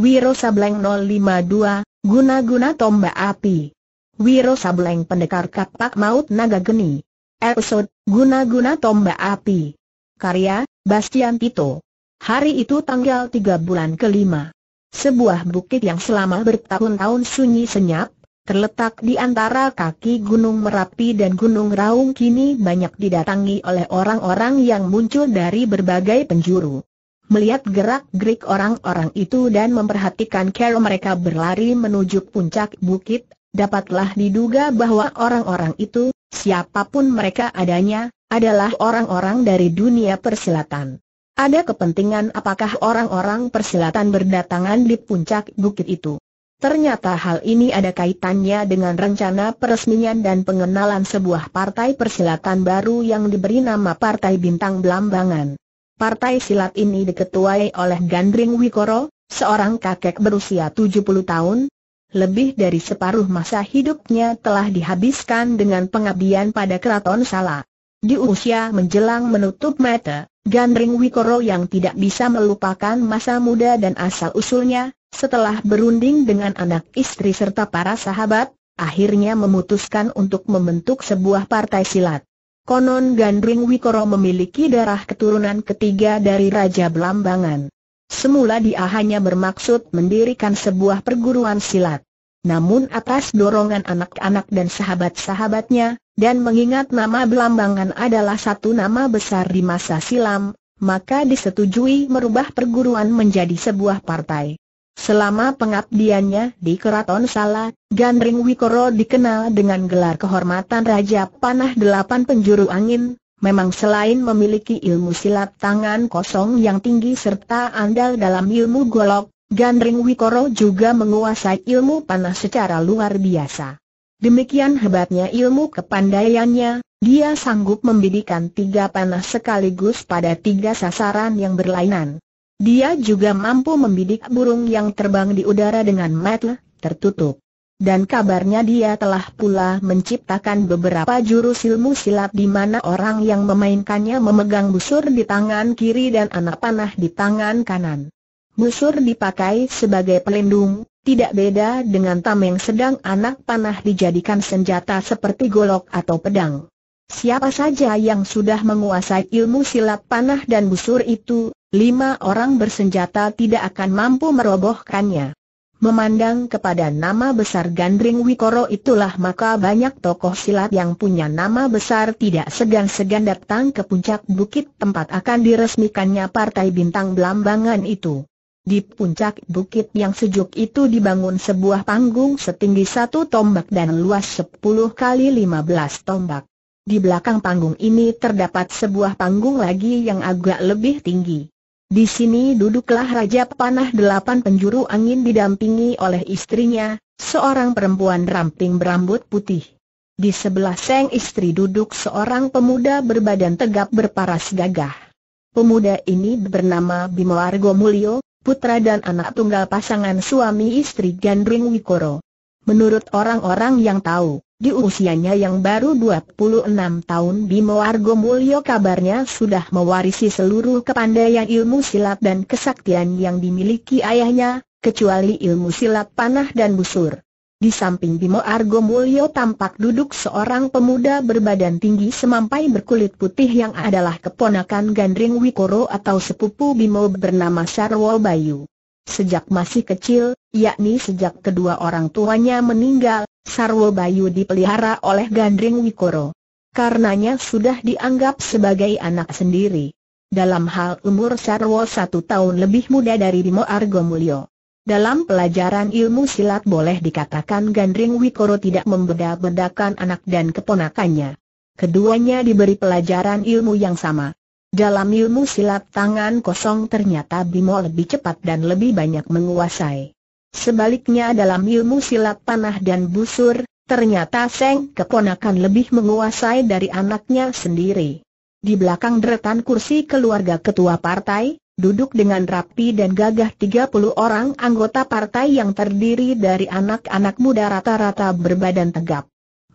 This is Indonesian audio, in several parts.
Wiro Sableng 052, guna-guna tombak api. Wiro Sableng pendekar kapak maut naga geni. Episode, guna-guna tombak api. Karya, Bastian Tito. Hari itu tanggal 3 bulan kelima. Sebuah bukit yang selama bertahun-tahun sunyi senyap, terletak di antara kaki Gunung Merapi dan Gunung Raung kini banyak didatangi oleh orang-orang yang muncul dari berbagai penjuru melihat gerak-gerik orang-orang itu dan memperhatikan cara mereka berlari menuju puncak bukit, dapatlah diduga bahwa orang-orang itu, siapapun mereka adanya, adalah orang-orang dari dunia persilatan. Ada kepentingan apakah orang-orang persilatan berdatangan di puncak bukit itu? Ternyata hal ini ada kaitannya dengan rencana peresmian dan pengenalan sebuah partai persilatan baru yang diberi nama Partai Bintang Belambangan. Partai silat ini diketuai oleh Gandring Wikoro, seorang kakek berusia 70 tahun. Lebih dari separuh masa hidupnya telah dihabiskan dengan pengabdian pada keraton Sala. Di usia menjelang menutup mata, Gandring Wikoro yang tidak bisa melupakan masa muda dan asal-usulnya, setelah berunding dengan anak istri serta para sahabat, akhirnya memutuskan untuk membentuk sebuah partai silat. Konon Gandring Wikoro memiliki darah keturunan ketiga dari Raja Belambangan. Semula dia hanya bermaksud mendirikan sebuah perguruan silat. Namun atas dorongan anak-anak dan sahabat-sahabatnya, dan mengingat nama Belambangan adalah satu nama besar di masa silam, maka disetujui merubah perguruan menjadi sebuah partai. Selama pengabdiannya di Keraton Sala, Gandring Wikoro dikenal dengan gelar kehormatan Raja Panah Delapan Penjuru Angin, memang selain memiliki ilmu silat tangan kosong yang tinggi serta andal dalam ilmu golok, Gandring Wikoro juga menguasai ilmu panah secara luar biasa. Demikian hebatnya ilmu kepandaiannya, dia sanggup membidikan tiga panah sekaligus pada tiga sasaran yang berlainan. Dia juga mampu membidik burung yang terbang di udara dengan mata tertutup. Dan kabarnya dia telah pula menciptakan beberapa jurus ilmu silat di mana orang yang memainkannya memegang busur di tangan kiri dan anak panah di tangan kanan. Busur dipakai sebagai pelindung, tidak beda dengan tameng sedang anak panah dijadikan senjata seperti golok atau pedang. Siapa saja yang sudah menguasai ilmu silat panah dan busur itu, lima orang bersenjata tidak akan mampu merobohkannya. Memandang kepada nama besar Gandring Wikoro itulah maka banyak tokoh silat yang punya nama besar tidak segan-segan datang ke puncak bukit tempat akan diresmikannya partai bintang belambangan itu. Di puncak bukit yang sejuk itu dibangun sebuah panggung setinggi satu tombak dan luas sepuluh kali lima belas tombak. Di belakang panggung ini terdapat sebuah panggung lagi yang agak lebih tinggi. Di sini duduklah Raja Panah Delapan Penjuru Angin didampingi oleh istrinya, seorang perempuan ramping berambut putih. Di sebelah seng istri duduk seorang pemuda berbadan tegap berparas gagah. Pemuda ini bernama Bimo Argo Mulyo, putra dan anak tunggal pasangan suami istri Gandring Wikoro. Menurut orang-orang yang tahu, di usianya yang baru 26 tahun Bimo Argo Mulyo kabarnya sudah mewarisi seluruh kepandaian ilmu silat dan kesaktian yang dimiliki ayahnya, kecuali ilmu silat panah dan busur. Di samping Bimo Argo Mulyo tampak duduk seorang pemuda berbadan tinggi semampai berkulit putih yang adalah keponakan Gandring Wikoro atau sepupu Bimo bernama Sarwo Bayu. Sejak masih kecil, yakni sejak kedua orang tuanya meninggal, Sarwo Bayu dipelihara oleh Gandring Wikoro. Karenanya sudah dianggap sebagai anak sendiri. Dalam hal umur Sarwo satu tahun lebih muda dari Bimo Argo Mulyo. Dalam pelajaran ilmu silat boleh dikatakan Gandring Wikoro tidak membeda-bedakan anak dan keponakannya. Keduanya diberi pelajaran ilmu yang sama. Dalam ilmu silat tangan kosong ternyata Bimo lebih cepat dan lebih banyak menguasai. Sebaliknya dalam ilmu silat panah dan busur, ternyata Seng keponakan lebih menguasai dari anaknya sendiri. Di belakang deretan kursi keluarga ketua partai, duduk dengan rapi dan gagah 30 orang anggota partai yang terdiri dari anak-anak muda rata-rata berbadan tegap.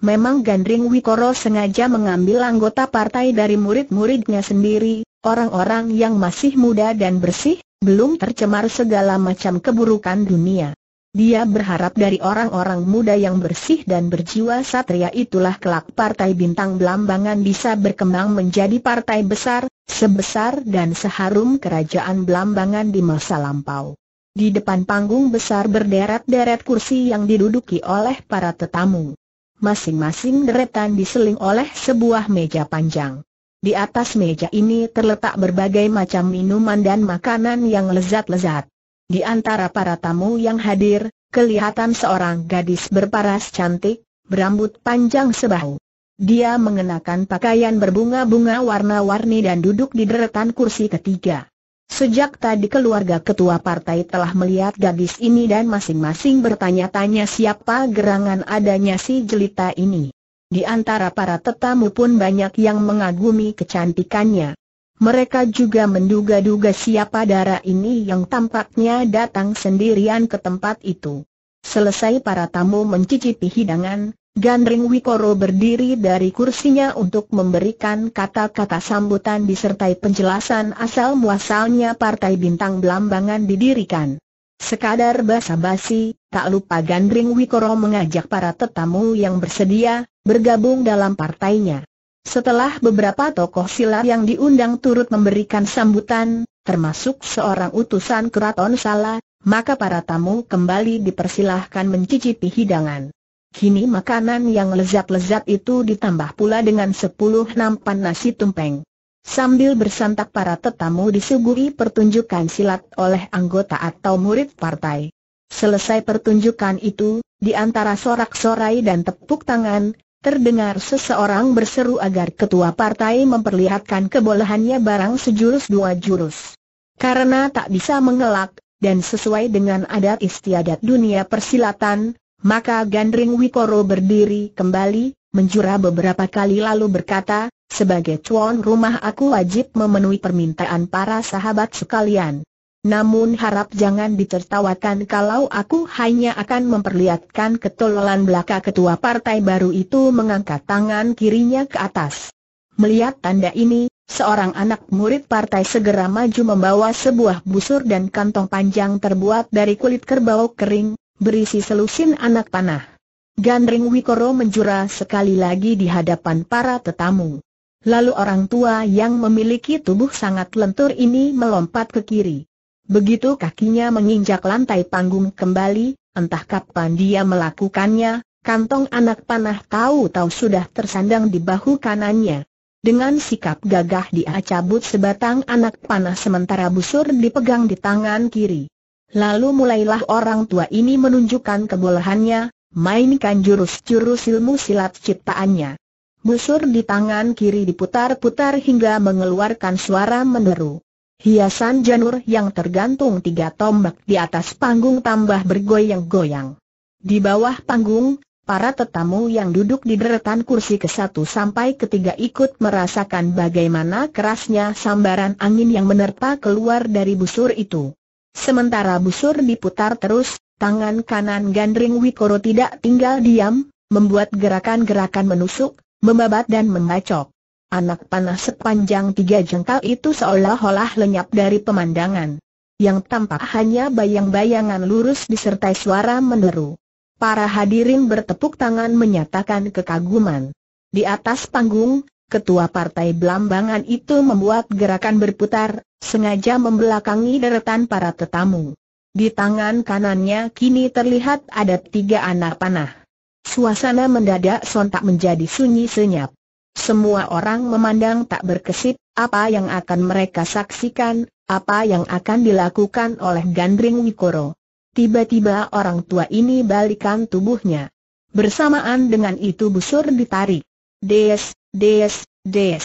Memang Gandring Wikoro sengaja mengambil anggota partai dari murid-muridnya sendiri, orang-orang yang masih muda dan bersih, belum tercemar segala macam keburukan dunia. Dia berharap dari orang-orang muda yang bersih dan berjiwa satria itulah kelak partai bintang belambangan bisa berkembang menjadi partai besar, sebesar dan seharum kerajaan belambangan di masa lampau. Di depan panggung besar berderet-deret kursi yang diduduki oleh para tetamu. Masing-masing deretan diseling oleh sebuah meja panjang. Di atas meja ini terletak berbagai macam minuman dan makanan yang lezat-lezat. Di antara para tamu yang hadir, kelihatan seorang gadis berparas cantik, berambut panjang sebahu. Dia mengenakan pakaian berbunga-bunga warna-warni dan duduk di deretan kursi ketiga. Sejak tadi keluarga ketua partai telah melihat gadis ini dan masing-masing bertanya-tanya siapa gerangan adanya si jelita ini. Di antara para tetamu pun banyak yang mengagumi kecantikannya. Mereka juga menduga-duga siapa darah ini yang tampaknya datang sendirian ke tempat itu. Selesai para tamu mencicipi hidangan, Gandring Wikoro berdiri dari kursinya untuk memberikan kata-kata sambutan disertai penjelasan asal-muasalnya Partai Bintang Belambangan didirikan. Sekadar basa-basi, tak lupa Gandring Wikoro mengajak para tetamu yang bersedia, bergabung dalam partainya. Setelah beberapa tokoh silat yang diundang turut memberikan sambutan, termasuk seorang utusan keraton Sala, maka para tamu kembali dipersilahkan mencicipi hidangan. Kini makanan yang lezat-lezat itu ditambah pula dengan sepuluh nampan nasi tumpeng. Sambil bersantap para tetamu disuguhi pertunjukan silat oleh anggota atau murid partai. Selesai pertunjukan itu, di antara sorak-sorai dan tepuk tangan, Terdengar seseorang berseru agar ketua partai memperlihatkan kebolehannya barang sejurus dua jurus. Karena tak bisa mengelak, dan sesuai dengan adat istiadat dunia persilatan, maka Gandring Wikoro berdiri kembali, menjura beberapa kali lalu berkata, sebagai cuan rumah aku wajib memenuhi permintaan para sahabat sekalian. Namun harap jangan ditertawakan kalau aku hanya akan memperlihatkan ketololan belaka ketua partai baru itu mengangkat tangan kirinya ke atas. Melihat tanda ini, seorang anak murid partai segera maju membawa sebuah busur dan kantong panjang terbuat dari kulit kerbau kering, berisi selusin anak panah. Gandring Wikoro menjura sekali lagi di hadapan para tetamu. Lalu orang tua yang memiliki tubuh sangat lentur ini melompat ke kiri. Begitu kakinya menginjak lantai panggung kembali, entah kapan dia melakukannya, kantong anak panah tahu-tahu sudah tersandang di bahu kanannya. Dengan sikap gagah dia cabut sebatang anak panah sementara busur dipegang di tangan kiri. Lalu mulailah orang tua ini menunjukkan kebolehannya, mainkan jurus-jurus ilmu silat ciptaannya. Busur di tangan kiri diputar-putar hingga mengeluarkan suara meneru. Hiasan janur yang tergantung tiga tombak di atas panggung tambah bergoyang-goyang. Di bawah panggung, para tetamu yang duduk di deretan kursi ke-1 sampai ke-3 ikut merasakan bagaimana kerasnya sambaran angin yang menerpa keluar dari busur itu. Sementara busur diputar terus, tangan kanan Gandring Wikoro tidak tinggal diam, membuat gerakan-gerakan menusuk, membabat dan mengacok. Anak panah sepanjang tiga jengkal itu seolah-olah lenyap dari pemandangan. Yang tampak hanya bayang-bayangan lurus disertai suara meneru. Para hadirin bertepuk tangan menyatakan kekaguman. Di atas panggung, ketua partai Belambangan itu membuat gerakan berputar, sengaja membelakangi deretan para tetamu. Di tangan kanannya kini terlihat ada tiga anak panah. Suasana mendadak sontak menjadi sunyi senyap. Semua orang memandang tak berkesip, apa yang akan mereka saksikan, apa yang akan dilakukan oleh Gandring Wikoro. Tiba-tiba orang tua ini balikan tubuhnya. Bersamaan dengan itu busur ditarik. Des, des, des.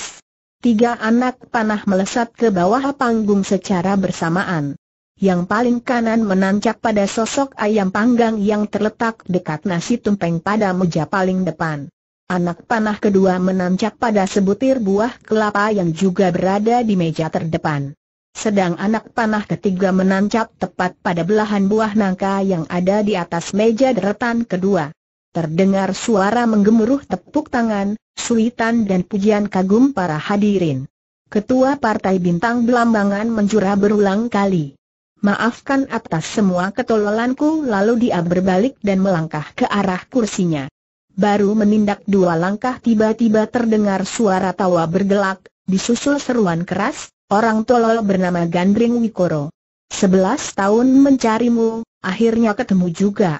Tiga anak panah melesat ke bawah panggung secara bersamaan. Yang paling kanan menancap pada sosok ayam panggang yang terletak dekat nasi tumpeng pada meja paling depan. Anak panah kedua menancap pada sebutir buah kelapa yang juga berada di meja terdepan. Sedang anak panah ketiga menancap tepat pada belahan buah nangka yang ada di atas meja deretan kedua. Terdengar suara menggemuruh tepuk tangan, suitan dan pujian kagum para hadirin. Ketua Partai Bintang Belambangan menjura berulang kali. Maafkan atas semua ketololanku lalu dia berbalik dan melangkah ke arah kursinya. Baru menindak dua langkah tiba-tiba terdengar suara tawa bergelak, disusul seruan keras, orang tolol bernama Gandring Wikoro. Sebelas tahun mencarimu, akhirnya ketemu juga.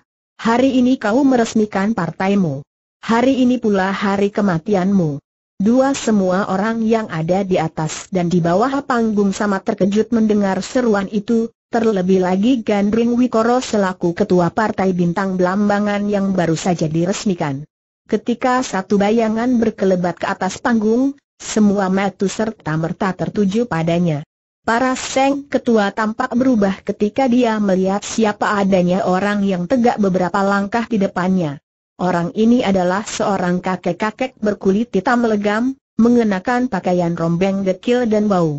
Hari ini kau meresmikan partaimu. Hari ini pula hari kematianmu. Dua semua orang yang ada di atas dan di bawah panggung sama terkejut mendengar seruan itu, Terlebih lagi Gandring Wikoro selaku ketua partai bintang belambangan yang baru saja diresmikan. Ketika satu bayangan berkelebat ke atas panggung, semua mata serta merta tertuju padanya. Para seng ketua tampak berubah ketika dia melihat siapa adanya orang yang tegak beberapa langkah di depannya. Orang ini adalah seorang kakek-kakek berkulit hitam legam, mengenakan pakaian rombeng dekil dan bau.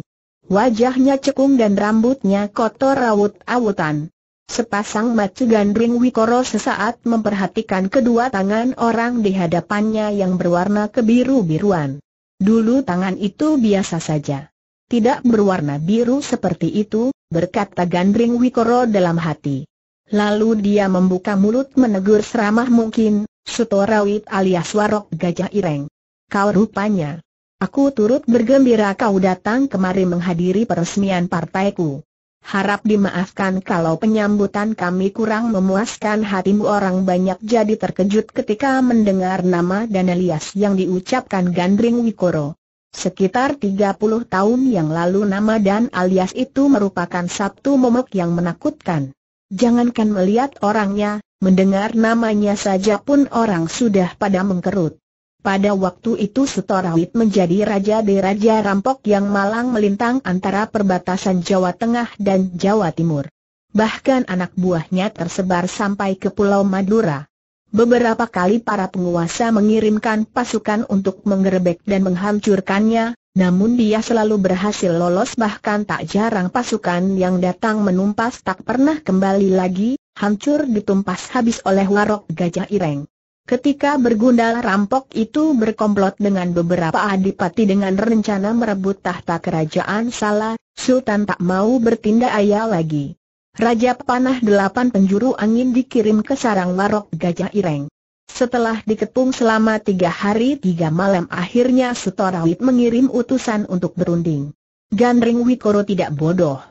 Wajahnya cekung dan rambutnya kotor rawut-awutan. Sepasang mata gandring Wikoro sesaat memperhatikan kedua tangan orang di hadapannya yang berwarna kebiru-biruan. Dulu tangan itu biasa saja. Tidak berwarna biru seperti itu, berkata gandring Wikoro dalam hati. Lalu dia membuka mulut menegur seramah mungkin, Sutorawit alias Warok Gajah Ireng. Kau rupanya Aku turut bergembira kau datang kemari menghadiri peresmian partaiku. Harap dimaafkan kalau penyambutan kami kurang memuaskan hatimu orang banyak jadi terkejut ketika mendengar nama dan alias yang diucapkan Gandring Wikoro. Sekitar 30 tahun yang lalu nama dan alias itu merupakan sabtu momok yang menakutkan. Jangankan melihat orangnya, mendengar namanya saja pun orang sudah pada mengkerut. Pada waktu itu Sutorawit menjadi raja di Raja Rampok yang malang melintang antara perbatasan Jawa Tengah dan Jawa Timur. Bahkan anak buahnya tersebar sampai ke Pulau Madura. Beberapa kali para penguasa mengirimkan pasukan untuk menggerebek dan menghancurkannya, namun dia selalu berhasil lolos bahkan tak jarang pasukan yang datang menumpas tak pernah kembali lagi, hancur ditumpas habis oleh warok gajah ireng. Ketika bergundal rampok itu berkomplot dengan beberapa adipati dengan rencana merebut tahta kerajaan Salah, Sultan tak mau bertindak ayah lagi. Raja Panah Delapan Penjuru Angin dikirim ke sarang Warok Gajah Ireng. Setelah dikepung selama tiga hari tiga malam akhirnya Setorawit mengirim utusan untuk berunding. Gandring Wikoro tidak bodoh.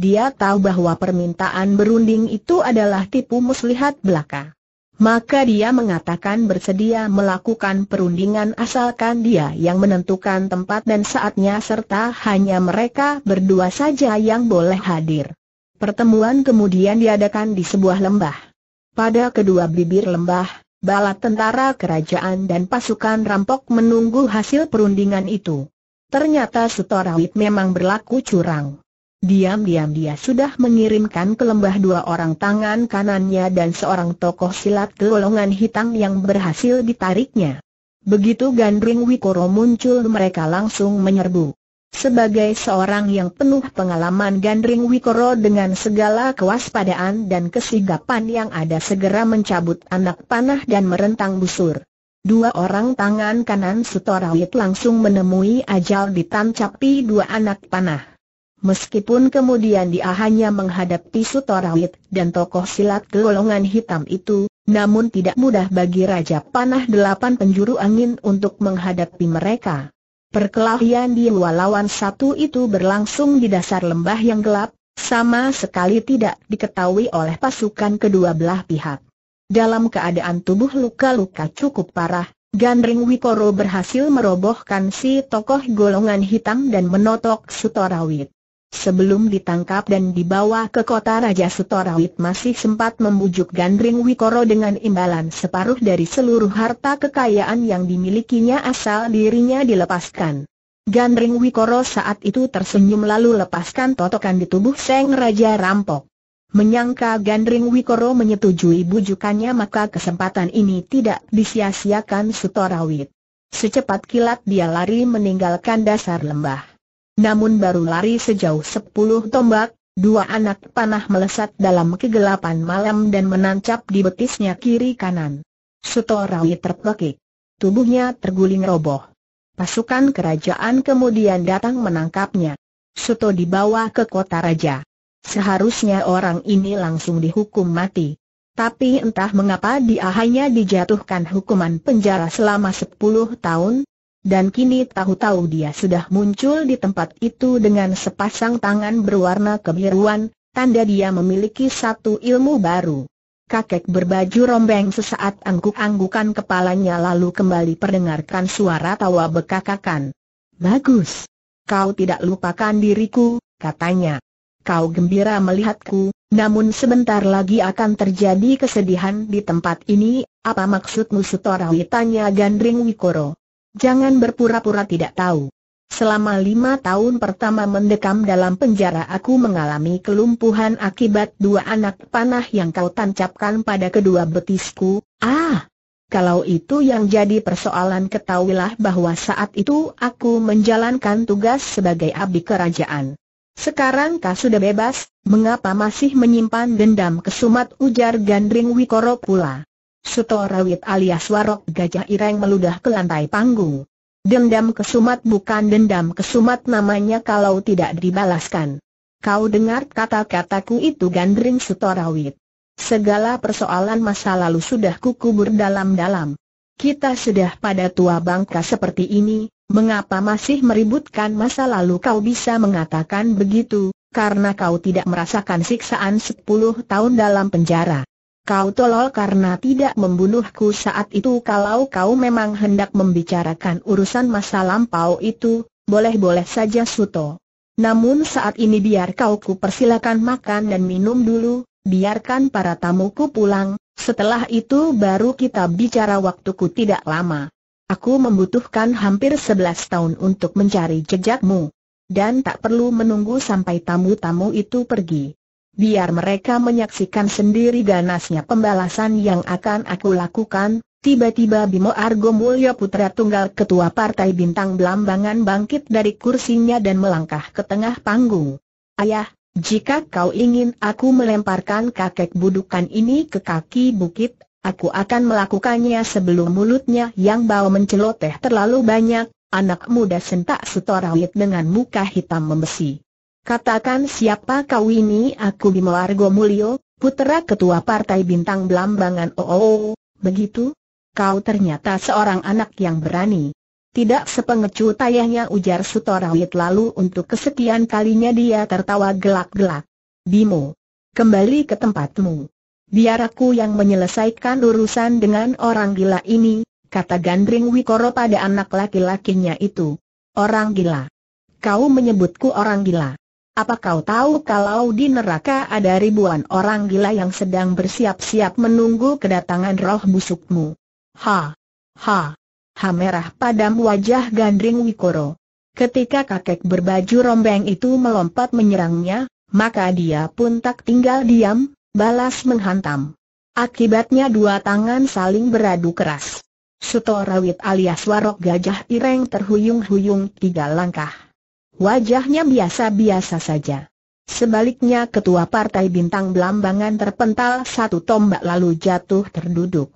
Dia tahu bahwa permintaan berunding itu adalah tipu muslihat belaka. Maka dia mengatakan bersedia melakukan perundingan asalkan dia yang menentukan tempat dan saatnya serta hanya mereka berdua saja yang boleh hadir. Pertemuan kemudian diadakan di sebuah lembah. Pada kedua bibir lembah, bala tentara kerajaan dan pasukan rampok menunggu hasil perundingan itu. Ternyata Sutorawit memang berlaku curang. Diam-diam dia sudah mengirimkan ke lembah dua orang tangan kanannya dan seorang tokoh silat golongan hitam yang berhasil ditariknya. Begitu Gandring Wikoro muncul mereka langsung menyerbu. Sebagai seorang yang penuh pengalaman Gandring Wikoro dengan segala kewaspadaan dan kesigapan yang ada segera mencabut anak panah dan merentang busur. Dua orang tangan kanan Sutorawit langsung menemui ajal ditancapi dua anak panah. Meskipun kemudian dia hanya menghadapi Sutorawit dan tokoh silat golongan hitam itu, namun tidak mudah bagi Raja Panah Delapan Penjuru Angin untuk menghadapi mereka. Perkelahian di lawan satu itu berlangsung di dasar lembah yang gelap, sama sekali tidak diketahui oleh pasukan kedua belah pihak. Dalam keadaan tubuh luka-luka cukup parah, Gandring Wikoro berhasil merobohkan si tokoh golongan hitam dan menotok Sutorawit. Sebelum ditangkap dan dibawa ke kota Raja Sutorawit masih sempat membujuk Gandring Wikoro dengan imbalan separuh dari seluruh harta kekayaan yang dimilikinya asal dirinya dilepaskan. Gandring Wikoro saat itu tersenyum lalu lepaskan totokan di tubuh Seng Raja Rampok. Menyangka Gandring Wikoro menyetujui bujukannya maka kesempatan ini tidak disia-siakan Sutorawit. Secepat kilat dia lari meninggalkan dasar lembah. Namun baru lari sejauh sepuluh tombak, dua anak panah melesat dalam kegelapan malam dan menancap di betisnya kiri kanan. Sutorawi terpekik. Tubuhnya terguling roboh. Pasukan kerajaan kemudian datang menangkapnya. Suto dibawa ke kota raja. Seharusnya orang ini langsung dihukum mati. Tapi entah mengapa dia hanya dijatuhkan hukuman penjara selama sepuluh tahun, dan kini tahu-tahu dia sudah muncul di tempat itu dengan sepasang tangan berwarna kebiruan, tanda dia memiliki satu ilmu baru. Kakek berbaju rombeng sesaat angguk-anggukan kepalanya lalu kembali perdengarkan suara tawa bekakakan. Bagus. Kau tidak lupakan diriku, katanya. Kau gembira melihatku, namun sebentar lagi akan terjadi kesedihan di tempat ini, apa maksudmu Sutora? tanya Gandring Wikoro. Jangan berpura-pura tidak tahu. Selama lima tahun pertama mendekam dalam penjara aku mengalami kelumpuhan akibat dua anak panah yang kau tancapkan pada kedua betisku. Ah! Kalau itu yang jadi persoalan ketahuilah bahwa saat itu aku menjalankan tugas sebagai abdi kerajaan. Sekarang kau sudah bebas, mengapa masih menyimpan dendam kesumat ujar Gandring Wikoro pula? Suto alias Warok Gajah Ireng meludah ke lantai panggung. Dendam kesumat bukan dendam kesumat namanya kalau tidak dibalaskan. Kau dengar kata-kataku itu gandring Suto Segala persoalan masa lalu sudah kukubur dalam-dalam. Kita sudah pada tua bangka seperti ini, mengapa masih meributkan masa lalu kau bisa mengatakan begitu, karena kau tidak merasakan siksaan 10 tahun dalam penjara. Kau tolol karena tidak membunuhku saat itu kalau kau memang hendak membicarakan urusan masa lampau itu, boleh-boleh saja Suto. Namun saat ini biar kau ku persilakan makan dan minum dulu, biarkan para tamuku pulang, setelah itu baru kita bicara waktuku tidak lama. Aku membutuhkan hampir sebelas tahun untuk mencari jejakmu. Dan tak perlu menunggu sampai tamu-tamu itu pergi biar mereka menyaksikan sendiri ganasnya pembalasan yang akan aku lakukan, Tiba-tiba Bimo Argo Mulyo Putra Tunggal Ketua Partai Bintang Belambangan bangkit dari kursinya dan melangkah ke tengah panggung. Ayah, jika kau ingin aku melemparkan kakek budukan ini ke kaki bukit, aku akan melakukannya sebelum mulutnya yang bau menceloteh terlalu banyak, anak muda sentak setorawit dengan muka hitam membesi. Katakan siapa kau ini aku Bimo Argo Mulyo, putera ketua partai bintang Belambangan oh, oh, oh, begitu? Kau ternyata seorang anak yang berani. Tidak sepengecut ayahnya ujar Sutorawit lalu untuk kesekian kalinya dia tertawa gelak-gelak. Bimo, kembali ke tempatmu. Biar aku yang menyelesaikan urusan dengan orang gila ini, kata Gandring Wikoro pada anak laki-lakinya itu. Orang gila. Kau menyebutku orang gila. Apa kau tahu kalau di neraka ada ribuan orang gila yang sedang bersiap-siap menunggu kedatangan roh busukmu? Ha! Ha! Ha merah padam wajah Gandring Wikoro. Ketika kakek berbaju rombeng itu melompat menyerangnya, maka dia pun tak tinggal diam, balas menghantam. Akibatnya dua tangan saling beradu keras. Sutorawit alias warok gajah ireng terhuyung-huyung tiga langkah. Wajahnya biasa-biasa saja. Sebaliknya ketua partai bintang belambangan terpental satu tombak lalu jatuh terduduk.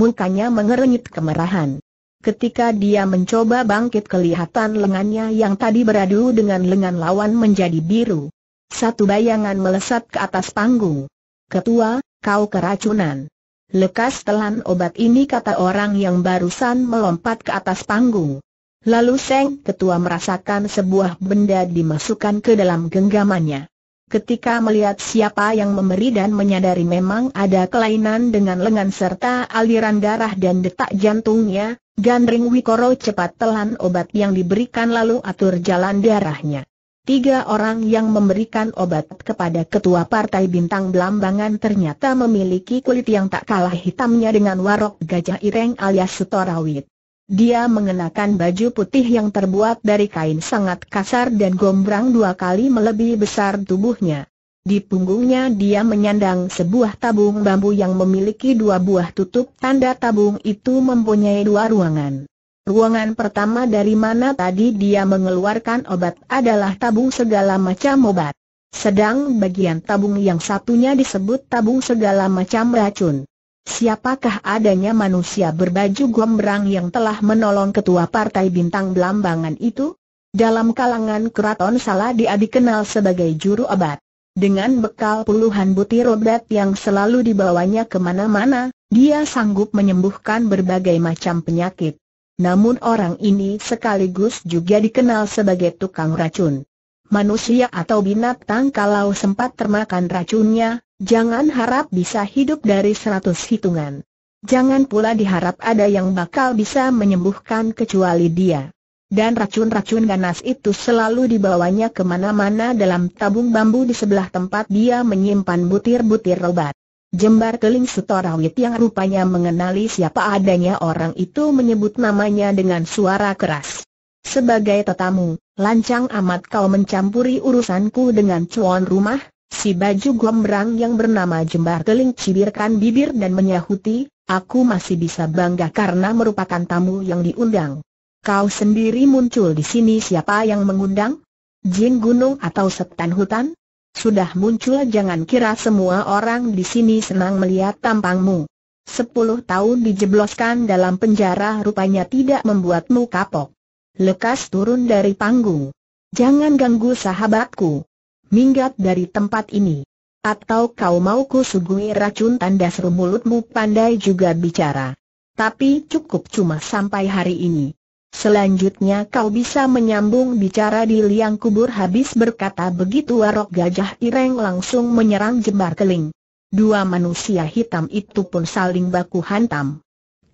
Mukanya mengerenyit kemerahan. Ketika dia mencoba bangkit kelihatan lengannya yang tadi beradu dengan lengan lawan menjadi biru. Satu bayangan melesat ke atas panggung. Ketua, kau keracunan. Lekas telan obat ini kata orang yang barusan melompat ke atas panggung. Lalu Seng Ketua merasakan sebuah benda dimasukkan ke dalam genggamannya. Ketika melihat siapa yang memberi dan menyadari memang ada kelainan dengan lengan serta aliran darah dan detak jantungnya, Gandring Wikoro cepat telan obat yang diberikan lalu atur jalan darahnya. Tiga orang yang memberikan obat kepada ketua partai bintang belambangan ternyata memiliki kulit yang tak kalah hitamnya dengan warok gajah ireng alias setorawit. Dia mengenakan baju putih yang terbuat dari kain sangat kasar dan gombrang dua kali melebihi besar tubuhnya. Di punggungnya dia menyandang sebuah tabung bambu yang memiliki dua buah tutup tanda tabung itu mempunyai dua ruangan. Ruangan pertama dari mana tadi dia mengeluarkan obat adalah tabung segala macam obat. Sedang bagian tabung yang satunya disebut tabung segala macam racun. Siapakah adanya manusia berbaju gombrang yang telah menolong ketua partai bintang belambangan itu? Dalam kalangan keraton dia dikenal sebagai juru abad. Dengan bekal puluhan butir obat yang selalu dibawanya kemana-mana, dia sanggup menyembuhkan berbagai macam penyakit. Namun orang ini sekaligus juga dikenal sebagai tukang racun. Manusia atau binatang kalau sempat termakan racunnya, Jangan harap bisa hidup dari seratus hitungan. Jangan pula diharap ada yang bakal bisa menyembuhkan kecuali dia. Dan racun-racun ganas itu selalu dibawanya kemana-mana dalam tabung bambu di sebelah tempat dia menyimpan butir-butir obat. Jembar keling setorawit yang rupanya mengenali siapa adanya orang itu menyebut namanya dengan suara keras. Sebagai tetamu, lancang amat kau mencampuri urusanku dengan cuan rumah, Si baju gombrang yang bernama Jembar Keling cibirkan bibir dan menyahuti, aku masih bisa bangga karena merupakan tamu yang diundang. Kau sendiri muncul di sini siapa yang mengundang? Jin gunung atau setan hutan? Sudah muncul jangan kira semua orang di sini senang melihat tampangmu. Sepuluh tahun dijebloskan dalam penjara rupanya tidak membuatmu kapok. Lekas turun dari panggung. Jangan ganggu sahabatku minggat dari tempat ini. Atau kau mau sugui racun tanda seru mulutmu pandai juga bicara. Tapi cukup cuma sampai hari ini. Selanjutnya kau bisa menyambung bicara di liang kubur habis berkata begitu warok gajah ireng langsung menyerang jembar keling. Dua manusia hitam itu pun saling baku hantam.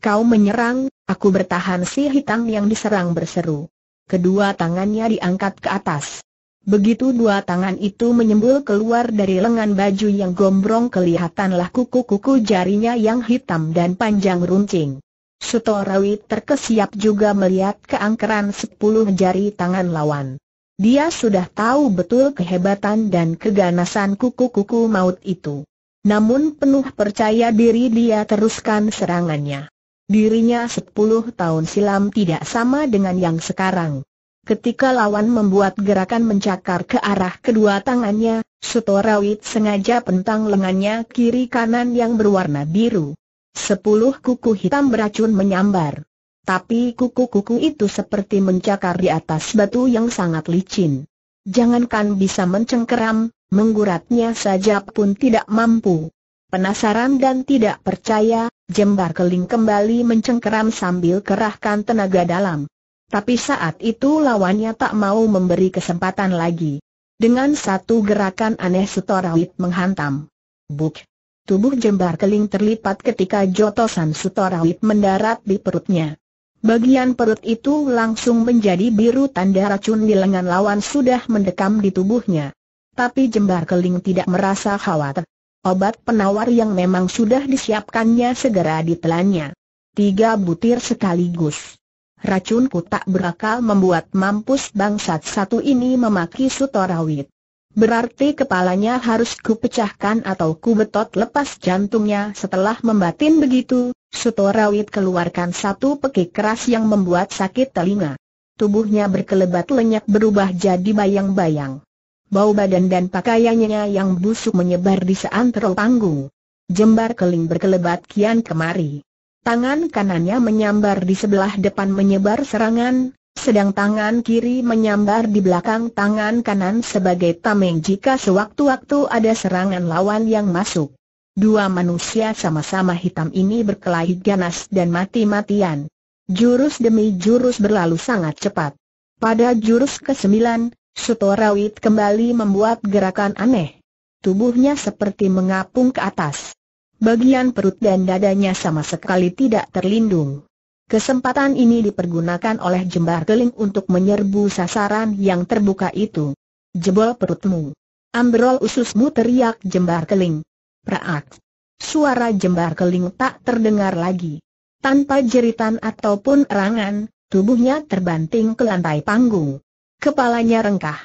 Kau menyerang, aku bertahan si hitam yang diserang berseru. Kedua tangannya diangkat ke atas. Begitu dua tangan itu menyembul keluar dari lengan baju yang gombrong kelihatanlah kuku-kuku jarinya yang hitam dan panjang runcing. Sutorawi terkesiap juga melihat keangkeran sepuluh jari tangan lawan. Dia sudah tahu betul kehebatan dan keganasan kuku-kuku maut itu. Namun penuh percaya diri dia teruskan serangannya. Dirinya sepuluh tahun silam tidak sama dengan yang sekarang. Ketika lawan membuat gerakan mencakar ke arah kedua tangannya, Sutorawit sengaja pentang lengannya kiri kanan yang berwarna biru. Sepuluh kuku hitam beracun menyambar. Tapi kuku-kuku itu seperti mencakar di atas batu yang sangat licin. Jangankan bisa mencengkeram, mengguratnya saja pun tidak mampu. Penasaran dan tidak percaya, jembar keling kembali mencengkeram sambil kerahkan tenaga dalam. Tapi saat itu lawannya tak mau memberi kesempatan lagi. Dengan satu gerakan aneh Sutorawit menghantam. Buk! Tubuh jembar keling terlipat ketika jotosan Sutorawit mendarat di perutnya. Bagian perut itu langsung menjadi biru tanda racun di lengan lawan sudah mendekam di tubuhnya. Tapi jembar keling tidak merasa khawatir. Obat penawar yang memang sudah disiapkannya segera ditelannya. Tiga butir sekaligus racunku tak berakal membuat mampus bangsat satu ini memaki Sutorawit. Berarti kepalanya harus kupecahkan atau kubetot lepas jantungnya setelah membatin begitu, Sutorawit keluarkan satu pekik keras yang membuat sakit telinga. Tubuhnya berkelebat lenyap berubah jadi bayang-bayang. Bau badan dan pakaiannya yang busuk menyebar di seantero panggung. Jembar keling berkelebat kian kemari. Tangan kanannya menyambar di sebelah depan menyebar serangan, sedang tangan kiri menyambar di belakang tangan kanan sebagai tameng jika sewaktu-waktu ada serangan lawan yang masuk. Dua manusia sama-sama hitam ini berkelahi ganas dan mati-matian. Jurus demi jurus berlalu sangat cepat. Pada jurus ke-9, Sutorawit kembali membuat gerakan aneh. Tubuhnya seperti mengapung ke atas. Bagian perut dan dadanya sama sekali tidak terlindung. Kesempatan ini dipergunakan oleh jembar keling untuk menyerbu sasaran yang terbuka itu. Jebol perutmu. Ambrol ususmu teriak jembar keling. Praak. Suara jembar keling tak terdengar lagi. Tanpa jeritan ataupun erangan, tubuhnya terbanting ke lantai panggung. Kepalanya rengkah.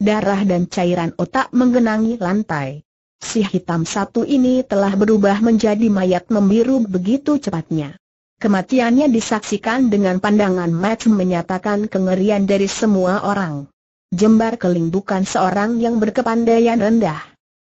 Darah dan cairan otak menggenangi lantai si hitam satu ini telah berubah menjadi mayat membiru begitu cepatnya. Kematiannya disaksikan dengan pandangan Max menyatakan kengerian dari semua orang. Jembar Keling bukan seorang yang berkepandaian rendah.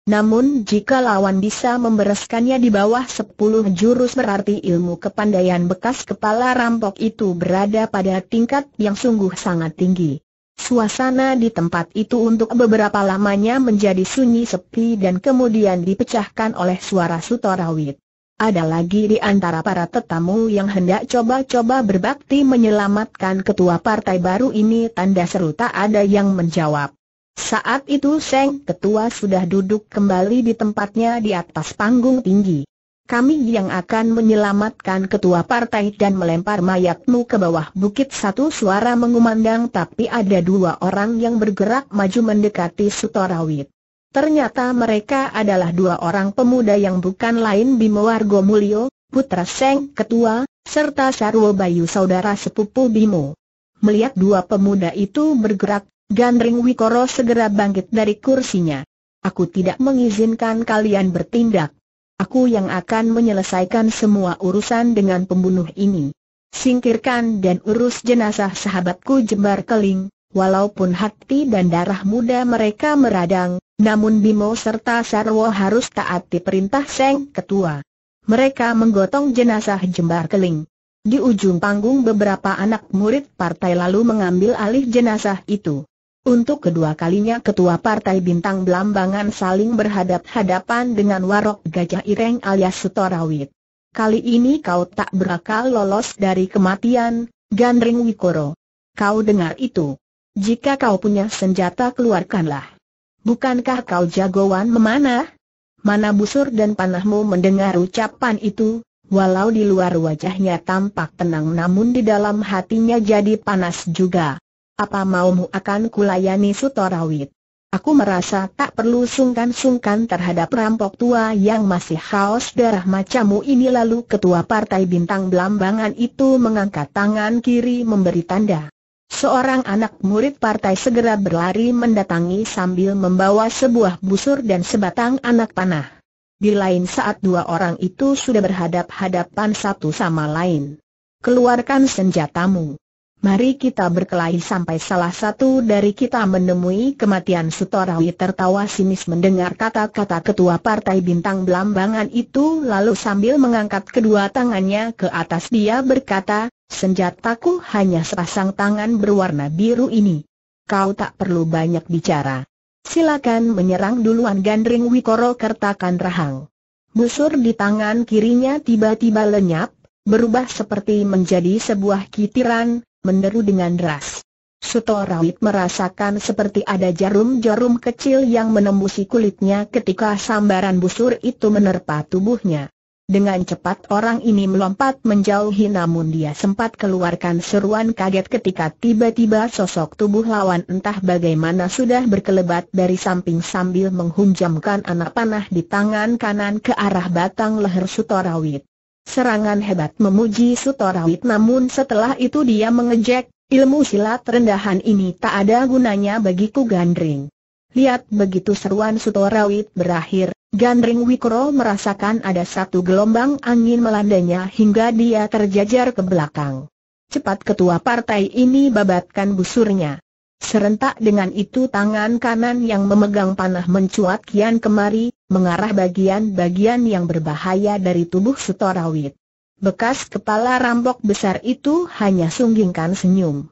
Namun jika lawan bisa membereskannya di bawah sepuluh jurus berarti ilmu kepandaian bekas kepala rampok itu berada pada tingkat yang sungguh sangat tinggi. Suasana di tempat itu untuk beberapa lamanya menjadi sunyi sepi dan kemudian dipecahkan oleh suara sutorawit. Ada lagi di antara para tetamu yang hendak coba-coba berbakti menyelamatkan ketua partai baru ini tanda seru tak ada yang menjawab. Saat itu Seng Ketua sudah duduk kembali di tempatnya di atas panggung tinggi kami yang akan menyelamatkan ketua partai dan melempar mayatmu ke bawah bukit satu suara mengumandang tapi ada dua orang yang bergerak maju mendekati Sutorawit. Ternyata mereka adalah dua orang pemuda yang bukan lain Bimo Wargo Mulyo, putra Seng Ketua, serta Sarwo Bayu saudara sepupu Bimo. Melihat dua pemuda itu bergerak, Gandring Wikoro segera bangkit dari kursinya. Aku tidak mengizinkan kalian bertindak Aku yang akan menyelesaikan semua urusan dengan pembunuh ini. Singkirkan dan urus jenazah sahabatku jembar keling, walaupun hati dan darah muda mereka meradang, namun Bimo serta Sarwo harus taati perintah Seng Ketua. Mereka menggotong jenazah jembar keling. Di ujung panggung beberapa anak murid partai lalu mengambil alih jenazah itu. Untuk kedua kalinya ketua partai bintang belambangan saling berhadap-hadapan dengan warok gajah ireng alias Setorawit. Kali ini kau tak berakal lolos dari kematian, Gandring Wikoro. Kau dengar itu. Jika kau punya senjata keluarkanlah. Bukankah kau jagoan memanah? Mana busur dan panahmu mendengar ucapan itu, walau di luar wajahnya tampak tenang namun di dalam hatinya jadi panas juga. Apa maumu akan kulayani Sutorawit? Aku merasa tak perlu sungkan-sungkan terhadap rampok tua yang masih haus darah macamu ini lalu ketua partai bintang belambangan itu mengangkat tangan kiri memberi tanda. Seorang anak murid partai segera berlari mendatangi sambil membawa sebuah busur dan sebatang anak panah. Di lain saat dua orang itu sudah berhadap-hadapan satu sama lain. Keluarkan senjatamu. Mari kita berkelahi sampai salah satu dari kita menemui kematian Sutorawi tertawa sinis mendengar kata-kata ketua partai bintang belambangan itu lalu sambil mengangkat kedua tangannya ke atas dia berkata, senjataku hanya sepasang tangan berwarna biru ini. Kau tak perlu banyak bicara. Silakan menyerang duluan Gandring Wikoro kertakan rahang. Busur di tangan kirinya tiba-tiba lenyap, berubah seperti menjadi sebuah kitiran, menderu dengan deras. Sutorawit merasakan seperti ada jarum-jarum kecil yang menembusi kulitnya ketika sambaran busur itu menerpa tubuhnya. Dengan cepat orang ini melompat menjauhi namun dia sempat keluarkan seruan kaget ketika tiba-tiba sosok tubuh lawan entah bagaimana sudah berkelebat dari samping sambil menghunjamkan anak panah di tangan kanan ke arah batang leher Sutorawit. Serangan hebat memuji Sutorawit namun setelah itu dia mengejek, ilmu silat rendahan ini tak ada gunanya bagiku Gandring. Lihat begitu seruan Sutorawit berakhir, Gandring Wikro merasakan ada satu gelombang angin melandanya hingga dia terjajar ke belakang. Cepat ketua partai ini babatkan busurnya. Serentak dengan itu tangan kanan yang memegang panah mencuat kian kemari, mengarah bagian-bagian yang berbahaya dari tubuh Sutorawit. Bekas kepala rampok besar itu hanya sunggingkan senyum.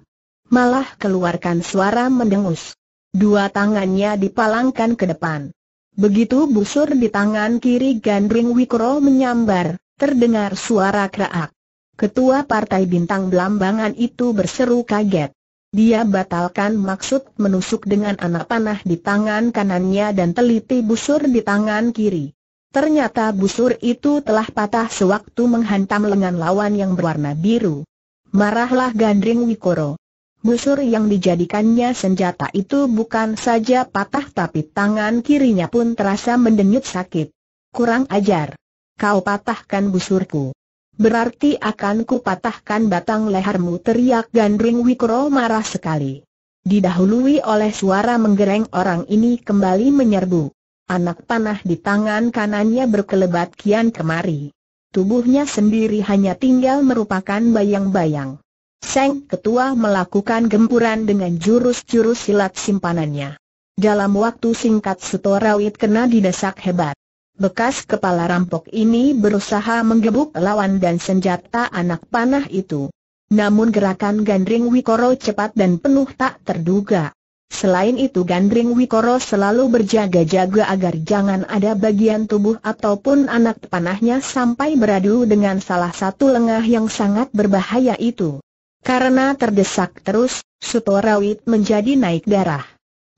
Malah keluarkan suara mendengus. Dua tangannya dipalangkan ke depan. Begitu busur di tangan kiri Gandring Wikro menyambar, terdengar suara keraak. Ketua Partai Bintang Belambangan itu berseru kaget. Dia batalkan maksud menusuk dengan anak panah di tangan kanannya dan teliti busur di tangan kiri. Ternyata busur itu telah patah sewaktu menghantam lengan lawan yang berwarna biru. Marahlah Gandring Wikoro. Busur yang dijadikannya senjata itu bukan saja patah tapi tangan kirinya pun terasa mendenyut sakit. Kurang ajar. Kau patahkan busurku. Berarti akan kupatahkan batang lehermu teriak Gandring Wikro marah sekali. Didahului oleh suara menggereng orang ini kembali menyerbu. Anak panah di tangan kanannya berkelebat kian kemari. Tubuhnya sendiri hanya tinggal merupakan bayang-bayang. Seng Ketua melakukan gempuran dengan jurus-jurus silat simpanannya. Dalam waktu singkat setorawit kena didesak hebat. Bekas kepala rampok ini berusaha menggebuk lawan dan senjata anak panah itu. Namun gerakan Gandring Wikoro cepat dan penuh tak terduga. Selain itu Gandring Wikoro selalu berjaga-jaga agar jangan ada bagian tubuh ataupun anak panahnya sampai beradu dengan salah satu lengah yang sangat berbahaya itu. Karena terdesak terus, Sutorawit menjadi naik darah.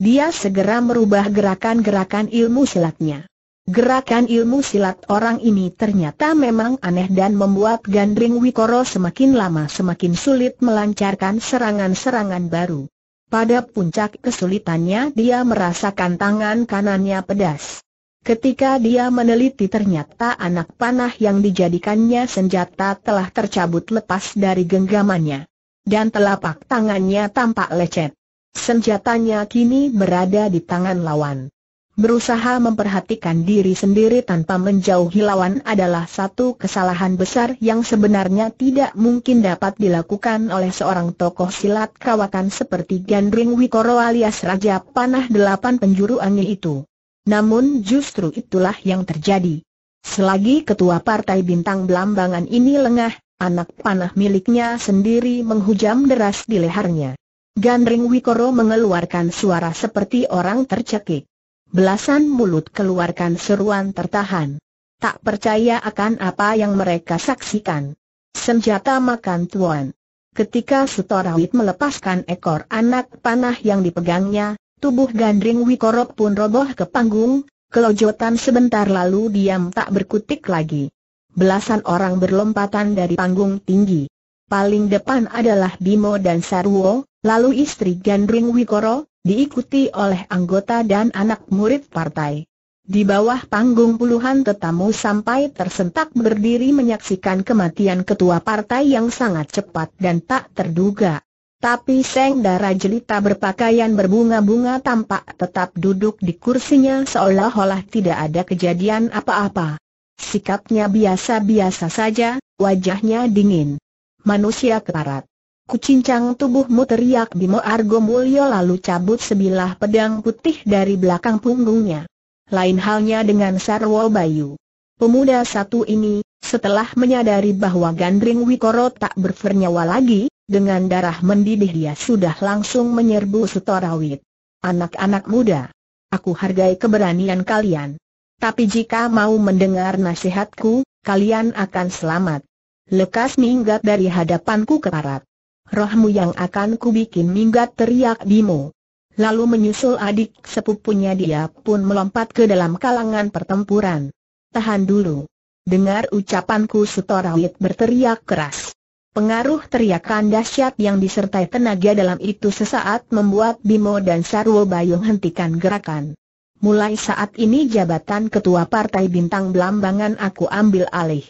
Dia segera merubah gerakan-gerakan ilmu silatnya. Gerakan ilmu silat orang ini ternyata memang aneh dan membuat Gandring Wikoro semakin lama semakin sulit melancarkan serangan-serangan baru. Pada puncak kesulitannya dia merasakan tangan kanannya pedas. Ketika dia meneliti ternyata anak panah yang dijadikannya senjata telah tercabut lepas dari genggamannya. Dan telapak tangannya tampak lecet. Senjatanya kini berada di tangan lawan berusaha memperhatikan diri sendiri tanpa menjauhi lawan adalah satu kesalahan besar yang sebenarnya tidak mungkin dapat dilakukan oleh seorang tokoh silat kawakan seperti Gandring Wikoro alias Raja Panah Delapan Penjuru Angin itu. Namun justru itulah yang terjadi. Selagi ketua partai bintang belambangan ini lengah, anak panah miliknya sendiri menghujam deras di lehernya. Gandring Wikoro mengeluarkan suara seperti orang tercekik. Belasan mulut keluarkan seruan tertahan. Tak percaya akan apa yang mereka saksikan. Senjata makan tuan. Ketika Sutorawit melepaskan ekor anak panah yang dipegangnya, tubuh Gandring Wikorok pun roboh ke panggung, kelojotan sebentar lalu diam tak berkutik lagi. Belasan orang berlompatan dari panggung tinggi. Paling depan adalah Bimo dan Sarwo, lalu istri Gandring Wikoro, diikuti oleh anggota dan anak murid partai. Di bawah panggung puluhan tetamu sampai tersentak berdiri menyaksikan kematian ketua partai yang sangat cepat dan tak terduga. Tapi Seng Dara Jelita berpakaian berbunga-bunga tampak tetap duduk di kursinya seolah-olah tidak ada kejadian apa-apa. Sikapnya biasa-biasa saja, wajahnya dingin. Manusia keparat. Kucincang tubuhmu teriak Bimo Argo Mulyo lalu cabut sebilah pedang putih dari belakang punggungnya. Lain halnya dengan Sarwo Bayu. Pemuda satu ini, setelah menyadari bahwa Gandring Wikoro tak bernyawa lagi, dengan darah mendidih dia sudah langsung menyerbu Sutorawit. Anak-anak muda, aku hargai keberanian kalian. Tapi jika mau mendengar nasihatku, kalian akan selamat. Lekas minggat dari hadapanku ke parat rohmu yang akan kubikin minggat teriak Bimo. Lalu menyusul adik sepupunya dia pun melompat ke dalam kalangan pertempuran. Tahan dulu. Dengar ucapanku Sutorawit berteriak keras. Pengaruh teriakan dahsyat yang disertai tenaga dalam itu sesaat membuat Bimo dan Sarwo Bayung hentikan gerakan. Mulai saat ini jabatan ketua partai bintang Belambangan aku ambil alih.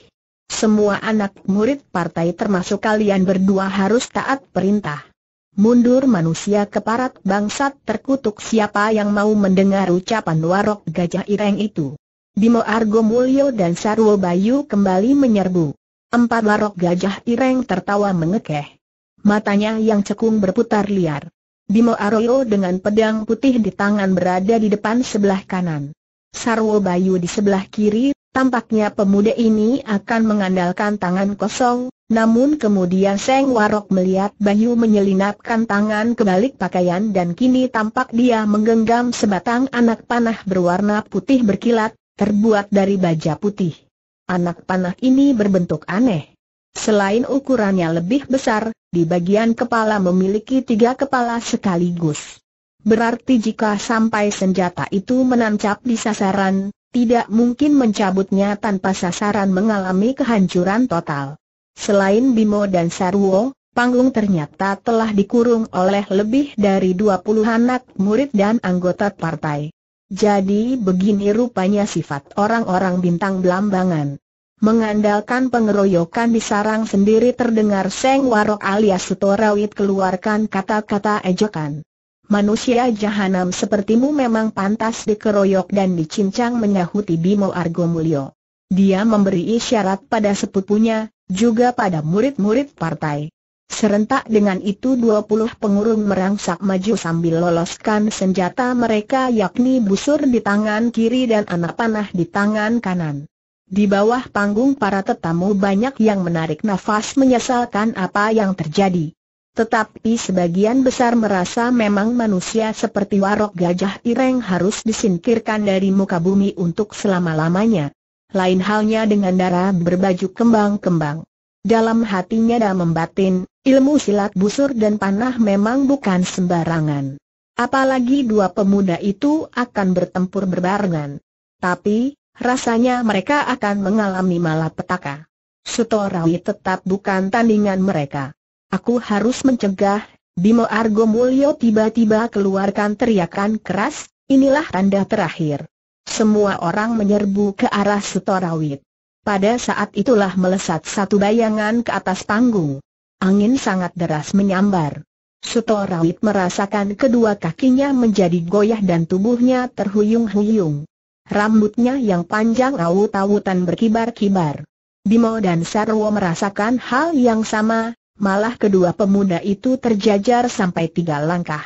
Semua anak murid partai termasuk kalian berdua harus taat perintah. Mundur manusia keparat bangsat terkutuk siapa yang mau mendengar ucapan warok gajah ireng itu. Bimo Argo Mulyo dan Sarwo Bayu kembali menyerbu. Empat warok gajah ireng tertawa mengekeh. Matanya yang cekung berputar liar. Bimo Arroyo dengan pedang putih di tangan berada di depan sebelah kanan. Sarwo Bayu di sebelah kiri Tampaknya pemuda ini akan mengandalkan tangan kosong, namun kemudian Seng Warok melihat Bayu menyelinapkan tangan ke balik pakaian dan kini tampak dia menggenggam sebatang anak panah berwarna putih berkilat, terbuat dari baja putih. Anak panah ini berbentuk aneh. Selain ukurannya lebih besar, di bagian kepala memiliki tiga kepala sekaligus. Berarti jika sampai senjata itu menancap di sasaran, tidak mungkin mencabutnya tanpa sasaran mengalami kehancuran total. Selain Bimo dan Sarwo, panggung ternyata telah dikurung oleh lebih dari 20 anak murid dan anggota partai. Jadi begini rupanya sifat orang-orang bintang belambangan. Mengandalkan pengeroyokan di sarang sendiri terdengar Seng Warok alias Sutorawit keluarkan kata-kata ejekan. Manusia jahanam sepertimu memang pantas dikeroyok dan dicincang menyahuti Bimo Argo Mulyo. Dia memberi isyarat pada sepupunya, juga pada murid-murid partai. Serentak dengan itu 20 pengurung merangsak maju sambil loloskan senjata mereka yakni busur di tangan kiri dan anak panah di tangan kanan. Di bawah panggung para tetamu banyak yang menarik nafas menyesalkan apa yang terjadi. Tetapi sebagian besar merasa memang manusia seperti warok gajah ireng harus disingkirkan dari muka bumi untuk selama-lamanya. Lain halnya dengan darah berbaju kembang-kembang. Dalam hatinya dan membatin, ilmu silat busur dan panah memang bukan sembarangan. Apalagi dua pemuda itu akan bertempur berbarengan. Tapi, rasanya mereka akan mengalami malapetaka. Sutorawi tetap bukan tandingan mereka. Aku harus mencegah, Bimo Argo Mulyo tiba-tiba keluarkan teriakan keras, inilah tanda terakhir. Semua orang menyerbu ke arah Sutorawit. Pada saat itulah melesat satu bayangan ke atas panggung. Angin sangat deras menyambar. Sutorawit merasakan kedua kakinya menjadi goyah dan tubuhnya terhuyung-huyung. Rambutnya yang panjang awut-awutan berkibar-kibar. Bimo dan Sarwo merasakan hal yang sama, malah kedua pemuda itu terjajar sampai tiga langkah.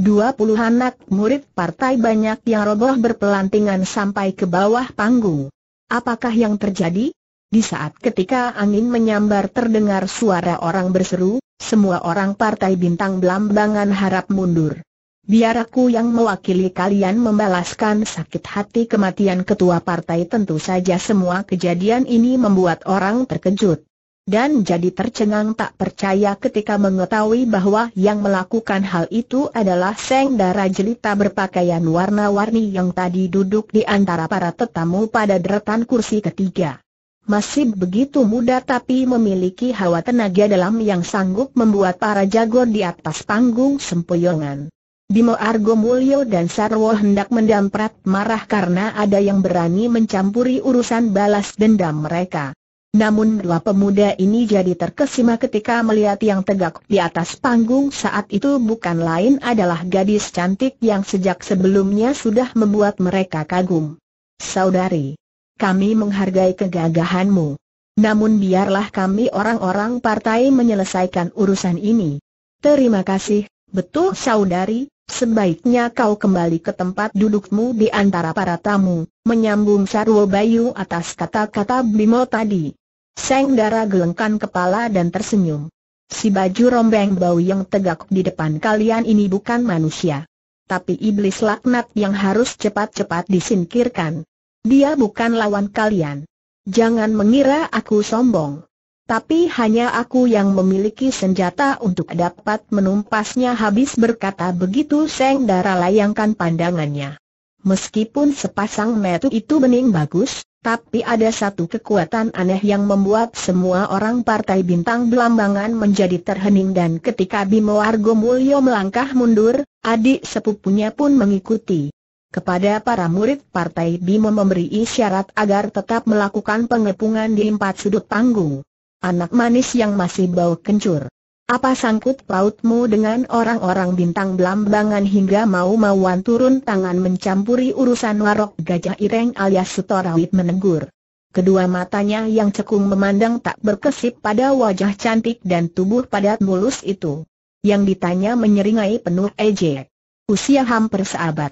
Dua puluh anak murid partai banyak yang roboh berpelantingan sampai ke bawah panggung. Apakah yang terjadi? Di saat ketika angin menyambar terdengar suara orang berseru, semua orang partai bintang belambangan harap mundur. Biar aku yang mewakili kalian membalaskan sakit hati kematian ketua partai tentu saja semua kejadian ini membuat orang terkejut dan jadi tercengang tak percaya ketika mengetahui bahwa yang melakukan hal itu adalah Seng Dara Jelita berpakaian warna-warni yang tadi duduk di antara para tetamu pada deretan kursi ketiga. Masih begitu muda tapi memiliki hawa tenaga dalam yang sanggup membuat para jago di atas panggung sempoyongan. Bimo Argo Mulyo dan Sarwo hendak mendamprat marah karena ada yang berani mencampuri urusan balas dendam mereka. Namun dua pemuda ini jadi terkesima ketika melihat yang tegak di atas panggung saat itu bukan lain adalah gadis cantik yang sejak sebelumnya sudah membuat mereka kagum. Saudari, kami menghargai kegagahanmu. Namun biarlah kami orang-orang partai menyelesaikan urusan ini. Terima kasih, betul saudari, sebaiknya kau kembali ke tempat dudukmu di antara para tamu, menyambung Sarwo Bayu atas kata-kata Bimo tadi. Seng Dara gelengkan kepala dan tersenyum. Si baju rombeng bau yang tegak di depan kalian ini bukan manusia. Tapi iblis laknat yang harus cepat-cepat disingkirkan. Dia bukan lawan kalian. Jangan mengira aku sombong. Tapi hanya aku yang memiliki senjata untuk dapat menumpasnya habis berkata begitu Seng Dara layangkan pandangannya. Meskipun sepasang metu itu bening bagus, tapi ada satu kekuatan aneh yang membuat semua orang partai bintang belambangan menjadi terhening dan ketika Bimo Argo Mulyo melangkah mundur, adik sepupunya pun mengikuti. Kepada para murid partai Bimo memberi isyarat agar tetap melakukan pengepungan di empat sudut panggung. Anak manis yang masih bau kencur. Apa sangkut pautmu dengan orang-orang bintang belambangan hingga mau-mauan turun tangan mencampuri urusan warok gajah ireng alias setorawit menegur. Kedua matanya yang cekung memandang tak berkesip pada wajah cantik dan tubuh padat mulus itu. Yang ditanya menyeringai penuh ejek. Usia hampir seabad.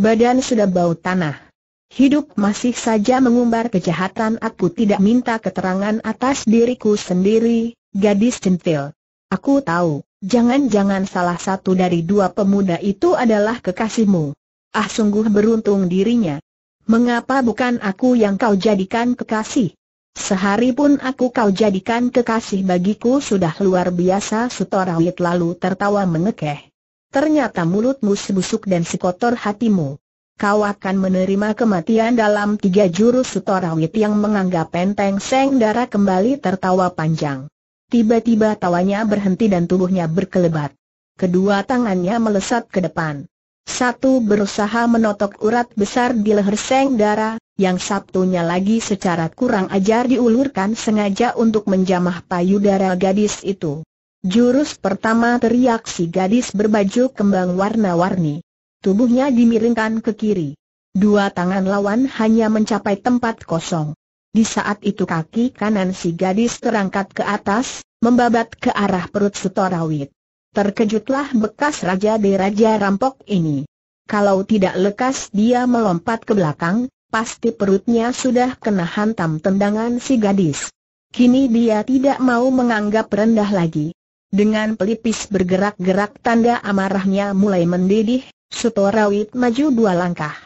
Badan sudah bau tanah. Hidup masih saja mengumbar kejahatan aku tidak minta keterangan atas diriku sendiri, gadis centil. Aku tahu, jangan-jangan salah satu dari dua pemuda itu adalah kekasihmu. Ah sungguh beruntung dirinya. Mengapa bukan aku yang kau jadikan kekasih? Sehari pun aku kau jadikan kekasih bagiku sudah luar biasa Sutorawit lalu tertawa mengekeh. Ternyata mulutmu sebusuk dan sekotor hatimu. Kau akan menerima kematian dalam tiga jurus Sutorawit yang menganggap penteng Seng darah kembali tertawa panjang. Tiba-tiba tawanya berhenti dan tubuhnya berkelebat. Kedua tangannya melesat ke depan. Satu berusaha menotok urat besar di leher Seng Dara, yang satunya lagi secara kurang ajar diulurkan sengaja untuk menjamah payudara gadis itu. Jurus pertama teriak si gadis berbaju kembang warna-warni. Tubuhnya dimiringkan ke kiri. Dua tangan lawan hanya mencapai tempat kosong. Di saat itu kaki kanan si gadis terangkat ke atas, membabat ke arah perut Sutorawit. Terkejutlah bekas Raja raja Rampok ini. Kalau tidak lekas dia melompat ke belakang, pasti perutnya sudah kena hantam tendangan si gadis. Kini dia tidak mau menganggap rendah lagi. Dengan pelipis bergerak-gerak tanda amarahnya mulai mendidih, Sutorawit maju dua langkah.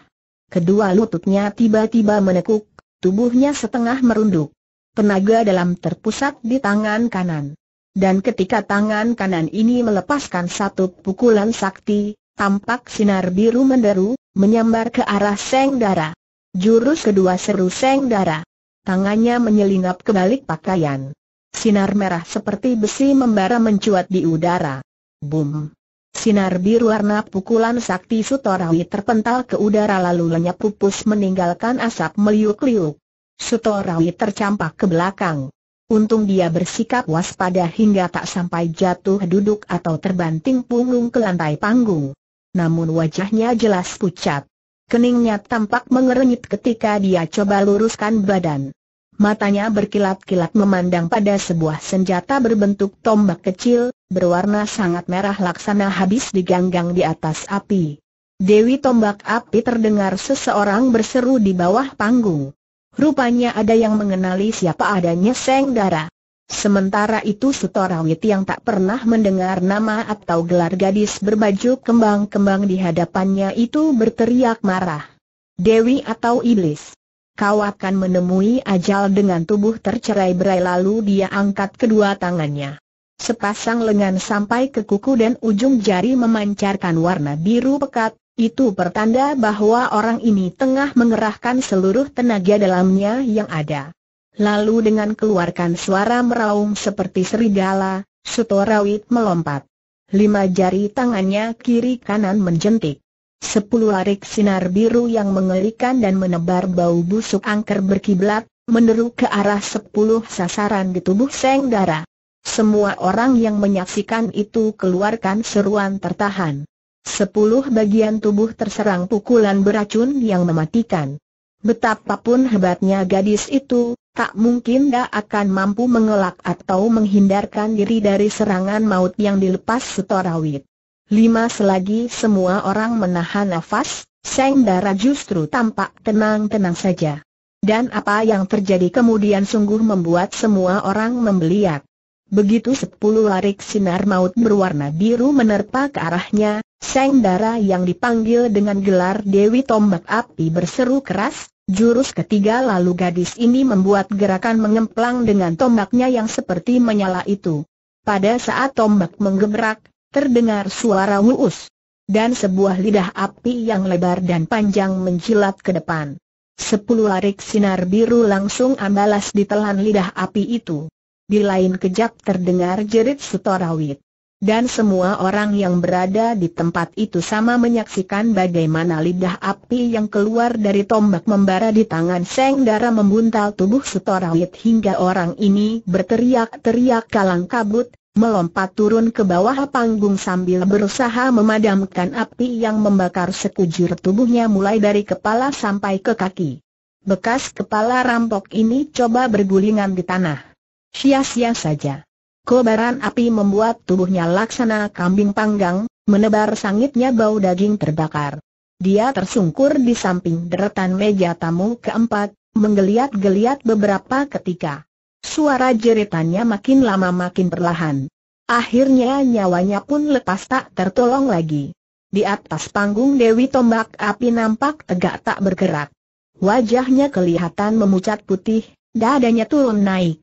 Kedua lututnya tiba-tiba menekuk, Tubuhnya setengah merunduk. Tenaga dalam terpusat di tangan kanan. Dan ketika tangan kanan ini melepaskan satu pukulan sakti, tampak sinar biru menderu, menyambar ke arah Seng Dara. Jurus kedua seru Seng Dara. Tangannya menyelinap ke balik pakaian. Sinar merah seperti besi membara mencuat di udara. Boom! Sinar biru warna pukulan sakti Sutorawi terpental ke udara lalu lenyap pupus meninggalkan asap meliuk-liuk. Sutorawi tercampak ke belakang. Untung dia bersikap waspada hingga tak sampai jatuh duduk atau terbanting punggung ke lantai panggung. Namun wajahnya jelas pucat. Keningnya tampak mengernyit ketika dia coba luruskan badan. Matanya berkilat-kilat memandang pada sebuah senjata berbentuk tombak kecil, berwarna sangat merah laksana habis diganggang di atas api. Dewi tombak api terdengar seseorang berseru di bawah panggung. Rupanya ada yang mengenali siapa adanya Seng Dara. Sementara itu Sutorawit yang tak pernah mendengar nama atau gelar gadis berbaju kembang-kembang di hadapannya itu berteriak marah. Dewi atau Iblis. Kau akan menemui ajal dengan tubuh tercerai-berai lalu dia angkat kedua tangannya. Sepasang lengan sampai ke kuku dan ujung jari memancarkan warna biru pekat, itu pertanda bahwa orang ini tengah mengerahkan seluruh tenaga dalamnya yang ada. Lalu dengan keluarkan suara meraung seperti serigala, Sutorawit melompat. Lima jari tangannya kiri kanan menjentik. Sepuluh arik sinar biru yang mengerikan dan menebar bau busuk angker berkiblat, meneru ke arah sepuluh sasaran di tubuh Seng Dara. Semua orang yang menyaksikan itu keluarkan seruan tertahan. Sepuluh bagian tubuh terserang pukulan beracun yang mematikan. Betapapun hebatnya gadis itu, tak mungkin dia akan mampu mengelak atau menghindarkan diri dari serangan maut yang dilepas setorawit. Lima selagi semua orang menahan nafas, Seng Dara justru tampak tenang-tenang saja. Dan apa yang terjadi kemudian sungguh membuat semua orang membeliak. Begitu sepuluh larik sinar maut berwarna biru menerpa ke arahnya, Seng Dara yang dipanggil dengan gelar Dewi Tombak Api berseru keras, jurus ketiga lalu gadis ini membuat gerakan mengemplang dengan tombaknya yang seperti menyala itu. Pada saat tombak menggebrak, terdengar suara wuus, dan sebuah lidah api yang lebar dan panjang menjilat ke depan. Sepuluh larik sinar biru langsung ambalas ditelan lidah api itu. Di lain kejap terdengar jerit sutorawit. Dan semua orang yang berada di tempat itu sama menyaksikan bagaimana lidah api yang keluar dari tombak membara di tangan Seng Dara membuntal tubuh sutorawit hingga orang ini berteriak-teriak kalang kabut, melompat turun ke bawah panggung sambil berusaha memadamkan api yang membakar sekujur tubuhnya mulai dari kepala sampai ke kaki. Bekas kepala rampok ini coba bergulingan di tanah. Sia-sia saja. Kobaran api membuat tubuhnya laksana kambing panggang, menebar sangitnya bau daging terbakar. Dia tersungkur di samping deretan meja tamu keempat, menggeliat-geliat beberapa ketika. Suara jeritannya makin lama makin perlahan. Akhirnya nyawanya pun lepas tak tertolong lagi. Di atas panggung Dewi Tombak Api nampak tegak tak bergerak. Wajahnya kelihatan memucat putih, dadanya turun naik.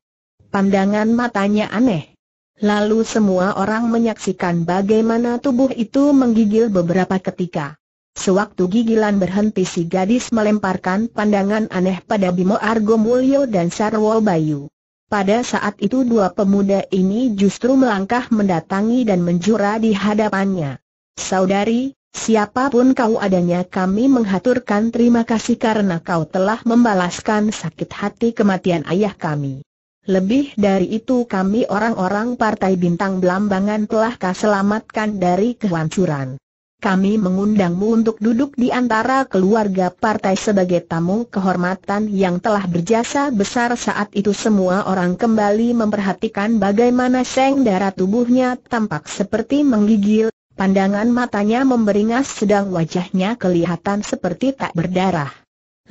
Pandangan matanya aneh. Lalu semua orang menyaksikan bagaimana tubuh itu menggigil beberapa ketika. Sewaktu gigilan berhenti si gadis melemparkan pandangan aneh pada Bimo Argo Mulyo dan Sarwo Bayu. Pada saat itu dua pemuda ini justru melangkah mendatangi dan menjura di hadapannya. Saudari, siapapun kau adanya kami menghaturkan terima kasih karena kau telah membalaskan sakit hati kematian ayah kami. Lebih dari itu kami orang-orang Partai Bintang Belambangan telah kau selamatkan dari kehancuran. Kami mengundangmu untuk duduk di antara keluarga partai sebagai tamu kehormatan yang telah berjasa besar saat itu semua orang kembali memperhatikan bagaimana seng darah tubuhnya tampak seperti menggigil, pandangan matanya memberingas sedang wajahnya kelihatan seperti tak berdarah.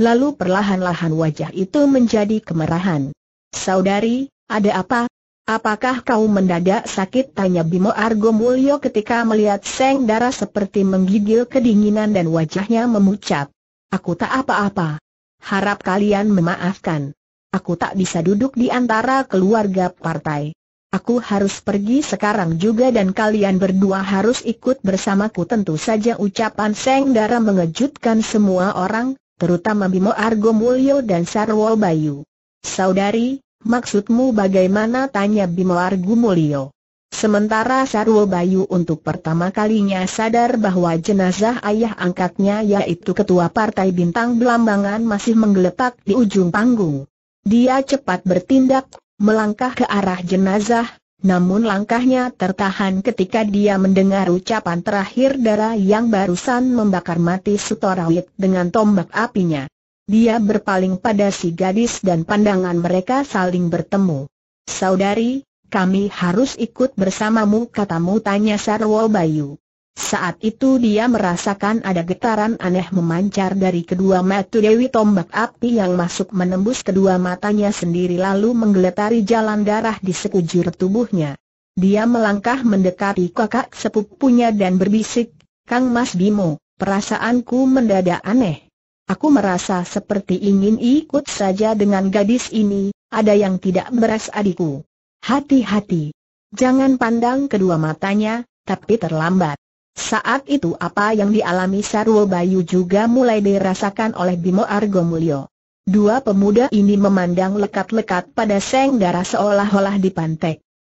Lalu perlahan-lahan wajah itu menjadi kemerahan. Saudari, ada apa? Apakah kau mendadak sakit? Tanya Bimo Argo Mulyo ketika melihat Seng Dara seperti menggigil kedinginan dan wajahnya memucat. Aku tak apa-apa. Harap kalian memaafkan. Aku tak bisa duduk di antara keluarga partai. Aku harus pergi sekarang juga dan kalian berdua harus ikut bersamaku tentu saja ucapan Seng Dara mengejutkan semua orang, terutama Bimo Argo Mulyo dan Sarwo Bayu. Saudari, maksudmu bagaimana tanya Bimo Mulyo. Sementara Sarwo Bayu untuk pertama kalinya sadar bahwa jenazah ayah angkatnya yaitu ketua partai bintang Belambangan masih menggeletak di ujung panggung. Dia cepat bertindak, melangkah ke arah jenazah, namun langkahnya tertahan ketika dia mendengar ucapan terakhir darah yang barusan membakar mati Sutorawit dengan tombak apinya. Dia berpaling pada si gadis dan pandangan mereka saling bertemu. Saudari, kami harus ikut bersamamu katamu tanya Sarwo Bayu. Saat itu dia merasakan ada getaran aneh memancar dari kedua mata Dewi tombak api yang masuk menembus kedua matanya sendiri lalu menggeletari jalan darah di sekujur tubuhnya. Dia melangkah mendekati kakak sepupunya dan berbisik, Kang Mas Bimo, perasaanku mendadak aneh. Aku merasa seperti ingin ikut saja dengan gadis ini, ada yang tidak beres adikku. Hati-hati. Jangan pandang kedua matanya, tapi terlambat. Saat itu apa yang dialami Sarwo Bayu juga mulai dirasakan oleh Bimo Argo Mulyo. Dua pemuda ini memandang lekat-lekat pada seng darah seolah-olah di pantai.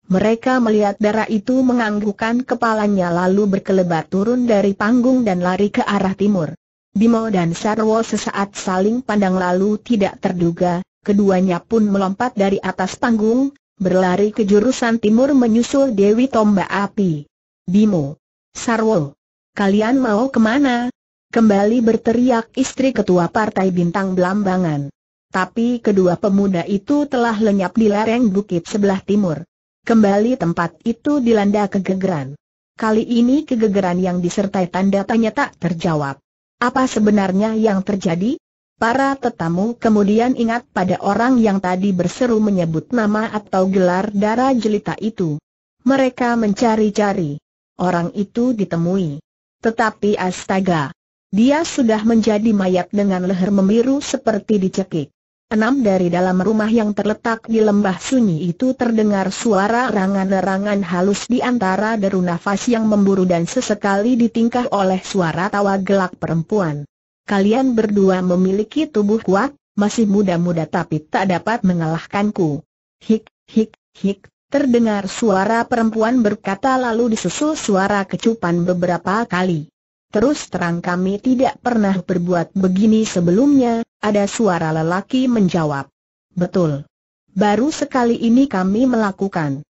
Mereka melihat darah itu menganggukkan kepalanya lalu berkelebat turun dari panggung dan lari ke arah timur. Bimo dan Sarwo sesaat saling pandang lalu tidak terduga, keduanya pun melompat dari atas panggung, berlari ke jurusan timur menyusul Dewi Tomba Api. Bimo, Sarwo, kalian mau kemana? Kembali berteriak istri ketua partai bintang Belambangan. Tapi kedua pemuda itu telah lenyap di lereng bukit sebelah timur. Kembali tempat itu dilanda kegegeran. Kali ini kegegeran yang disertai tanda tanya tak terjawab. Apa sebenarnya yang terjadi? Para tetamu kemudian ingat pada orang yang tadi berseru menyebut nama atau gelar darah jelita itu. Mereka mencari-cari. Orang itu ditemui. Tetapi astaga. Dia sudah menjadi mayat dengan leher memiru seperti dicekik. Enam dari dalam rumah yang terletak di lembah sunyi itu terdengar suara rangan-rangan halus di antara deru nafas yang memburu dan sesekali ditingkah oleh suara tawa gelak perempuan. Kalian berdua memiliki tubuh kuat, masih muda-muda tapi tak dapat mengalahkanku. Hik, hik, hik, terdengar suara perempuan berkata lalu disusul suara kecupan beberapa kali. Terus terang kami tidak pernah berbuat begini sebelumnya, ada suara lelaki menjawab. Betul. Baru sekali ini kami melakukan.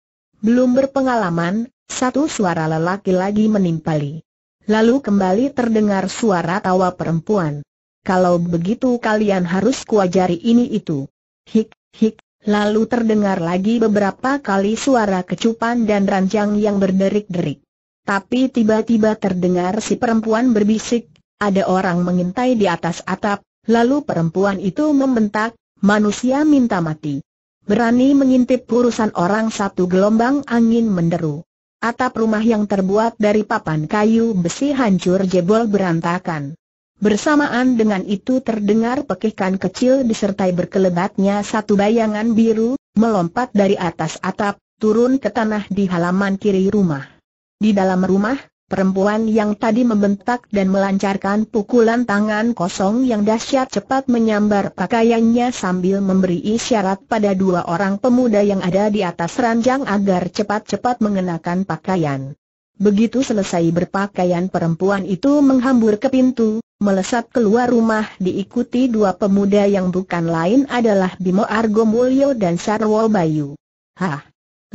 Belum berpengalaman, satu suara lelaki lagi menimpali. Lalu kembali terdengar suara tawa perempuan. Kalau begitu kalian harus kuajari ini itu. Hik, hik, lalu terdengar lagi beberapa kali suara kecupan dan ranjang yang berderik-derik. Tapi tiba-tiba terdengar si perempuan berbisik, ada orang mengintai di atas atap, lalu perempuan itu membentak, manusia minta mati. Berani mengintip urusan orang satu gelombang angin menderu. Atap rumah yang terbuat dari papan kayu besi hancur jebol berantakan. Bersamaan dengan itu terdengar pekikan kecil disertai berkelebatnya satu bayangan biru, melompat dari atas atap, turun ke tanah di halaman kiri rumah. Di dalam rumah, perempuan yang tadi membentak dan melancarkan pukulan tangan kosong yang dahsyat cepat menyambar pakaiannya sambil memberi isyarat pada dua orang pemuda yang ada di atas ranjang agar cepat-cepat mengenakan pakaian. Begitu selesai berpakaian perempuan itu menghambur ke pintu, melesat keluar rumah diikuti dua pemuda yang bukan lain adalah Bimo Argo Mulyo dan Sarwo Bayu. Hah!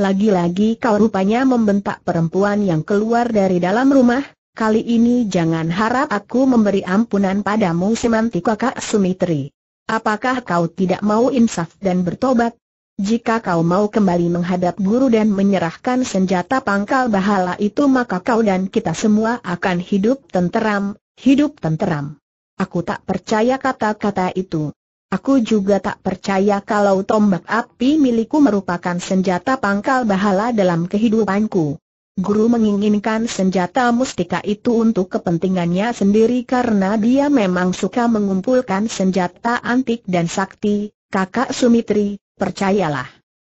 Lagi-lagi kau rupanya membentak perempuan yang keluar dari dalam rumah, kali ini jangan harap aku memberi ampunan padamu Semanti kakak Sumitri. Apakah kau tidak mau insaf dan bertobat? Jika kau mau kembali menghadap guru dan menyerahkan senjata pangkal bahala itu maka kau dan kita semua akan hidup tenteram, hidup tenteram. Aku tak percaya kata-kata itu. Aku juga tak percaya kalau tombak api milikku merupakan senjata pangkal bahala dalam kehidupanku. Guru menginginkan senjata mustika itu untuk kepentingannya sendiri karena dia memang suka mengumpulkan senjata antik dan sakti, kakak Sumitri, percayalah.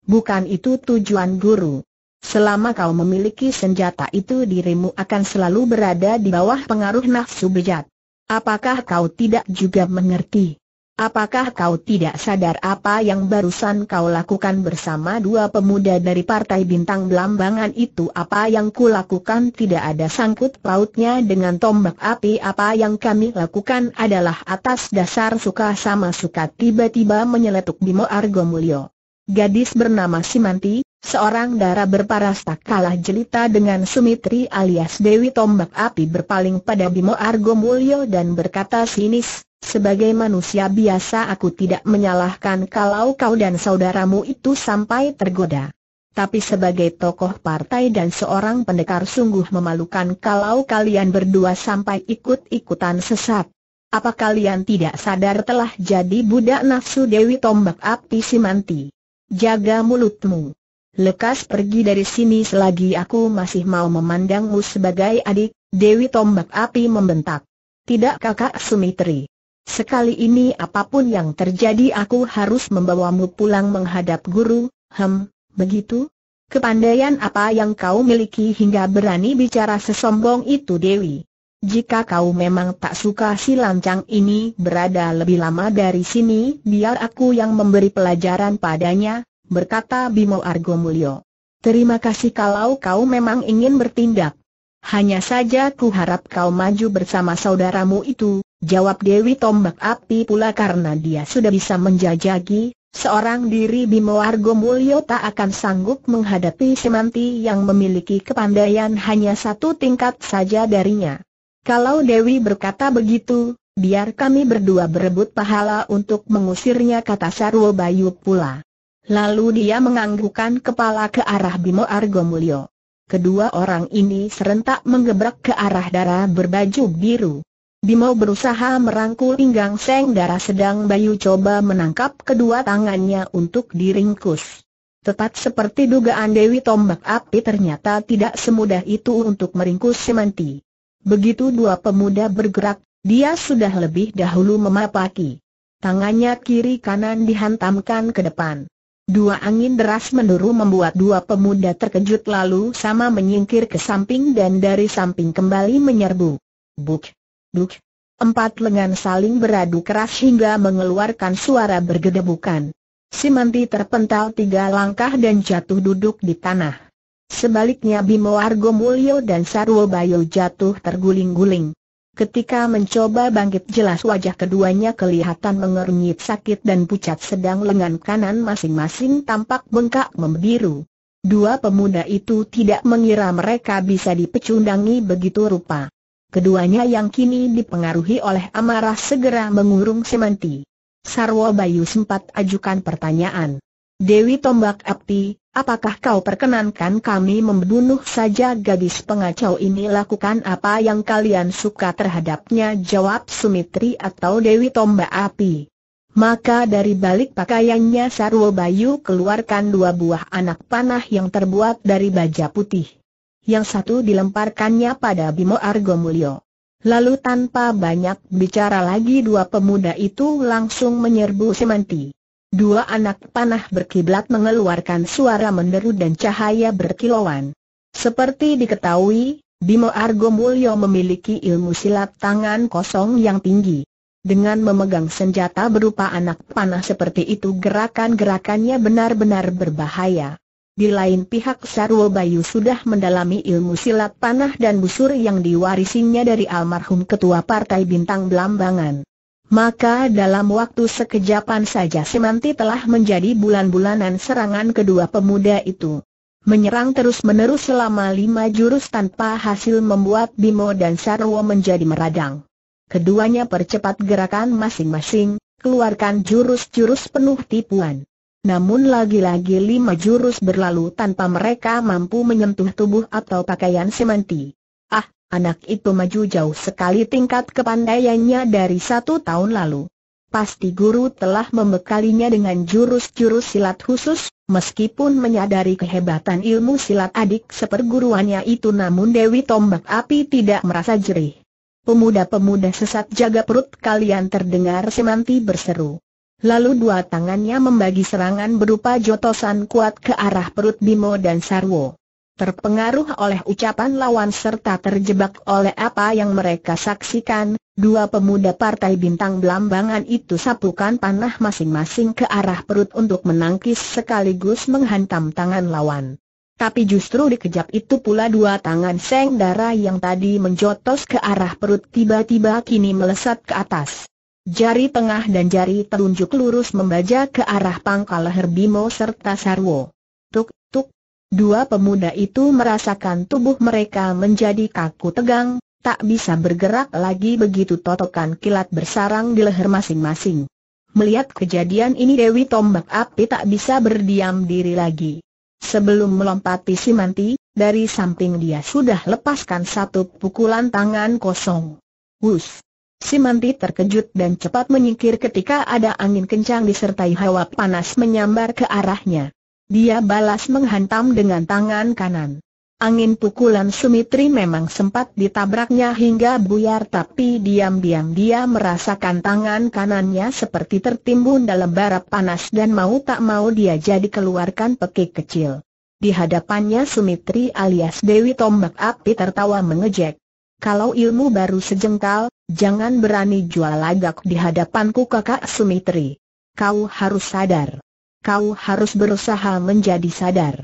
Bukan itu tujuan guru. Selama kau memiliki senjata itu dirimu akan selalu berada di bawah pengaruh nafsu bejat. Apakah kau tidak juga mengerti? Apakah kau tidak sadar apa yang barusan kau lakukan bersama dua pemuda dari Partai Bintang Belambangan itu? Apa yang lakukan tidak ada sangkut pautnya dengan tombak api. Apa yang kami lakukan adalah atas dasar suka sama suka tiba-tiba menyeletuk Bimo Argomulyo. Gadis bernama Simanti, Seorang darah berparas tak kalah jelita dengan Sumitri alias Dewi Tombak Api berpaling pada Bimo Argo Mulyo dan berkata sinis, sebagai manusia biasa aku tidak menyalahkan kalau kau dan saudaramu itu sampai tergoda. Tapi sebagai tokoh partai dan seorang pendekar sungguh memalukan kalau kalian berdua sampai ikut-ikutan sesat. Apa kalian tidak sadar telah jadi budak nafsu Dewi Tombak Api Simanti? Jaga mulutmu lekas pergi dari sini selagi aku masih mau memandangmu sebagai adik, Dewi Tombak Api membentak. Tidak kakak Sumitri. Sekali ini apapun yang terjadi aku harus membawamu pulang menghadap guru, hem, begitu? Kepandaian apa yang kau miliki hingga berani bicara sesombong itu Dewi? Jika kau memang tak suka si lancang ini berada lebih lama dari sini, biar aku yang memberi pelajaran padanya, berkata Bimo Argomulyo. Terima kasih kalau kau memang ingin bertindak. Hanya saja ku harap kau maju bersama saudaramu itu, jawab Dewi Tombak Api pula karena dia sudah bisa menjajagi, seorang diri Bimo Argomulyo tak akan sanggup menghadapi Semanti yang memiliki kepandaian hanya satu tingkat saja darinya. Kalau Dewi berkata begitu, Biar kami berdua berebut pahala untuk mengusirnya kata Sarwo Bayu pula. Lalu dia menganggukkan kepala ke arah Bimo Argomulyo. Kedua orang ini serentak menggebrak ke arah darah berbaju biru. Bimo berusaha merangkul pinggang Seng Dara sedang Bayu coba menangkap kedua tangannya untuk diringkus. Tepat seperti dugaan Dewi Tombak Api ternyata tidak semudah itu untuk meringkus Semanti. Begitu dua pemuda bergerak, dia sudah lebih dahulu memapaki. Tangannya kiri kanan dihantamkan ke depan. Dua angin deras menduru membuat dua pemuda terkejut lalu sama menyingkir ke samping dan dari samping kembali menyerbu. Buk! Buk! Empat lengan saling beradu keras hingga mengeluarkan suara bergedebukan. Simanti terpental tiga langkah dan jatuh duduk di tanah. Sebaliknya Bimo Argo Mulyo dan Sarwo Bayo jatuh terguling-guling. Ketika mencoba bangkit jelas wajah keduanya kelihatan mengernyit sakit dan pucat sedang lengan kanan masing-masing tampak bengkak membiru. Dua pemuda itu tidak mengira mereka bisa dipecundangi begitu rupa. Keduanya yang kini dipengaruhi oleh amarah segera mengurung semanti. Sarwo Bayu sempat ajukan pertanyaan. Dewi Tombak Api, apakah kau perkenankan kami membunuh saja gadis pengacau ini lakukan apa yang kalian suka terhadapnya jawab Sumitri atau Dewi Tombak Api. Maka dari balik pakaiannya Sarwo Bayu keluarkan dua buah anak panah yang terbuat dari baja putih. Yang satu dilemparkannya pada Bimo Argo Mulyo. Lalu tanpa banyak bicara lagi dua pemuda itu langsung menyerbu Semanti. Dua anak panah berkiblat mengeluarkan suara menderu dan cahaya berkilauan. Seperti diketahui, Bimo Argo Mulyo memiliki ilmu silat tangan kosong yang tinggi. Dengan memegang senjata berupa anak panah seperti itu gerakan-gerakannya benar-benar berbahaya. Di lain pihak Sarwo Bayu sudah mendalami ilmu silat panah dan busur yang diwarisinya dari almarhum ketua partai Bintang Belambangan. Maka dalam waktu sekejapan saja Semanti telah menjadi bulan-bulanan serangan kedua pemuda itu. Menyerang terus-menerus selama lima jurus tanpa hasil membuat Bimo dan Sarwo menjadi meradang. Keduanya percepat gerakan masing-masing, keluarkan jurus-jurus penuh tipuan. Namun lagi-lagi lima jurus berlalu tanpa mereka mampu menyentuh tubuh atau pakaian Semanti. Ah, Anak itu maju jauh sekali tingkat kepandaiannya dari satu tahun lalu. Pasti guru telah membekalinya dengan jurus-jurus silat khusus, meskipun menyadari kehebatan ilmu silat adik seperguruannya itu namun Dewi Tombak Api tidak merasa jerih. Pemuda-pemuda sesat jaga perut kalian terdengar Semanti berseru. Lalu dua tangannya membagi serangan berupa jotosan kuat ke arah perut Bimo dan Sarwo. Terpengaruh oleh ucapan lawan serta terjebak oleh apa yang mereka saksikan, dua pemuda partai bintang belambangan itu sapukan panah masing-masing ke arah perut untuk menangkis sekaligus menghantam tangan lawan. Tapi justru dikejap itu pula dua tangan Seng darah yang tadi menjotos ke arah perut tiba-tiba kini melesat ke atas. Jari tengah dan jari telunjuk lurus membaja ke arah pangkal leher Bimo serta Sarwo. Tuk, Dua pemuda itu merasakan tubuh mereka menjadi kaku tegang, tak bisa bergerak lagi begitu totokan kilat bersarang di leher masing-masing. Melihat kejadian ini Dewi Tombak Api tak bisa berdiam diri lagi. Sebelum melompati si manti, dari samping dia sudah lepaskan satu pukulan tangan kosong. Wus! manti terkejut dan cepat menyingkir ketika ada angin kencang disertai hawa panas menyambar ke arahnya. Dia balas menghantam dengan tangan kanan. Angin pukulan Sumitri memang sempat ditabraknya hingga buyar tapi diam-diam dia merasakan tangan kanannya seperti tertimbun dalam bara panas dan mau tak mau dia jadi keluarkan pekik kecil. Di hadapannya Sumitri alias Dewi Tombak Api tertawa mengejek. Kalau ilmu baru sejengkal, jangan berani jual lagak di hadapanku kakak Sumitri. Kau harus sadar kau harus berusaha menjadi sadar.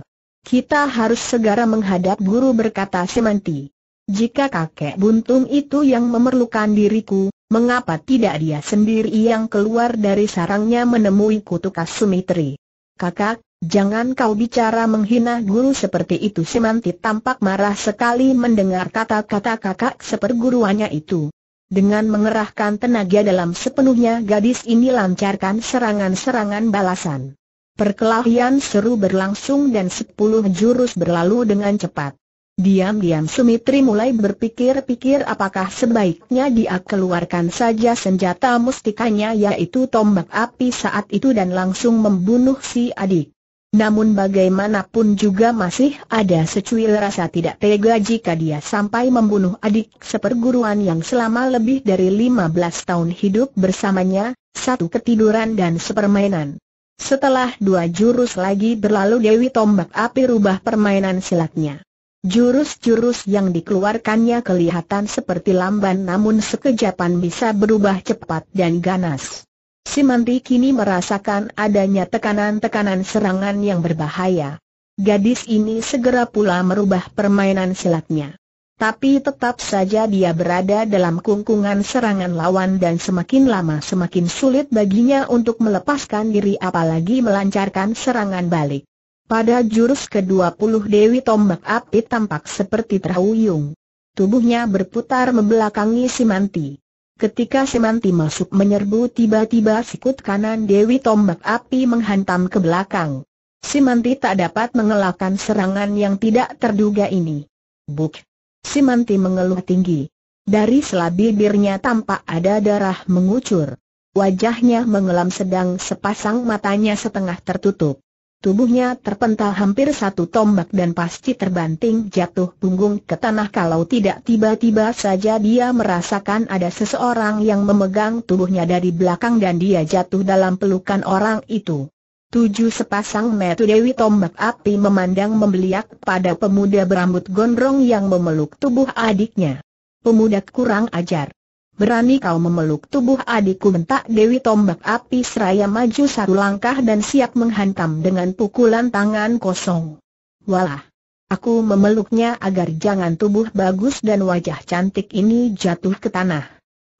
Kita harus segera menghadap guru berkata Semanti. Jika kakek buntung itu yang memerlukan diriku, mengapa tidak dia sendiri yang keluar dari sarangnya menemui kutukas Sumitri? Kakak, jangan kau bicara menghina guru seperti itu Semanti tampak marah sekali mendengar kata-kata kakak seperguruannya itu. Dengan mengerahkan tenaga dalam sepenuhnya gadis ini lancarkan serangan-serangan balasan. Perkelahian seru berlangsung dan sepuluh jurus berlalu dengan cepat. Diam-diam Sumitri mulai berpikir-pikir apakah sebaiknya dia keluarkan saja senjata mustikanya yaitu tombak api saat itu dan langsung membunuh si adik. Namun bagaimanapun juga masih ada secuil rasa tidak tega jika dia sampai membunuh adik seperguruan yang selama lebih dari 15 tahun hidup bersamanya, satu ketiduran dan sepermainan. Setelah dua jurus lagi berlalu Dewi Tombak Api rubah permainan silatnya. Jurus-jurus yang dikeluarkannya kelihatan seperti lamban namun sekejapan bisa berubah cepat dan ganas. Si Simanti kini merasakan adanya tekanan-tekanan serangan yang berbahaya. Gadis ini segera pula merubah permainan silatnya. Tapi tetap saja dia berada dalam kungkungan serangan lawan dan semakin lama semakin sulit baginya untuk melepaskan diri apalagi melancarkan serangan balik. Pada jurus ke-20 Dewi Tombak Api tampak seperti terhuyung. Tubuhnya berputar membelakangi Simanti. Ketika Simanti masuk menyerbu tiba-tiba sikut kanan Dewi Tombak Api menghantam ke belakang. Simanti tak dapat mengelakkan serangan yang tidak terduga ini. Buk! Simanti mengeluh tinggi. Dari selah bibirnya tampak ada darah mengucur. Wajahnya mengelam sedang sepasang matanya setengah tertutup. Tubuhnya terpental hampir satu tombak dan pasti terbanting jatuh punggung ke tanah kalau tidak tiba-tiba saja dia merasakan ada seseorang yang memegang tubuhnya dari belakang dan dia jatuh dalam pelukan orang itu. Tujuh sepasang metu Dewi Tombak Api memandang membeliak pada pemuda berambut gondrong yang memeluk tubuh adiknya. Pemuda kurang ajar. Berani kau memeluk tubuh adikku bentak Dewi Tombak Api seraya maju satu langkah dan siap menghantam dengan pukulan tangan kosong. Walah! Aku memeluknya agar jangan tubuh bagus dan wajah cantik ini jatuh ke tanah.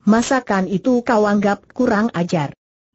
Masakan itu kau anggap kurang ajar.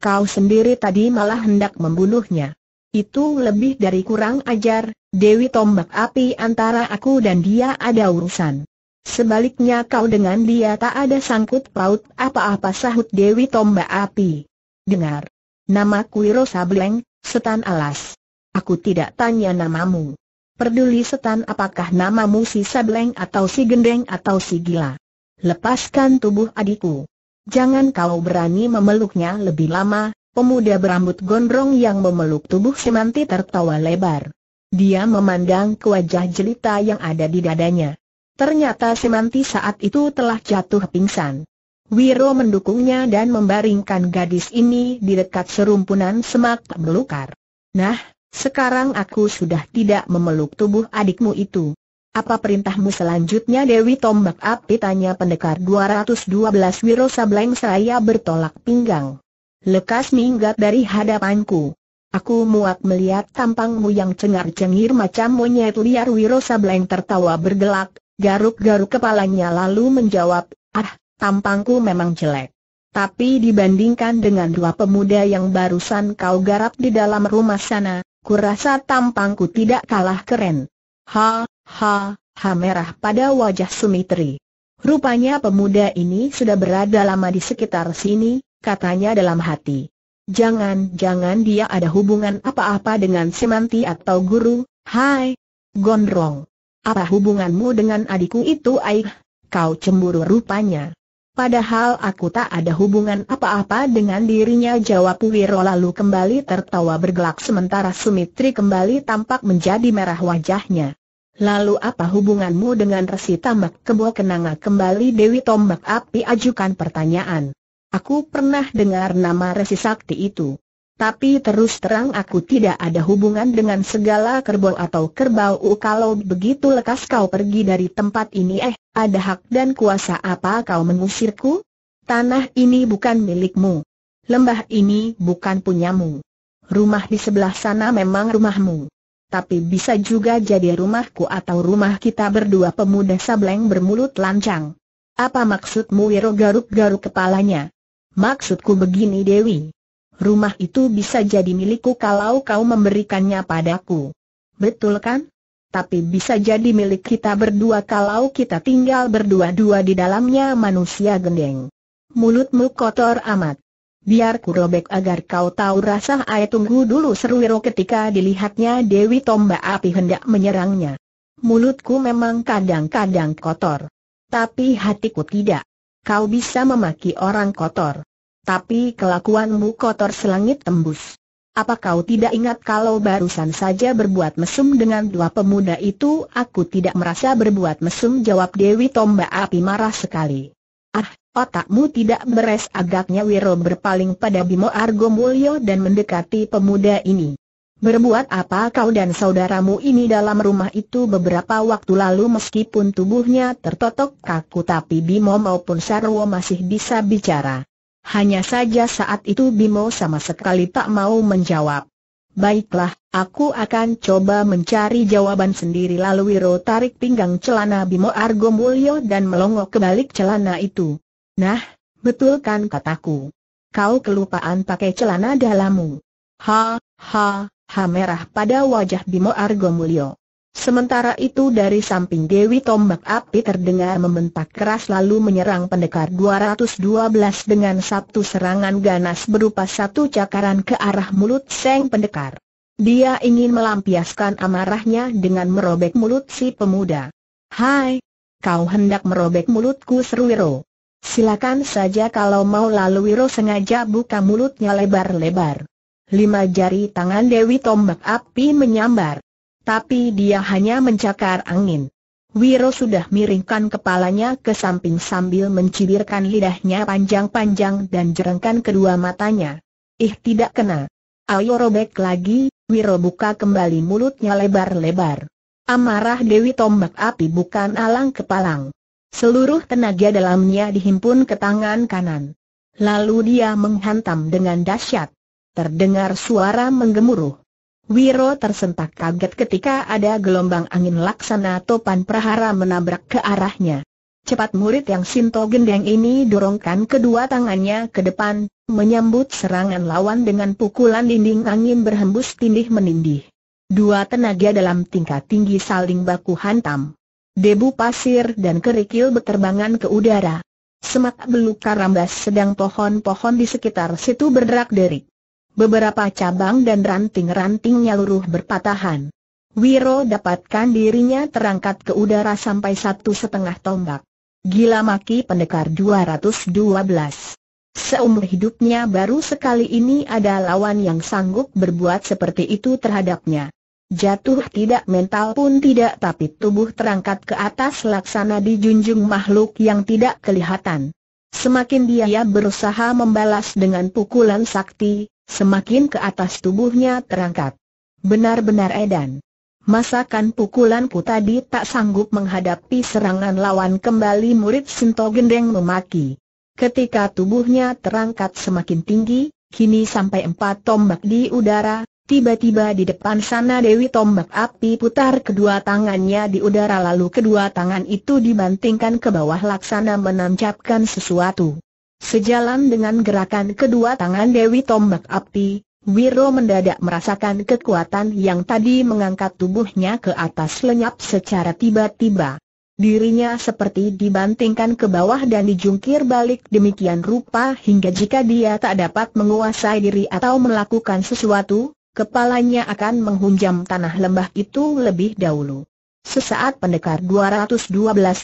Kau sendiri tadi malah hendak membunuhnya. Itu lebih dari kurang ajar, Dewi Tombak Api antara aku dan dia ada urusan. Sebaliknya kau dengan dia tak ada sangkut paut apa-apa sahut Dewi Tombak Api. Dengar. Nama Kuiro Sableng, Setan Alas. Aku tidak tanya namamu. Perduli setan apakah namamu si Sableng atau si Gendeng atau si Gila. Lepaskan tubuh adikku. Jangan kau berani memeluknya lebih lama, pemuda berambut gondrong yang memeluk tubuh Semanti tertawa lebar. Dia memandang ke wajah jelita yang ada di dadanya. Ternyata Semanti saat itu telah jatuh pingsan. Wiro mendukungnya dan membaringkan gadis ini di dekat serumpunan semak belukar. Nah, sekarang aku sudah tidak memeluk tubuh adikmu itu. Apa perintahmu selanjutnya Dewi Tombak Api tanya pendekar 212 Wiro Sableng saya bertolak pinggang. Lekas minggat dari hadapanku. Aku muak melihat tampangmu yang cengar-cengir macam monyet liar Wiro Sableng tertawa bergelak, garuk-garuk kepalanya lalu menjawab, ah, tampangku memang jelek. Tapi dibandingkan dengan dua pemuda yang barusan kau garap di dalam rumah sana, kurasa tampangku tidak kalah keren. Ha, Ha, ha merah pada wajah Sumitri. Rupanya pemuda ini sudah berada lama di sekitar sini, katanya dalam hati. Jangan-jangan dia ada hubungan apa-apa dengan Semanti atau guru, hai, gondrong. Apa hubunganmu dengan adikku itu Aik? kau cemburu rupanya. Padahal aku tak ada hubungan apa-apa dengan dirinya jawab Wiro lalu kembali tertawa bergelak sementara Sumitri kembali tampak menjadi merah wajahnya. Lalu apa hubunganmu dengan resi tambak kebo kenanga kembali Dewi Tombak Api ajukan pertanyaan. Aku pernah dengar nama resi sakti itu. Tapi terus terang aku tidak ada hubungan dengan segala kerbau atau kerbau Kalau begitu lekas kau pergi dari tempat ini eh, ada hak dan kuasa apa kau mengusirku? Tanah ini bukan milikmu. Lembah ini bukan punyamu. Rumah di sebelah sana memang rumahmu tapi bisa juga jadi rumahku atau rumah kita berdua pemuda sableng bermulut lancang. Apa maksudmu Wiro garuk-garuk kepalanya? Maksudku begini Dewi. Rumah itu bisa jadi milikku kalau kau memberikannya padaku. Betul kan? Tapi bisa jadi milik kita berdua kalau kita tinggal berdua-dua di dalamnya manusia gendeng. Mulutmu kotor amat. Biar ku robek agar kau tahu rasa ayat tunggu dulu seru Wiro ketika dilihatnya Dewi Tomba api hendak menyerangnya. Mulutku memang kadang-kadang kotor. Tapi hatiku tidak. Kau bisa memaki orang kotor. Tapi kelakuanmu kotor selangit tembus. Apa kau tidak ingat kalau barusan saja berbuat mesum dengan dua pemuda itu? Aku tidak merasa berbuat mesum jawab Dewi Tomba api marah sekali. Ah, Otakmu tidak beres agaknya Wiro berpaling pada Bimo Argo Mulyo dan mendekati pemuda ini. Berbuat apa kau dan saudaramu ini dalam rumah itu beberapa waktu lalu meskipun tubuhnya tertotok kaku tapi Bimo maupun Sarwo masih bisa bicara. Hanya saja saat itu Bimo sama sekali tak mau menjawab. Baiklah, aku akan coba mencari jawaban sendiri lalu Wiro tarik pinggang celana Bimo Argo Mulyo dan melongok ke balik celana itu. Nah, betul kan kataku? Kau kelupaan pakai celana dalammu. Ha, ha, ha merah pada wajah Bimo Argo Mulyo. Sementara itu dari samping Dewi Tombak Api terdengar membentak keras lalu menyerang pendekar 212 dengan satu serangan ganas berupa satu cakaran ke arah mulut Seng Pendekar. Dia ingin melampiaskan amarahnya dengan merobek mulut si pemuda. Hai! Kau hendak merobek mulutku seru Silakan saja kalau mau lalu Wiro sengaja buka mulutnya lebar-lebar. Lima jari tangan Dewi tombak api menyambar. Tapi dia hanya mencakar angin. Wiro sudah miringkan kepalanya ke samping sambil mencibirkan lidahnya panjang-panjang dan jerengkan kedua matanya. Ih tidak kena. Ayo robek lagi, Wiro buka kembali mulutnya lebar-lebar. Amarah Dewi tombak api bukan alang kepalang. Seluruh tenaga dalamnya dihimpun ke tangan kanan. Lalu dia menghantam dengan dahsyat. Terdengar suara menggemuruh. Wiro tersentak kaget ketika ada gelombang angin laksana topan prahara menabrak ke arahnya. Cepat murid yang Sinto Gendeng ini dorongkan kedua tangannya ke depan, menyambut serangan lawan dengan pukulan dinding angin berhembus tindih menindih. Dua tenaga dalam tingkat tinggi saling baku hantam debu pasir dan kerikil berterbangan ke udara. Semak belukar rambas sedang pohon-pohon di sekitar situ berderak derik. Beberapa cabang dan ranting-rantingnya luruh berpatahan. Wiro dapatkan dirinya terangkat ke udara sampai satu setengah tombak. Gila maki pendekar 212. Seumur hidupnya baru sekali ini ada lawan yang sanggup berbuat seperti itu terhadapnya. Jatuh tidak mental pun tidak tapi tubuh terangkat ke atas laksana dijunjung makhluk yang tidak kelihatan. Semakin dia berusaha membalas dengan pukulan sakti, semakin ke atas tubuhnya terangkat. Benar-benar edan. Masakan pukulanku tadi tak sanggup menghadapi serangan lawan kembali murid Sinto Gendeng memaki. Ketika tubuhnya terangkat semakin tinggi, kini sampai empat tombak di udara, Tiba-tiba di depan sana Dewi Tombak Api putar kedua tangannya di udara lalu kedua tangan itu dibantingkan ke bawah laksana menancapkan sesuatu. Sejalan dengan gerakan kedua tangan Dewi Tombak Api, Wiro mendadak merasakan kekuatan yang tadi mengangkat tubuhnya ke atas lenyap secara tiba-tiba. Dirinya seperti dibantingkan ke bawah dan dijungkir balik demikian rupa hingga jika dia tak dapat menguasai diri atau melakukan sesuatu, Kepalanya akan menghunjam tanah lembah itu lebih dahulu. Sesaat pendekar 212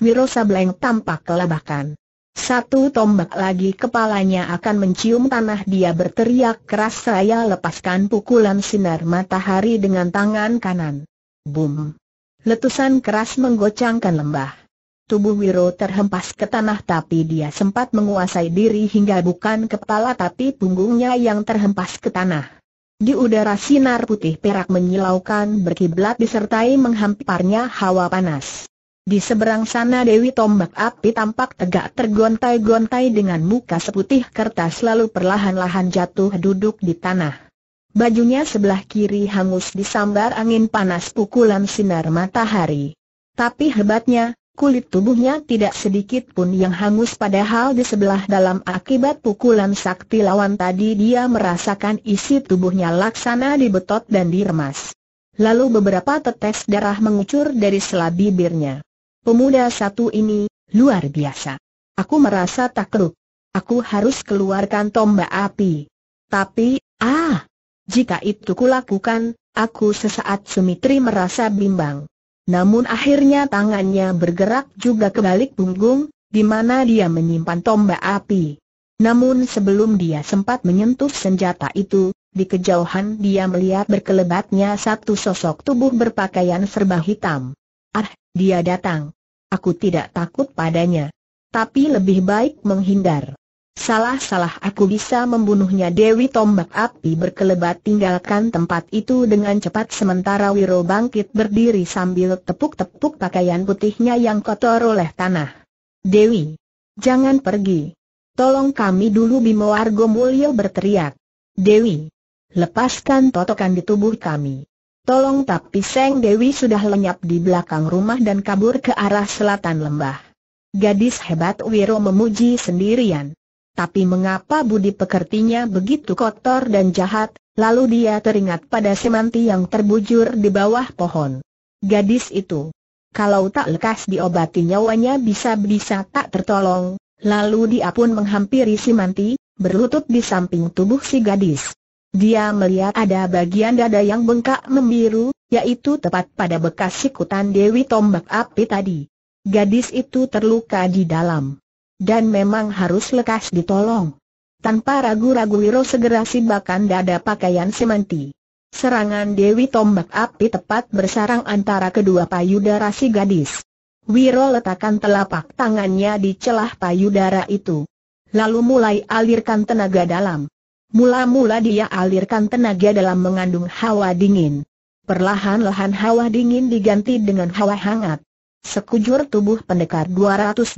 Wiro Sableng tampak kelabakan. Satu tombak lagi kepalanya akan mencium tanah dia berteriak keras saya lepaskan pukulan sinar matahari dengan tangan kanan. Boom. Letusan keras menggocangkan lembah. Tubuh Wiro terhempas ke tanah tapi dia sempat menguasai diri hingga bukan kepala tapi punggungnya yang terhempas ke tanah. Di udara sinar putih perak menyilaukan berkiblat disertai menghamparnya hawa panas. Di seberang sana Dewi Tombak Api tampak tegak tergontai-gontai dengan muka seputih kertas lalu perlahan-lahan jatuh duduk di tanah. Bajunya sebelah kiri hangus disambar angin panas pukulan sinar matahari. Tapi hebatnya, kulit tubuhnya tidak sedikit pun yang hangus padahal di sebelah dalam akibat pukulan sakti lawan tadi dia merasakan isi tubuhnya laksana dibetot dan diremas. Lalu beberapa tetes darah mengucur dari sela bibirnya. Pemuda satu ini, luar biasa. Aku merasa takluk. Aku harus keluarkan tombak api. Tapi, ah! Jika itu kulakukan, aku sesaat Sumitri merasa bimbang. Namun akhirnya tangannya bergerak juga ke balik punggung, di mana dia menyimpan tombak api. Namun sebelum dia sempat menyentuh senjata itu, di kejauhan dia melihat berkelebatnya satu sosok tubuh berpakaian serba hitam. Ah, dia datang. Aku tidak takut padanya. Tapi lebih baik menghindar. Salah-salah aku bisa membunuhnya Dewi tombak api berkelebat tinggalkan tempat itu dengan cepat sementara Wiro bangkit berdiri sambil tepuk-tepuk pakaian putihnya yang kotor oleh tanah. Dewi, jangan pergi. Tolong kami dulu Bimo Argo Mulyo berteriak. Dewi, lepaskan totokan di tubuh kami. Tolong tapi Seng Dewi sudah lenyap di belakang rumah dan kabur ke arah selatan lembah. Gadis hebat Wiro memuji sendirian tapi mengapa budi pekertinya begitu kotor dan jahat, lalu dia teringat pada Semanti yang terbujur di bawah pohon. Gadis itu, kalau tak lekas diobati nyawanya bisa-bisa tak tertolong, lalu dia pun menghampiri Semanti, berlutut di samping tubuh si gadis. Dia melihat ada bagian dada yang bengkak membiru, yaitu tepat pada bekas sikutan Dewi Tombak Api tadi. Gadis itu terluka di dalam dan memang harus lekas ditolong. Tanpa ragu-ragu Wiro segera sibakan dada pakaian sementi. Serangan Dewi Tombak Api tepat bersarang antara kedua payudara si gadis. Wiro letakkan telapak tangannya di celah payudara itu. Lalu mulai alirkan tenaga dalam. Mula-mula dia alirkan tenaga dalam mengandung hawa dingin. Perlahan-lahan hawa dingin diganti dengan hawa hangat. Sekujur tubuh pendekar 212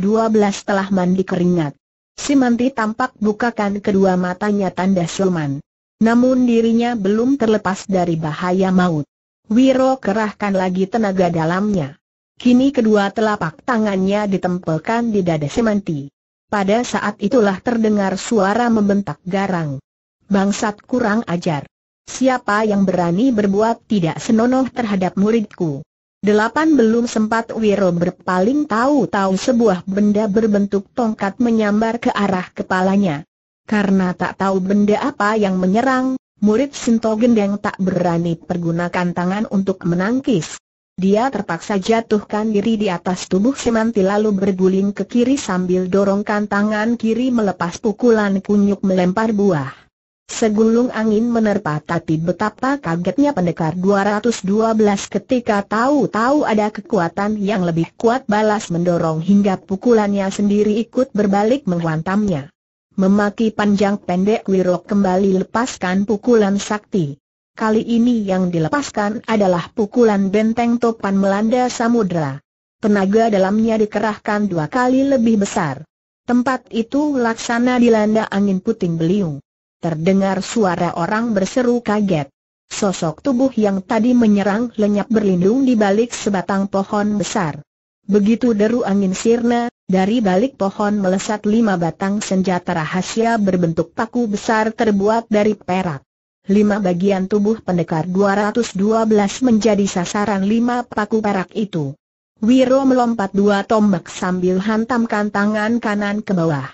telah mandi keringat. Si Simanti tampak bukakan kedua matanya tanda siluman. Namun dirinya belum terlepas dari bahaya maut. Wiro kerahkan lagi tenaga dalamnya. Kini kedua telapak tangannya ditempelkan di dada Si Simanti. Pada saat itulah terdengar suara membentak garang. Bangsat kurang ajar. Siapa yang berani berbuat tidak senonoh terhadap muridku? Delapan belum sempat Wiro berpaling tahu-tahu sebuah benda berbentuk tongkat menyambar ke arah kepalanya. Karena tak tahu benda apa yang menyerang, murid Sinto Gendeng tak berani pergunakan tangan untuk menangkis. Dia terpaksa jatuhkan diri di atas tubuh Semanti lalu berguling ke kiri sambil dorongkan tangan kiri melepas pukulan kunyuk melempar buah. Segulung angin menerpa tapi betapa kagetnya pendekar 212 ketika tahu-tahu ada kekuatan yang lebih kuat balas mendorong hingga pukulannya sendiri ikut berbalik menghantamnya. Memaki panjang pendek Wirok kembali lepaskan pukulan sakti. Kali ini yang dilepaskan adalah pukulan benteng topan melanda samudera. Tenaga dalamnya dikerahkan dua kali lebih besar. Tempat itu laksana dilanda angin puting beliung terdengar suara orang berseru kaget. Sosok tubuh yang tadi menyerang lenyap berlindung di balik sebatang pohon besar. Begitu deru angin sirna, dari balik pohon melesat lima batang senjata rahasia berbentuk paku besar terbuat dari perak. Lima bagian tubuh pendekar 212 menjadi sasaran lima paku perak itu. Wiro melompat dua tombak sambil hantamkan tangan kanan ke bawah.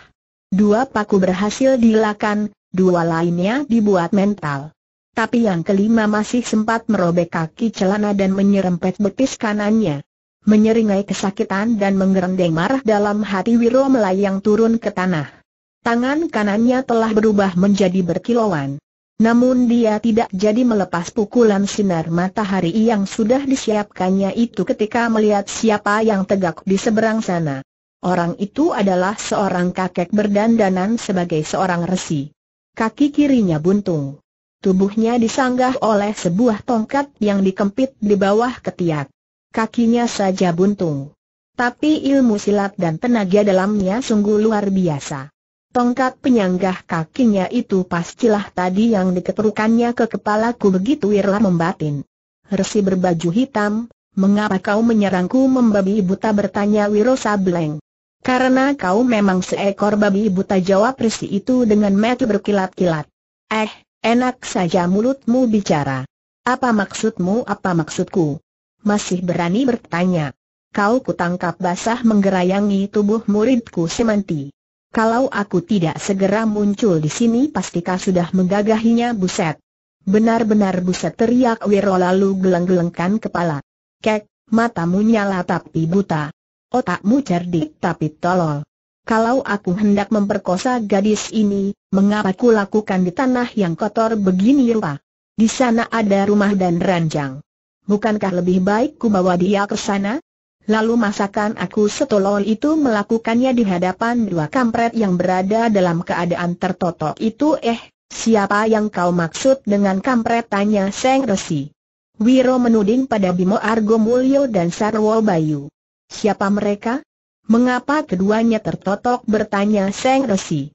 Dua paku berhasil dilakukan dua lainnya dibuat mental. Tapi yang kelima masih sempat merobek kaki celana dan menyerempet betis kanannya. Menyeringai kesakitan dan menggerendeng marah dalam hati Wiro melayang turun ke tanah. Tangan kanannya telah berubah menjadi berkilauan. Namun dia tidak jadi melepas pukulan sinar matahari yang sudah disiapkannya itu ketika melihat siapa yang tegak di seberang sana. Orang itu adalah seorang kakek berdandanan sebagai seorang resi. Kaki kirinya buntung. Tubuhnya disanggah oleh sebuah tongkat yang dikempit di bawah ketiak. Kakinya saja buntung. Tapi ilmu silat dan tenaga dalamnya sungguh luar biasa. Tongkat penyanggah kakinya itu pastilah tadi yang diketerukannya ke kepalaku begitu Wirla membatin. Resi berbaju hitam, mengapa kau menyerangku membabi buta bertanya Wiro Sableng. Karena kau memang seekor babi buta jawab Risti itu dengan mata berkilat-kilat. Eh, enak saja mulutmu bicara. Apa maksudmu apa maksudku? Masih berani bertanya. Kau kutangkap basah menggerayangi tubuh muridku Semanti. Kalau aku tidak segera muncul di sini pastikah sudah menggagahinya buset. Benar-benar buset teriak Wiro lalu geleng-gelengkan kepala. Kek, matamu nyala tapi buta. Otakmu cerdik tapi tolol. Kalau aku hendak memperkosa gadis ini, mengapa ku lakukan di tanah yang kotor begini rupa? Di sana ada rumah dan ranjang. Bukankah lebih baik ku bawa dia ke sana? Lalu masakan aku setolol itu melakukannya di hadapan dua kampret yang berada dalam keadaan tertotok itu eh, siapa yang kau maksud dengan kampret tanya Seng Resi. Wiro menuding pada Bimo Argo Mulyo dan Sarwo Bayu. Siapa mereka? Mengapa keduanya tertotok bertanya Seng Resi?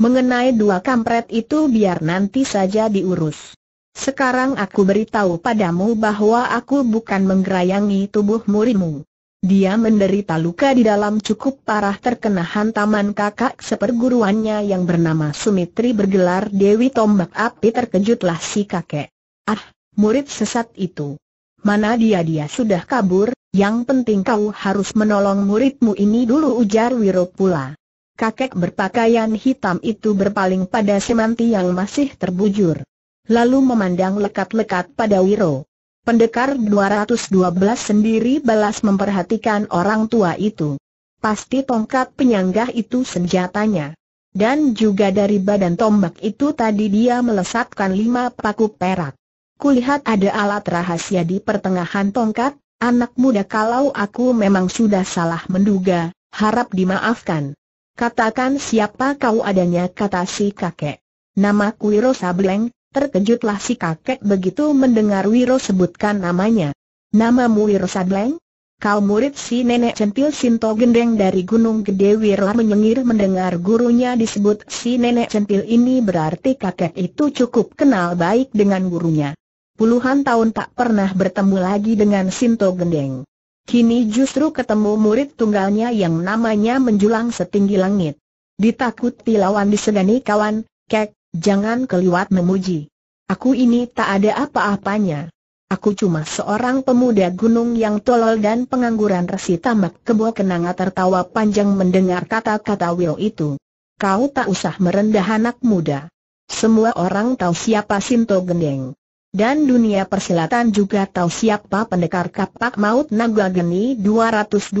Mengenai dua kampret itu biar nanti saja diurus. Sekarang aku beritahu padamu bahwa aku bukan menggerayangi tubuh murimu. Dia menderita luka di dalam cukup parah terkena hantaman kakak seperguruannya yang bernama Sumitri bergelar Dewi Tombak Api terkejutlah si kakek. Ah, murid sesat itu. Mana dia dia sudah kabur, yang penting kau harus menolong muridmu ini dulu ujar Wiro pula. Kakek berpakaian hitam itu berpaling pada Semanti yang masih terbujur. Lalu memandang lekat-lekat pada Wiro. Pendekar 212 sendiri balas memperhatikan orang tua itu. Pasti tongkat penyanggah itu senjatanya. Dan juga dari badan tombak itu tadi dia melesatkan lima paku perak. Kulihat ada alat rahasia di pertengahan tongkat, Anak muda kalau aku memang sudah salah menduga, harap dimaafkan. Katakan siapa kau adanya kata si kakek. Nama Wiro Sableng, terkejutlah si kakek begitu mendengar Wiro sebutkan namanya. Namamu Wiro Sableng? Kau murid si nenek centil Sinto Gendeng dari Gunung Gede Wirla menyengir mendengar gurunya disebut si nenek centil ini berarti kakek itu cukup kenal baik dengan gurunya puluhan tahun tak pernah bertemu lagi dengan Sinto Gendeng. Kini justru ketemu murid tunggalnya yang namanya menjulang setinggi langit. Ditakuti lawan disegani kawan, kek, jangan keliwat memuji. Aku ini tak ada apa-apanya. Aku cuma seorang pemuda gunung yang tolol dan pengangguran resi tamak kebo kenanga tertawa panjang mendengar kata-kata Will itu. Kau tak usah merendah anak muda. Semua orang tahu siapa Sinto Gendeng dan dunia persilatan juga tahu siapa pendekar kapak maut naga geni 212,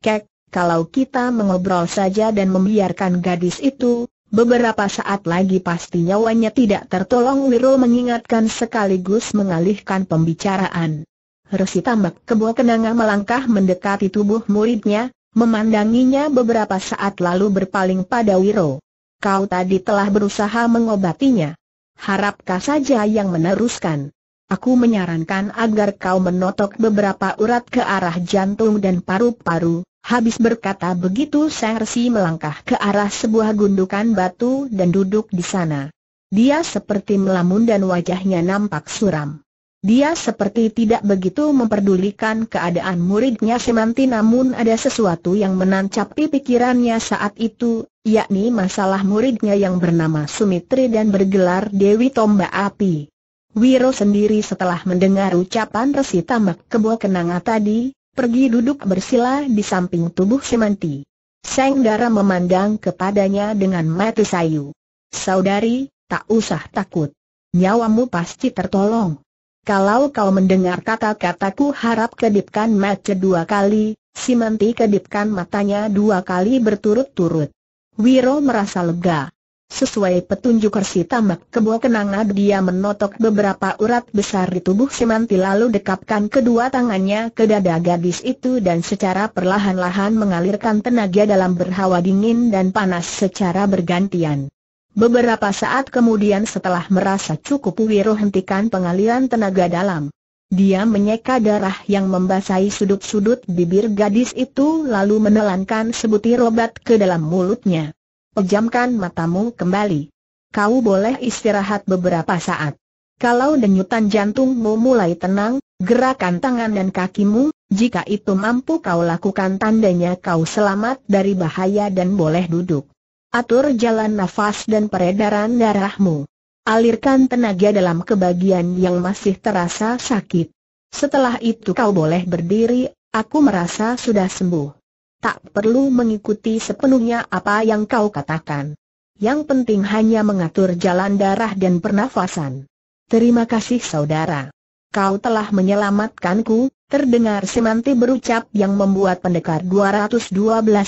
kek, kalau kita mengobrol saja dan membiarkan gadis itu, beberapa saat lagi pasti nyawanya tidak tertolong Wiro mengingatkan sekaligus mengalihkan pembicaraan. Resi tambak kebo kenanga melangkah mendekati tubuh muridnya, memandanginya beberapa saat lalu berpaling pada Wiro. Kau tadi telah berusaha mengobatinya. Harapkah saja yang meneruskan? Aku menyarankan agar kau menotok beberapa urat ke arah jantung dan paru-paru. Habis berkata begitu Sersi melangkah ke arah sebuah gundukan batu dan duduk di sana. Dia seperti melamun dan wajahnya nampak suram. Dia seperti tidak begitu memperdulikan keadaan muridnya Semanti namun ada sesuatu yang menancapi pikirannya saat itu, yakni masalah muridnya yang bernama Sumitri dan bergelar Dewi Tomba Api. Wiro sendiri setelah mendengar ucapan resi tambak kebo kenanga tadi, pergi duduk bersila di samping tubuh Semanti. Seng Dara memandang kepadanya dengan mata sayu. Saudari, tak usah takut. Nyawamu pasti tertolong kalau kau mendengar kata-kataku harap kedipkan mata dua kali, si menti kedipkan matanya dua kali berturut-turut. Wiro merasa lega. Sesuai petunjuk Kersi Tambak Kebo Kenanga dia menotok beberapa urat besar di tubuh Si Simanti lalu dekapkan kedua tangannya ke dada gadis itu dan secara perlahan-lahan mengalirkan tenaga dalam berhawa dingin dan panas secara bergantian. Beberapa saat kemudian setelah merasa cukup Wiro hentikan pengaliran tenaga dalam. Dia menyeka darah yang membasahi sudut-sudut bibir gadis itu lalu menelankan sebutir obat ke dalam mulutnya. Pejamkan matamu kembali. Kau boleh istirahat beberapa saat. Kalau denyutan jantungmu mulai tenang, gerakan tangan dan kakimu, jika itu mampu kau lakukan tandanya kau selamat dari bahaya dan boleh duduk. Atur jalan nafas dan peredaran darahmu. Alirkan tenaga dalam kebagian yang masih terasa sakit. Setelah itu kau boleh berdiri, aku merasa sudah sembuh. Tak perlu mengikuti sepenuhnya apa yang kau katakan. Yang penting hanya mengatur jalan darah dan pernafasan. Terima kasih saudara. Kau telah menyelamatkanku, terdengar Semanti berucap yang membuat pendekar 212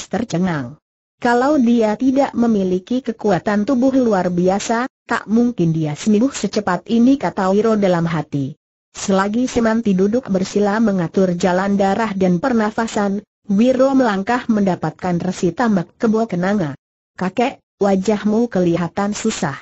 tercengang. Kalau dia tidak memiliki kekuatan tubuh luar biasa, tak mungkin dia sembuh secepat ini kata Wiro dalam hati. Selagi Semanti duduk bersila mengatur jalan darah dan pernafasan, Wiro melangkah mendapatkan resi tambak kebo kenanga. Kakek, wajahmu kelihatan susah.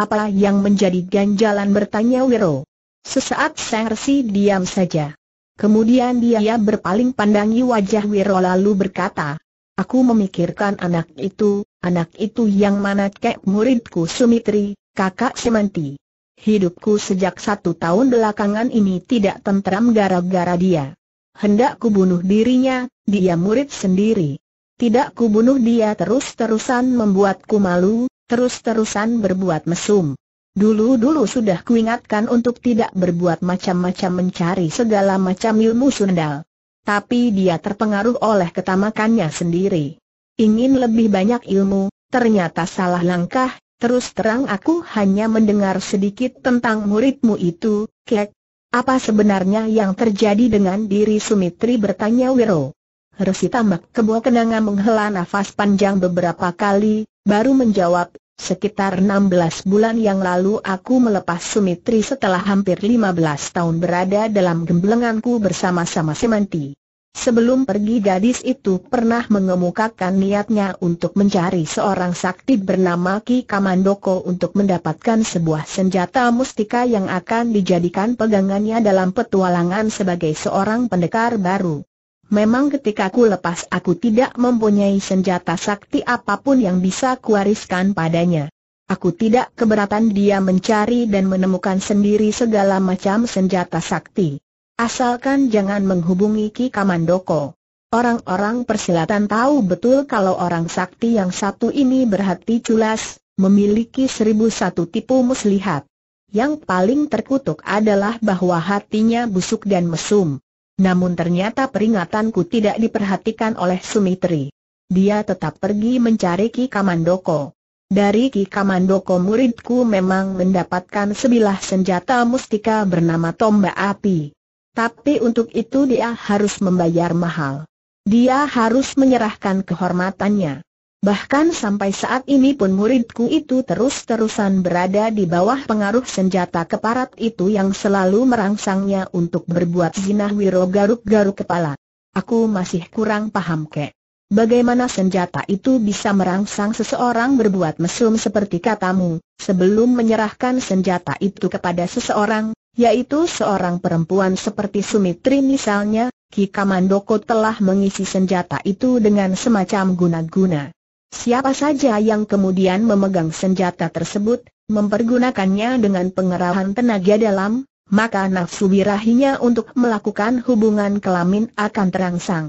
Apa yang menjadi ganjalan bertanya Wiro. Sesaat sang resi diam saja. Kemudian dia berpaling pandangi wajah Wiro lalu berkata, Aku memikirkan anak itu, anak itu yang mana kek muridku Sumitri, kakak Semanti. Hidupku sejak satu tahun belakangan ini tidak tentram gara-gara dia. Hendak kubunuh dirinya, dia murid sendiri. Tidak kubunuh dia terus-terusan membuatku malu, terus-terusan berbuat mesum. Dulu-dulu sudah kuingatkan untuk tidak berbuat macam-macam mencari segala macam ilmu sundal tapi dia terpengaruh oleh ketamakannya sendiri. Ingin lebih banyak ilmu, ternyata salah langkah, terus terang aku hanya mendengar sedikit tentang muridmu itu, kek. Apa sebenarnya yang terjadi dengan diri Sumitri bertanya Wiro. Resi tambak kebo kenangan menghela nafas panjang beberapa kali, baru menjawab, Sekitar 16 bulan yang lalu aku melepas Sumitri setelah hampir 15 tahun berada dalam gemblenganku bersama-sama Semanti. Sebelum pergi gadis itu pernah mengemukakan niatnya untuk mencari seorang sakti bernama Ki Kamandoko untuk mendapatkan sebuah senjata mustika yang akan dijadikan pegangannya dalam petualangan sebagai seorang pendekar baru. Memang ketika aku lepas aku tidak mempunyai senjata sakti apapun yang bisa kuwariskan padanya. Aku tidak keberatan dia mencari dan menemukan sendiri segala macam senjata sakti. Asalkan jangan menghubungi Ki Kamandoko. Orang-orang persilatan tahu betul kalau orang sakti yang satu ini berhati culas, memiliki seribu satu tipu muslihat. Yang paling terkutuk adalah bahwa hatinya busuk dan mesum. Namun ternyata peringatanku tidak diperhatikan oleh Sumitri. Dia tetap pergi mencari Ki Kamandoko. Dari Ki Kamandoko muridku memang mendapatkan sebilah senjata mustika bernama tombak api. Tapi untuk itu dia harus membayar mahal. Dia harus menyerahkan kehormatannya. Bahkan sampai saat ini pun muridku itu terus-terusan berada di bawah pengaruh senjata keparat itu yang selalu merangsangnya untuk berbuat zinah wiro garuk-garuk kepala. Aku masih kurang paham ke. Bagaimana senjata itu bisa merangsang seseorang berbuat mesum seperti katamu, sebelum menyerahkan senjata itu kepada seseorang, yaitu seorang perempuan seperti Sumitri misalnya, Ki Kamandoko telah mengisi senjata itu dengan semacam guna-guna. Siapa saja yang kemudian memegang senjata tersebut, mempergunakannya dengan pengerahan tenaga dalam, maka nafsu birahinya untuk melakukan hubungan kelamin akan terangsang.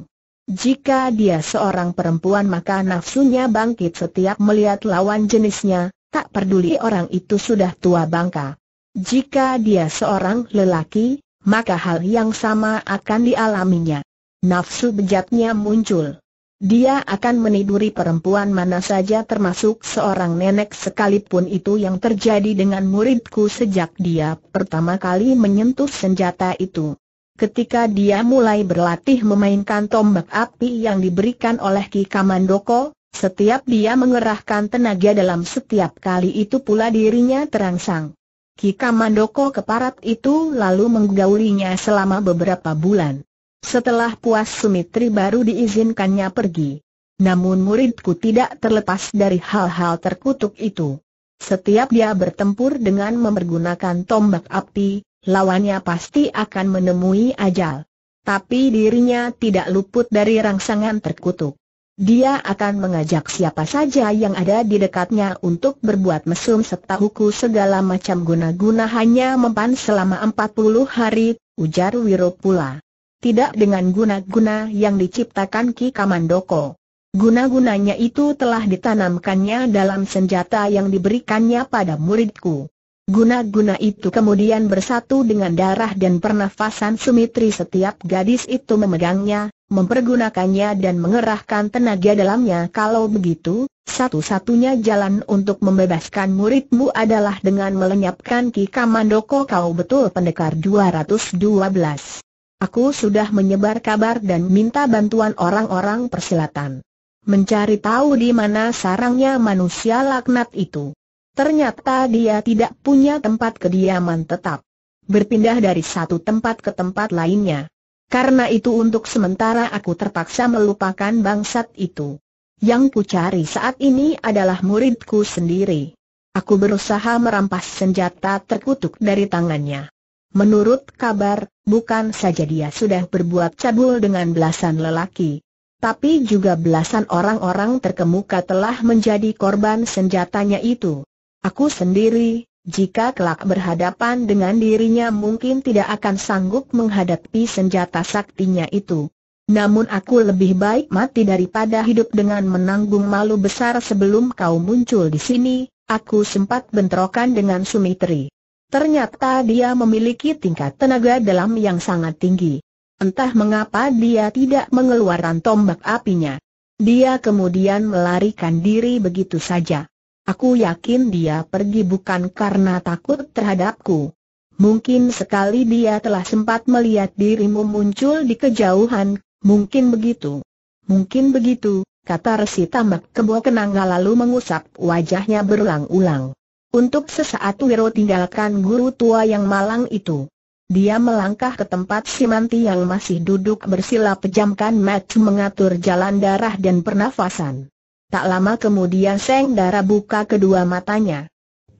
Jika dia seorang perempuan maka nafsunya bangkit setiap melihat lawan jenisnya, tak peduli orang itu sudah tua bangka. Jika dia seorang lelaki, maka hal yang sama akan dialaminya. Nafsu bejatnya muncul. Dia akan meniduri perempuan mana saja termasuk seorang nenek sekalipun itu yang terjadi dengan muridku sejak dia pertama kali menyentuh senjata itu. Ketika dia mulai berlatih memainkan tombak api yang diberikan oleh Ki Kamandoko, setiap dia mengerahkan tenaga dalam setiap kali itu pula dirinya terangsang. Ki Kamandoko keparat itu lalu menggaulinya selama beberapa bulan. Setelah puas Sumitri baru diizinkannya pergi. Namun muridku tidak terlepas dari hal-hal terkutuk itu. Setiap dia bertempur dengan mempergunakan tombak api, lawannya pasti akan menemui ajal. Tapi dirinya tidak luput dari rangsangan terkutuk. Dia akan mengajak siapa saja yang ada di dekatnya untuk berbuat mesum serta huku segala macam guna-guna hanya mempan selama 40 hari, ujar Wiro pula tidak dengan guna-guna yang diciptakan Ki Kamandoko. Guna-gunanya itu telah ditanamkannya dalam senjata yang diberikannya pada muridku. Guna-guna itu kemudian bersatu dengan darah dan pernafasan Sumitri setiap gadis itu memegangnya, mempergunakannya dan mengerahkan tenaga dalamnya kalau begitu, satu-satunya jalan untuk membebaskan muridmu adalah dengan melenyapkan Ki Kamandoko kau betul pendekar 212. Aku sudah menyebar kabar dan minta bantuan orang-orang persilatan. Mencari tahu di mana sarangnya manusia laknat itu. Ternyata dia tidak punya tempat kediaman tetap. Berpindah dari satu tempat ke tempat lainnya. Karena itu untuk sementara aku terpaksa melupakan bangsat itu. Yang ku cari saat ini adalah muridku sendiri. Aku berusaha merampas senjata terkutuk dari tangannya. Menurut kabar, Bukan saja dia sudah berbuat cabul dengan belasan lelaki, tapi juga belasan orang-orang terkemuka telah menjadi korban senjatanya itu. Aku sendiri, jika kelak berhadapan dengan dirinya mungkin tidak akan sanggup menghadapi senjata saktinya itu. Namun aku lebih baik mati daripada hidup dengan menanggung malu besar sebelum kau muncul di sini, aku sempat bentrokan dengan Sumitri. Ternyata dia memiliki tingkat tenaga dalam yang sangat tinggi. Entah mengapa dia tidak mengeluarkan tombak apinya. Dia kemudian melarikan diri begitu saja. Aku yakin dia pergi bukan karena takut terhadapku. Mungkin sekali dia telah sempat melihat dirimu muncul di kejauhan, mungkin begitu. Mungkin begitu, kata resi tambak kebo kenanga lalu mengusap wajahnya berulang-ulang. Untuk sesaat Wiro tinggalkan guru tua yang malang itu. Dia melangkah ke tempat Simanti yang masih duduk bersila pejamkan mata mengatur jalan darah dan pernafasan. Tak lama kemudian Seng Dara buka kedua matanya.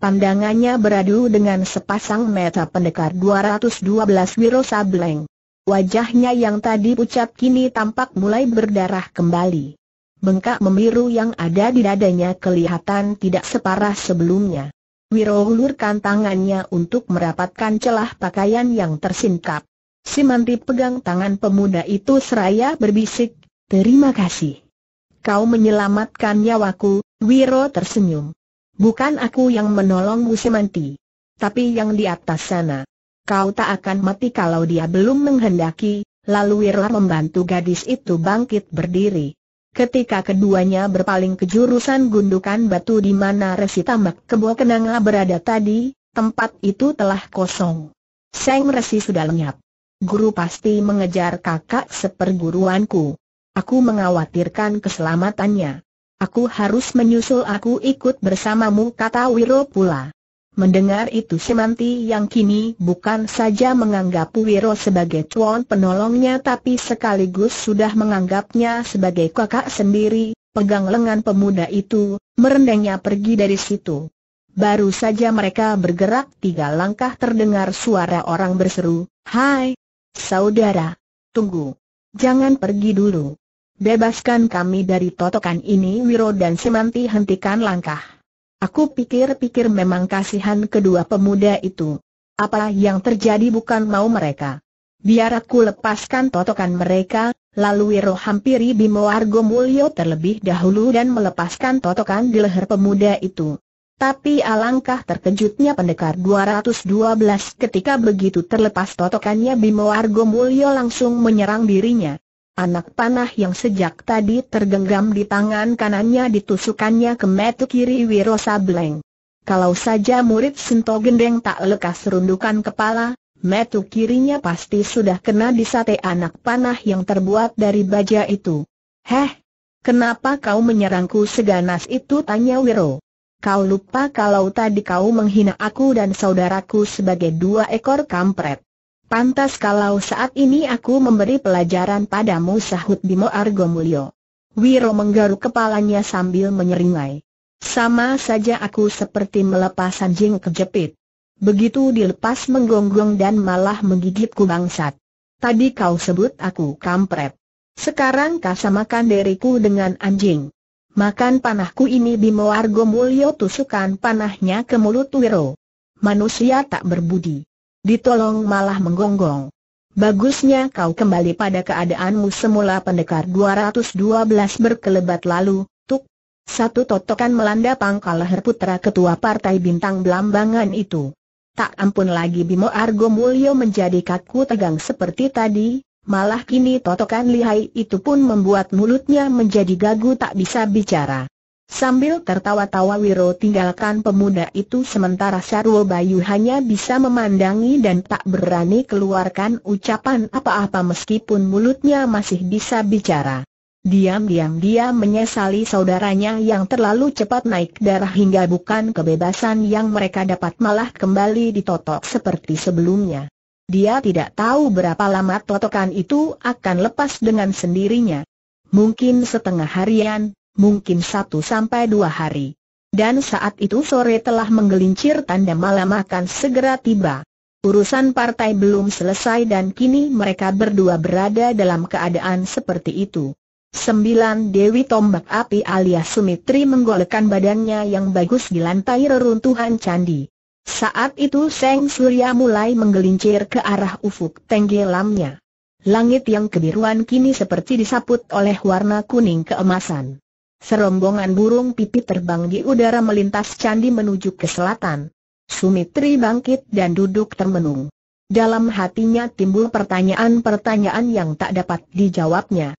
Pandangannya beradu dengan sepasang mata pendekar 212 Wiro Sableng. Wajahnya yang tadi pucat kini tampak mulai berdarah kembali. Bengkak memiru yang ada di dadanya kelihatan tidak separah sebelumnya. Wiro ulurkan tangannya untuk merapatkan celah pakaian yang tersingkap. Si Manti pegang tangan pemuda itu seraya berbisik, terima kasih. Kau menyelamatkan nyawaku, Wiro tersenyum. Bukan aku yang menolongmu si Simanti. Tapi yang di atas sana. Kau tak akan mati kalau dia belum menghendaki, lalu Wiro membantu gadis itu bangkit berdiri. Ketika keduanya berpaling ke jurusan gundukan batu di mana resi tambak kebo kenanga berada tadi, tempat itu telah kosong. Seng resi sudah lenyap. Guru pasti mengejar kakak seperguruanku. Aku mengawatirkan keselamatannya. Aku harus menyusul aku ikut bersamamu kata Wiro pula. Mendengar itu Semanti yang kini bukan saja menganggap Wiro sebagai tuan penolongnya tapi sekaligus sudah menganggapnya sebagai kakak sendiri, pegang lengan pemuda itu, merendengnya pergi dari situ. Baru saja mereka bergerak tiga langkah terdengar suara orang berseru, Hai, saudara, tunggu, jangan pergi dulu. Bebaskan kami dari totokan ini Wiro dan Semanti hentikan langkah. Aku pikir-pikir memang kasihan kedua pemuda itu. Apa yang terjadi bukan mau mereka. Biar aku lepaskan totokan mereka, lalu Wiro hampiri Bimo Argo Mulyo terlebih dahulu dan melepaskan totokan di leher pemuda itu. Tapi alangkah terkejutnya pendekar 212 ketika begitu terlepas totokannya Bimo Argo Mulyo langsung menyerang dirinya. Anak panah yang sejak tadi tergenggam di tangan kanannya ditusukannya ke metu kiri Wiro Sableng. Kalau saja murid Sinto Gendeng tak lekas rundukan kepala, metu kirinya pasti sudah kena di sate anak panah yang terbuat dari baja itu. Heh, kenapa kau menyerangku seganas itu tanya Wiro. Kau lupa kalau tadi kau menghina aku dan saudaraku sebagai dua ekor kampret. Pantas kalau saat ini aku memberi pelajaran padamu sahut Bimo Argo Mulyo. Wiro menggaruk kepalanya sambil menyeringai. Sama saja aku seperti melepas anjing kejepit. Begitu dilepas menggonggong dan malah menggigitku bangsat. Tadi kau sebut aku kampret. Sekarang kau samakan diriku dengan anjing. Makan panahku ini Bimo Argo Mulyo tusukan panahnya ke mulut Wiro. Manusia tak berbudi ditolong malah menggonggong. Bagusnya kau kembali pada keadaanmu semula pendekar 212 berkelebat lalu, tuk. Satu totokan melanda pangkal leher putra ketua partai bintang belambangan itu. Tak ampun lagi Bimo Argo Mulyo menjadi kaku tegang seperti tadi, malah kini totokan lihai itu pun membuat mulutnya menjadi gagu tak bisa bicara. Sambil tertawa-tawa Wiro tinggalkan pemuda itu sementara Sarwo Bayu hanya bisa memandangi dan tak berani keluarkan ucapan apa-apa meskipun mulutnya masih bisa bicara. Diam-diam dia menyesali saudaranya yang terlalu cepat naik darah hingga bukan kebebasan yang mereka dapat malah kembali ditotok seperti sebelumnya. Dia tidak tahu berapa lama totokan itu akan lepas dengan sendirinya. Mungkin setengah harian, mungkin satu sampai dua hari. Dan saat itu sore telah menggelincir tanda malam akan segera tiba. Urusan partai belum selesai dan kini mereka berdua berada dalam keadaan seperti itu. Sembilan Dewi Tombak Api alias Sumitri menggolekan badannya yang bagus di lantai reruntuhan candi. Saat itu Seng Surya mulai menggelincir ke arah ufuk tenggelamnya. Langit yang kebiruan kini seperti disaput oleh warna kuning keemasan. Serombongan burung pipi terbang di udara melintas candi menuju ke selatan. Sumitri bangkit dan duduk termenung. Dalam hatinya timbul pertanyaan-pertanyaan yang tak dapat dijawabnya.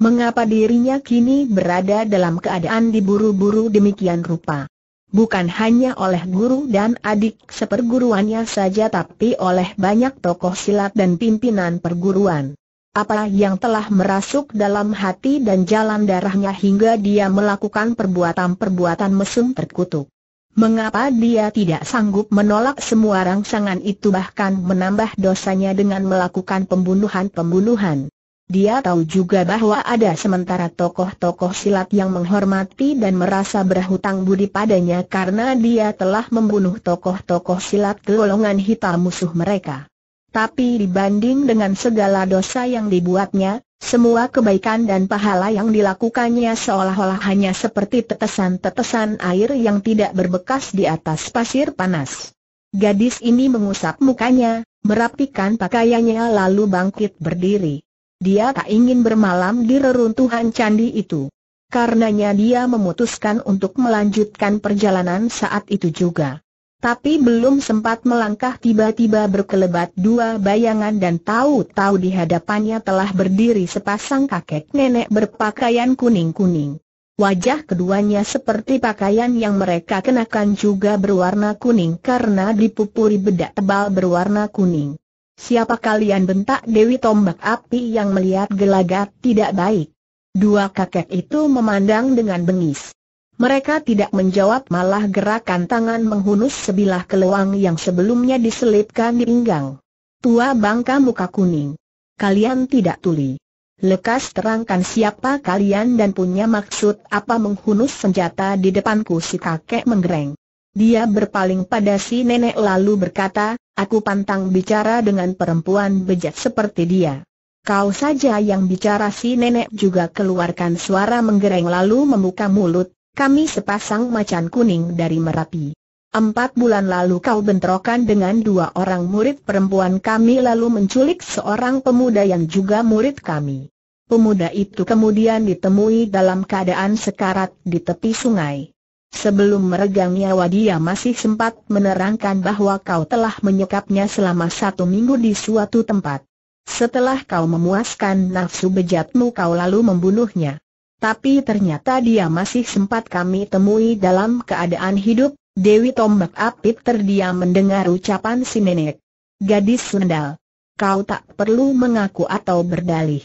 Mengapa dirinya kini berada dalam keadaan diburu-buru demikian rupa? Bukan hanya oleh guru dan adik seperguruannya saja tapi oleh banyak tokoh silat dan pimpinan perguruan apa yang telah merasuk dalam hati dan jalan darahnya hingga dia melakukan perbuatan-perbuatan mesum terkutuk. Mengapa dia tidak sanggup menolak semua rangsangan itu bahkan menambah dosanya dengan melakukan pembunuhan-pembunuhan? Dia tahu juga bahwa ada sementara tokoh-tokoh silat yang menghormati dan merasa berhutang budi padanya karena dia telah membunuh tokoh-tokoh silat golongan hitam musuh mereka tapi dibanding dengan segala dosa yang dibuatnya, semua kebaikan dan pahala yang dilakukannya seolah-olah hanya seperti tetesan-tetesan air yang tidak berbekas di atas pasir panas. Gadis ini mengusap mukanya, merapikan pakaiannya lalu bangkit berdiri. Dia tak ingin bermalam di reruntuhan candi itu. Karenanya dia memutuskan untuk melanjutkan perjalanan saat itu juga. Tapi belum sempat melangkah tiba-tiba berkelebat dua bayangan dan tahu-tahu di hadapannya telah berdiri sepasang kakek nenek berpakaian kuning-kuning. Wajah keduanya seperti pakaian yang mereka kenakan juga berwarna kuning karena dipupuri bedak tebal berwarna kuning. Siapa kalian bentak Dewi Tombak Api yang melihat gelagat tidak baik? Dua kakek itu memandang dengan bengis. Mereka tidak menjawab malah gerakan tangan menghunus sebilah keluang yang sebelumnya diselipkan di pinggang. Tua bangka muka kuning. Kalian tidak tuli. Lekas terangkan siapa kalian dan punya maksud apa menghunus senjata di depanku si kakek menggereng. Dia berpaling pada si nenek lalu berkata, aku pantang bicara dengan perempuan bejat seperti dia. Kau saja yang bicara si nenek juga keluarkan suara menggereng lalu membuka mulut, kami sepasang macan kuning dari Merapi. Empat bulan lalu kau bentrokan dengan dua orang murid perempuan kami lalu menculik seorang pemuda yang juga murid kami. Pemuda itu kemudian ditemui dalam keadaan sekarat di tepi sungai. Sebelum meregang nyawa dia masih sempat menerangkan bahwa kau telah menyekapnya selama satu minggu di suatu tempat. Setelah kau memuaskan nafsu bejatmu kau lalu membunuhnya. Tapi ternyata dia masih sempat kami temui dalam keadaan hidup, Dewi Tombak Apit terdiam mendengar ucapan si nenek. Gadis Sundal, kau tak perlu mengaku atau berdalih.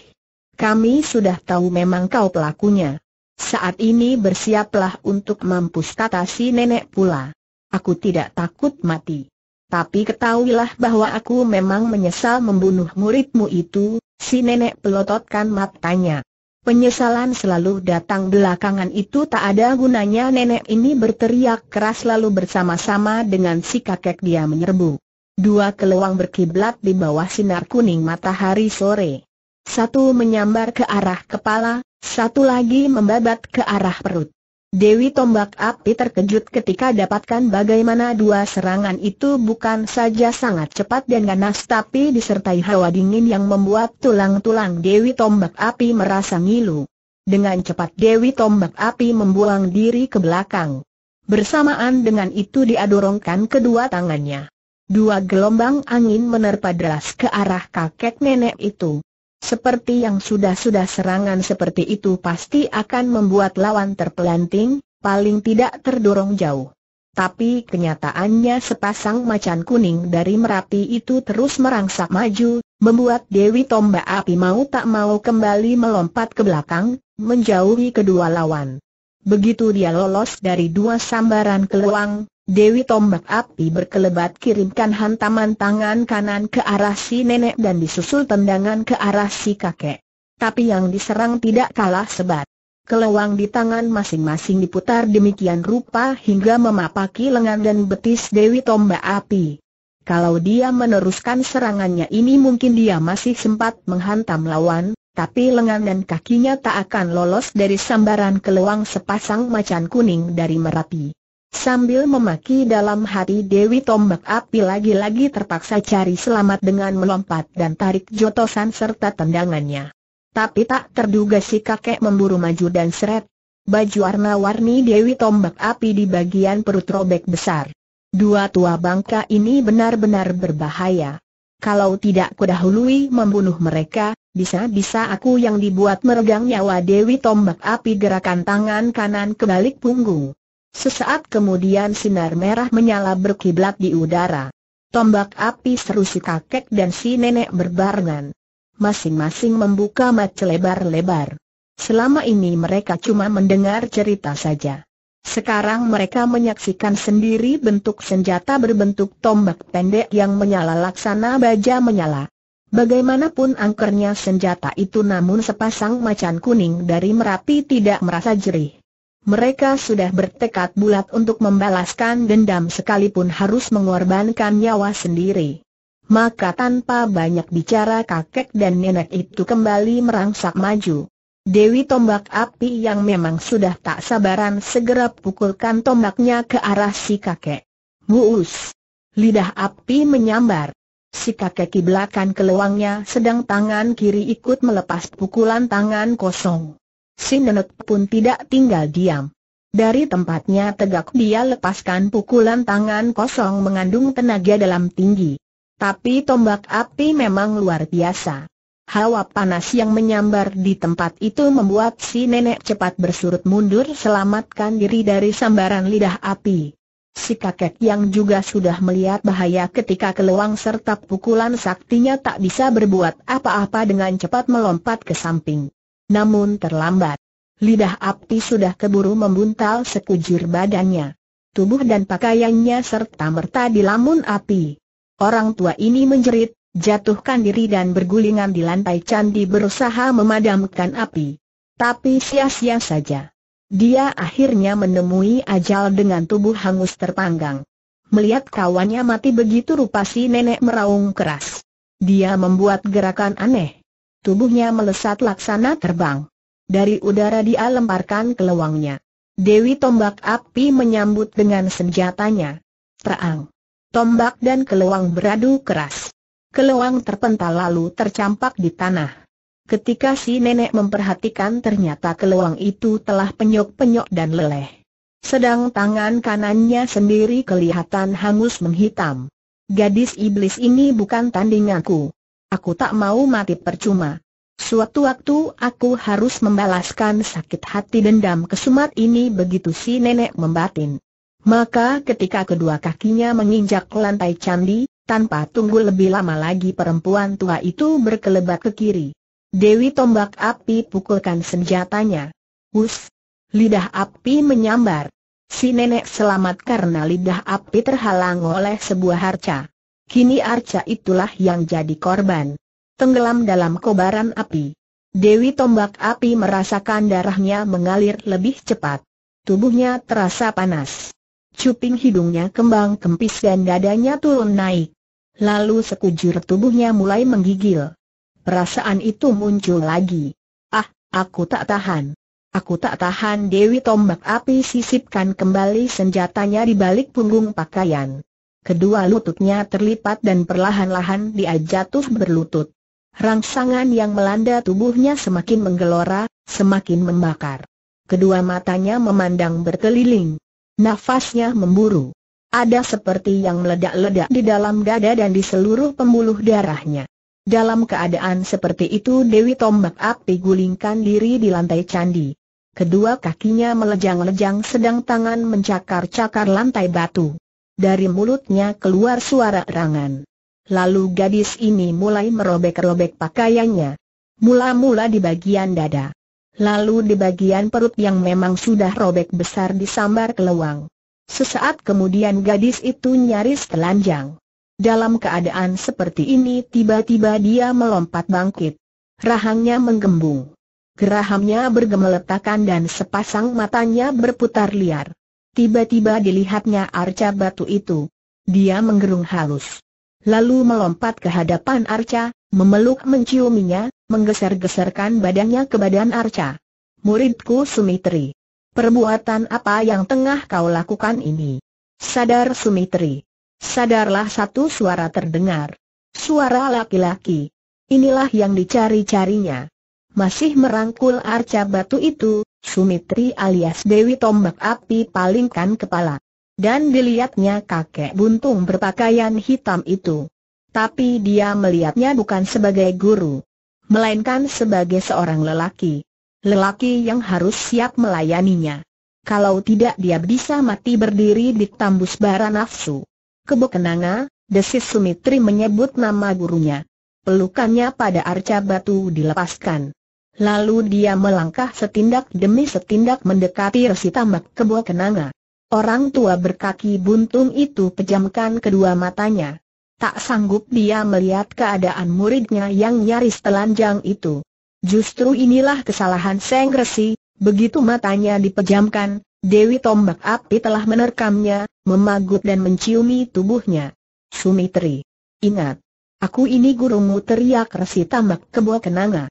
Kami sudah tahu memang kau pelakunya. Saat ini bersiaplah untuk mampus kata si nenek pula. Aku tidak takut mati. Tapi ketahuilah bahwa aku memang menyesal membunuh muridmu itu, si nenek pelototkan matanya. Penyesalan selalu datang belakangan itu tak ada gunanya nenek ini berteriak keras lalu bersama-sama dengan si kakek dia menyerbu. Dua keluang berkiblat di bawah sinar kuning matahari sore. Satu menyambar ke arah kepala, satu lagi membabat ke arah perut. Dewi Tombak Api terkejut ketika dapatkan bagaimana dua serangan itu bukan saja sangat cepat dan ganas tapi disertai hawa dingin yang membuat tulang-tulang Dewi Tombak Api merasa ngilu. Dengan cepat Dewi Tombak Api membuang diri ke belakang. Bersamaan dengan itu diadorongkan kedua tangannya. Dua gelombang angin menerpa deras ke arah kakek nenek itu. Seperti yang sudah-sudah serangan seperti itu pasti akan membuat lawan terpelanting, paling tidak terdorong jauh. Tapi kenyataannya sepasang macan kuning dari Merapi itu terus merangsak maju, membuat Dewi Tomba Api mau tak mau kembali melompat ke belakang, menjauhi kedua lawan. Begitu dia lolos dari dua sambaran keluang, Dewi tombak api berkelebat kirimkan hantaman tangan kanan ke arah si nenek dan disusul tendangan ke arah si kakek. Tapi yang diserang tidak kalah sebat. Kelewang di tangan masing-masing diputar demikian rupa hingga memapaki lengan dan betis Dewi Tombak Api. Kalau dia meneruskan serangannya ini mungkin dia masih sempat menghantam lawan, tapi lengan dan kakinya tak akan lolos dari sambaran kelewang sepasang macan kuning dari Merapi. Sambil memaki dalam hati Dewi Tombak Api lagi-lagi terpaksa cari selamat dengan melompat dan tarik jotosan serta tendangannya. Tapi tak terduga si kakek memburu maju dan seret. Baju warna-warni Dewi Tombak Api di bagian perut robek besar. Dua tua bangka ini benar-benar berbahaya. Kalau tidak kudahului membunuh mereka, bisa-bisa aku yang dibuat meregang nyawa Dewi Tombak Api gerakan tangan kanan kebalik punggung. Sesaat kemudian sinar merah menyala berkiblat di udara. Tombak api seru si kakek dan si nenek berbarengan. Masing-masing membuka mata lebar-lebar. Selama ini mereka cuma mendengar cerita saja. Sekarang mereka menyaksikan sendiri bentuk senjata berbentuk tombak pendek yang menyala laksana baja menyala. Bagaimanapun angkernya senjata itu namun sepasang macan kuning dari Merapi tidak merasa jerih. Mereka sudah bertekad bulat untuk membalaskan dendam sekalipun harus mengorbankan nyawa sendiri. Maka tanpa banyak bicara kakek dan nenek itu kembali merangsak maju. Dewi tombak api yang memang sudah tak sabaran segera pukulkan tombaknya ke arah si kakek. Muus! Lidah api menyambar. Si kakek kiblakan belakang keluangnya sedang tangan kiri ikut melepas pukulan tangan kosong si Nenek pun tidak tinggal diam. Dari tempatnya tegak dia lepaskan pukulan tangan kosong mengandung tenaga dalam tinggi. Tapi tombak api memang luar biasa. Hawa panas yang menyambar di tempat itu membuat si nenek cepat bersurut mundur selamatkan diri dari sambaran lidah api. Si kakek yang juga sudah melihat bahaya ketika keluang serta pukulan saktinya tak bisa berbuat apa-apa dengan cepat melompat ke samping. Namun terlambat. Lidah api sudah keburu membuntal sekujur badannya. Tubuh dan pakaiannya serta merta dilamun api. Orang tua ini menjerit, jatuhkan diri dan bergulingan di lantai candi berusaha memadamkan api. Tapi sia-sia saja. Dia akhirnya menemui ajal dengan tubuh hangus terpanggang. Melihat kawannya mati begitu rupa si nenek meraung keras. Dia membuat gerakan aneh. Tubuhnya melesat laksana terbang. Dari udara dia lemparkan ke lewangnya. Dewi tombak api menyambut dengan senjatanya. Terang. Tombak dan kelewang beradu keras. Kelewang terpental lalu tercampak di tanah. Ketika si nenek memperhatikan ternyata kelewang itu telah penyok-penyok dan leleh. Sedang tangan kanannya sendiri kelihatan hangus menghitam. Gadis iblis ini bukan tandinganku. Aku tak mau mati percuma. Suatu waktu aku harus membalaskan sakit hati dendam kesumat ini begitu si nenek membatin. Maka ketika kedua kakinya menginjak lantai candi, tanpa tunggu lebih lama lagi perempuan tua itu berkelebat ke kiri. Dewi tombak api pukulkan senjatanya. Us, Lidah api menyambar. Si nenek selamat karena lidah api terhalang oleh sebuah harca. Kini arca itulah yang jadi korban. Tenggelam dalam kobaran api. Dewi tombak api merasakan darahnya mengalir lebih cepat. Tubuhnya terasa panas. Cuping hidungnya kembang kempis dan dadanya turun naik. Lalu sekujur tubuhnya mulai menggigil. Perasaan itu muncul lagi. Ah, aku tak tahan. Aku tak tahan Dewi tombak api sisipkan kembali senjatanya di balik punggung pakaian. Kedua lututnya terlipat dan perlahan-lahan dia jatuh berlutut. Rangsangan yang melanda tubuhnya semakin menggelora, semakin membakar. Kedua matanya memandang berkeliling. Nafasnya memburu. Ada seperti yang meledak-ledak di dalam dada dan di seluruh pembuluh darahnya. Dalam keadaan seperti itu Dewi Tombak Api gulingkan diri di lantai candi. Kedua kakinya melejang-lejang sedang tangan mencakar-cakar lantai batu dari mulutnya keluar suara erangan. Lalu gadis ini mulai merobek-robek pakaiannya. Mula-mula di bagian dada. Lalu di bagian perut yang memang sudah robek besar disambar keluang. Sesaat kemudian gadis itu nyaris telanjang. Dalam keadaan seperti ini tiba-tiba dia melompat bangkit. Rahangnya menggembung. Gerahamnya bergemeletakan dan sepasang matanya berputar liar. Tiba-tiba dilihatnya arca batu itu. Dia menggerung halus. Lalu melompat ke hadapan arca, memeluk menciuminya, menggeser-geserkan badannya ke badan arca. Muridku Sumitri. Perbuatan apa yang tengah kau lakukan ini? Sadar Sumitri. Sadarlah satu suara terdengar. Suara laki-laki. Inilah yang dicari-carinya. Masih merangkul arca batu itu, Sumitri alias Dewi Tombak Api palingkan kepala. Dan dilihatnya kakek buntung berpakaian hitam itu. Tapi dia melihatnya bukan sebagai guru, melainkan sebagai seorang lelaki. Lelaki yang harus siap melayaninya. Kalau tidak dia bisa mati berdiri di tambus bara nafsu. kenanga, desis Sumitri menyebut nama gurunya. Pelukannya pada arca batu dilepaskan. Lalu dia melangkah setindak demi setindak mendekati resi tambak kebo kenanga. Orang tua berkaki buntung itu pejamkan kedua matanya. Tak sanggup dia melihat keadaan muridnya yang nyaris telanjang itu. Justru inilah kesalahan Seng Resi, begitu matanya dipejamkan, Dewi Tombak Api telah menerkamnya, memagut dan menciumi tubuhnya. Sumitri. Ingat. Aku ini gurumu teriak Resi Tambak Kebo Kenanga.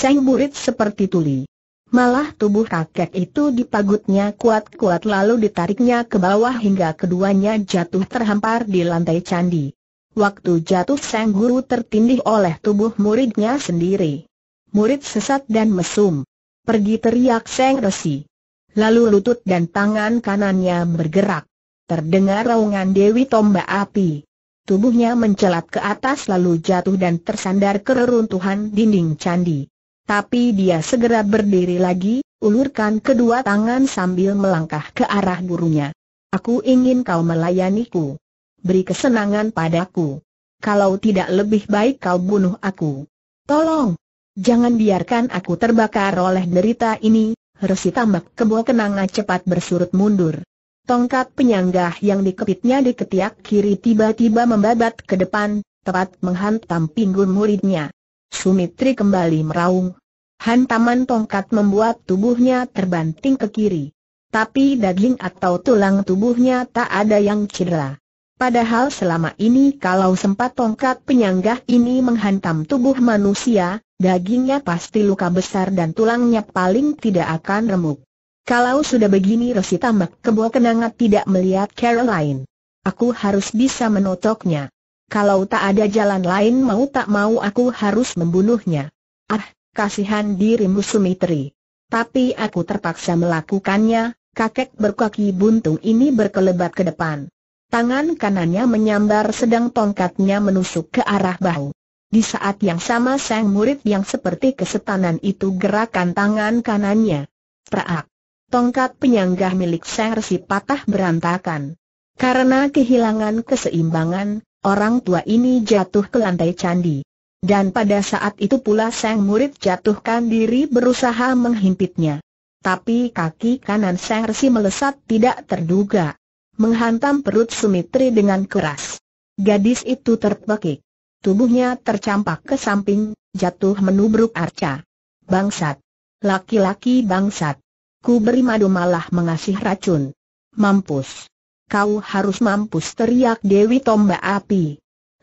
Seng murid seperti tuli. Malah tubuh kakek itu dipagutnya kuat-kuat lalu ditariknya ke bawah hingga keduanya jatuh terhampar di lantai candi. Waktu jatuh sang guru tertindih oleh tubuh muridnya sendiri. Murid sesat dan mesum. Pergi teriak sang resi. Lalu lutut dan tangan kanannya bergerak. Terdengar raungan Dewi Tombak Api. Tubuhnya mencelat ke atas lalu jatuh dan tersandar ke reruntuhan dinding candi. Tapi dia segera berdiri lagi, ulurkan kedua tangan sambil melangkah ke arah gurunya. Aku ingin kau melayaniku. Beri kesenangan padaku. Kalau tidak lebih baik kau bunuh aku. Tolong! Jangan biarkan aku terbakar oleh derita ini, Resi tambak kebo kenanga cepat bersurut mundur. Tongkat penyanggah yang dikepitnya di ketiak kiri tiba-tiba membabat ke depan, tepat menghantam pinggul muridnya. Sumitri kembali meraung, Hantaman tongkat membuat tubuhnya terbanting ke kiri. Tapi daging atau tulang tubuhnya tak ada yang cedera. Padahal selama ini kalau sempat tongkat penyanggah ini menghantam tubuh manusia, dagingnya pasti luka besar dan tulangnya paling tidak akan remuk. Kalau sudah begini Rosita tambak kebo kenanga tidak melihat Caroline. Aku harus bisa menotoknya. Kalau tak ada jalan lain mau tak mau aku harus membunuhnya. Ah, kasihan dirimu Sumitri. Tapi aku terpaksa melakukannya, kakek berkaki buntung ini berkelebat ke depan. Tangan kanannya menyambar sedang tongkatnya menusuk ke arah bahu. Di saat yang sama sang murid yang seperti kesetanan itu gerakan tangan kanannya. Praak. Tongkat penyangga milik sang resi patah berantakan. Karena kehilangan keseimbangan, orang tua ini jatuh ke lantai candi. Dan pada saat itu pula sang murid jatuhkan diri berusaha menghimpitnya. Tapi kaki kanan sang resi melesat tidak terduga. Menghantam perut Sumitri dengan keras. Gadis itu terpekik. Tubuhnya tercampak ke samping, jatuh menubruk arca. Bangsat. Laki-laki bangsat. Ku beri madu malah mengasih racun. Mampus. Kau harus mampus teriak Dewi Tomba Api.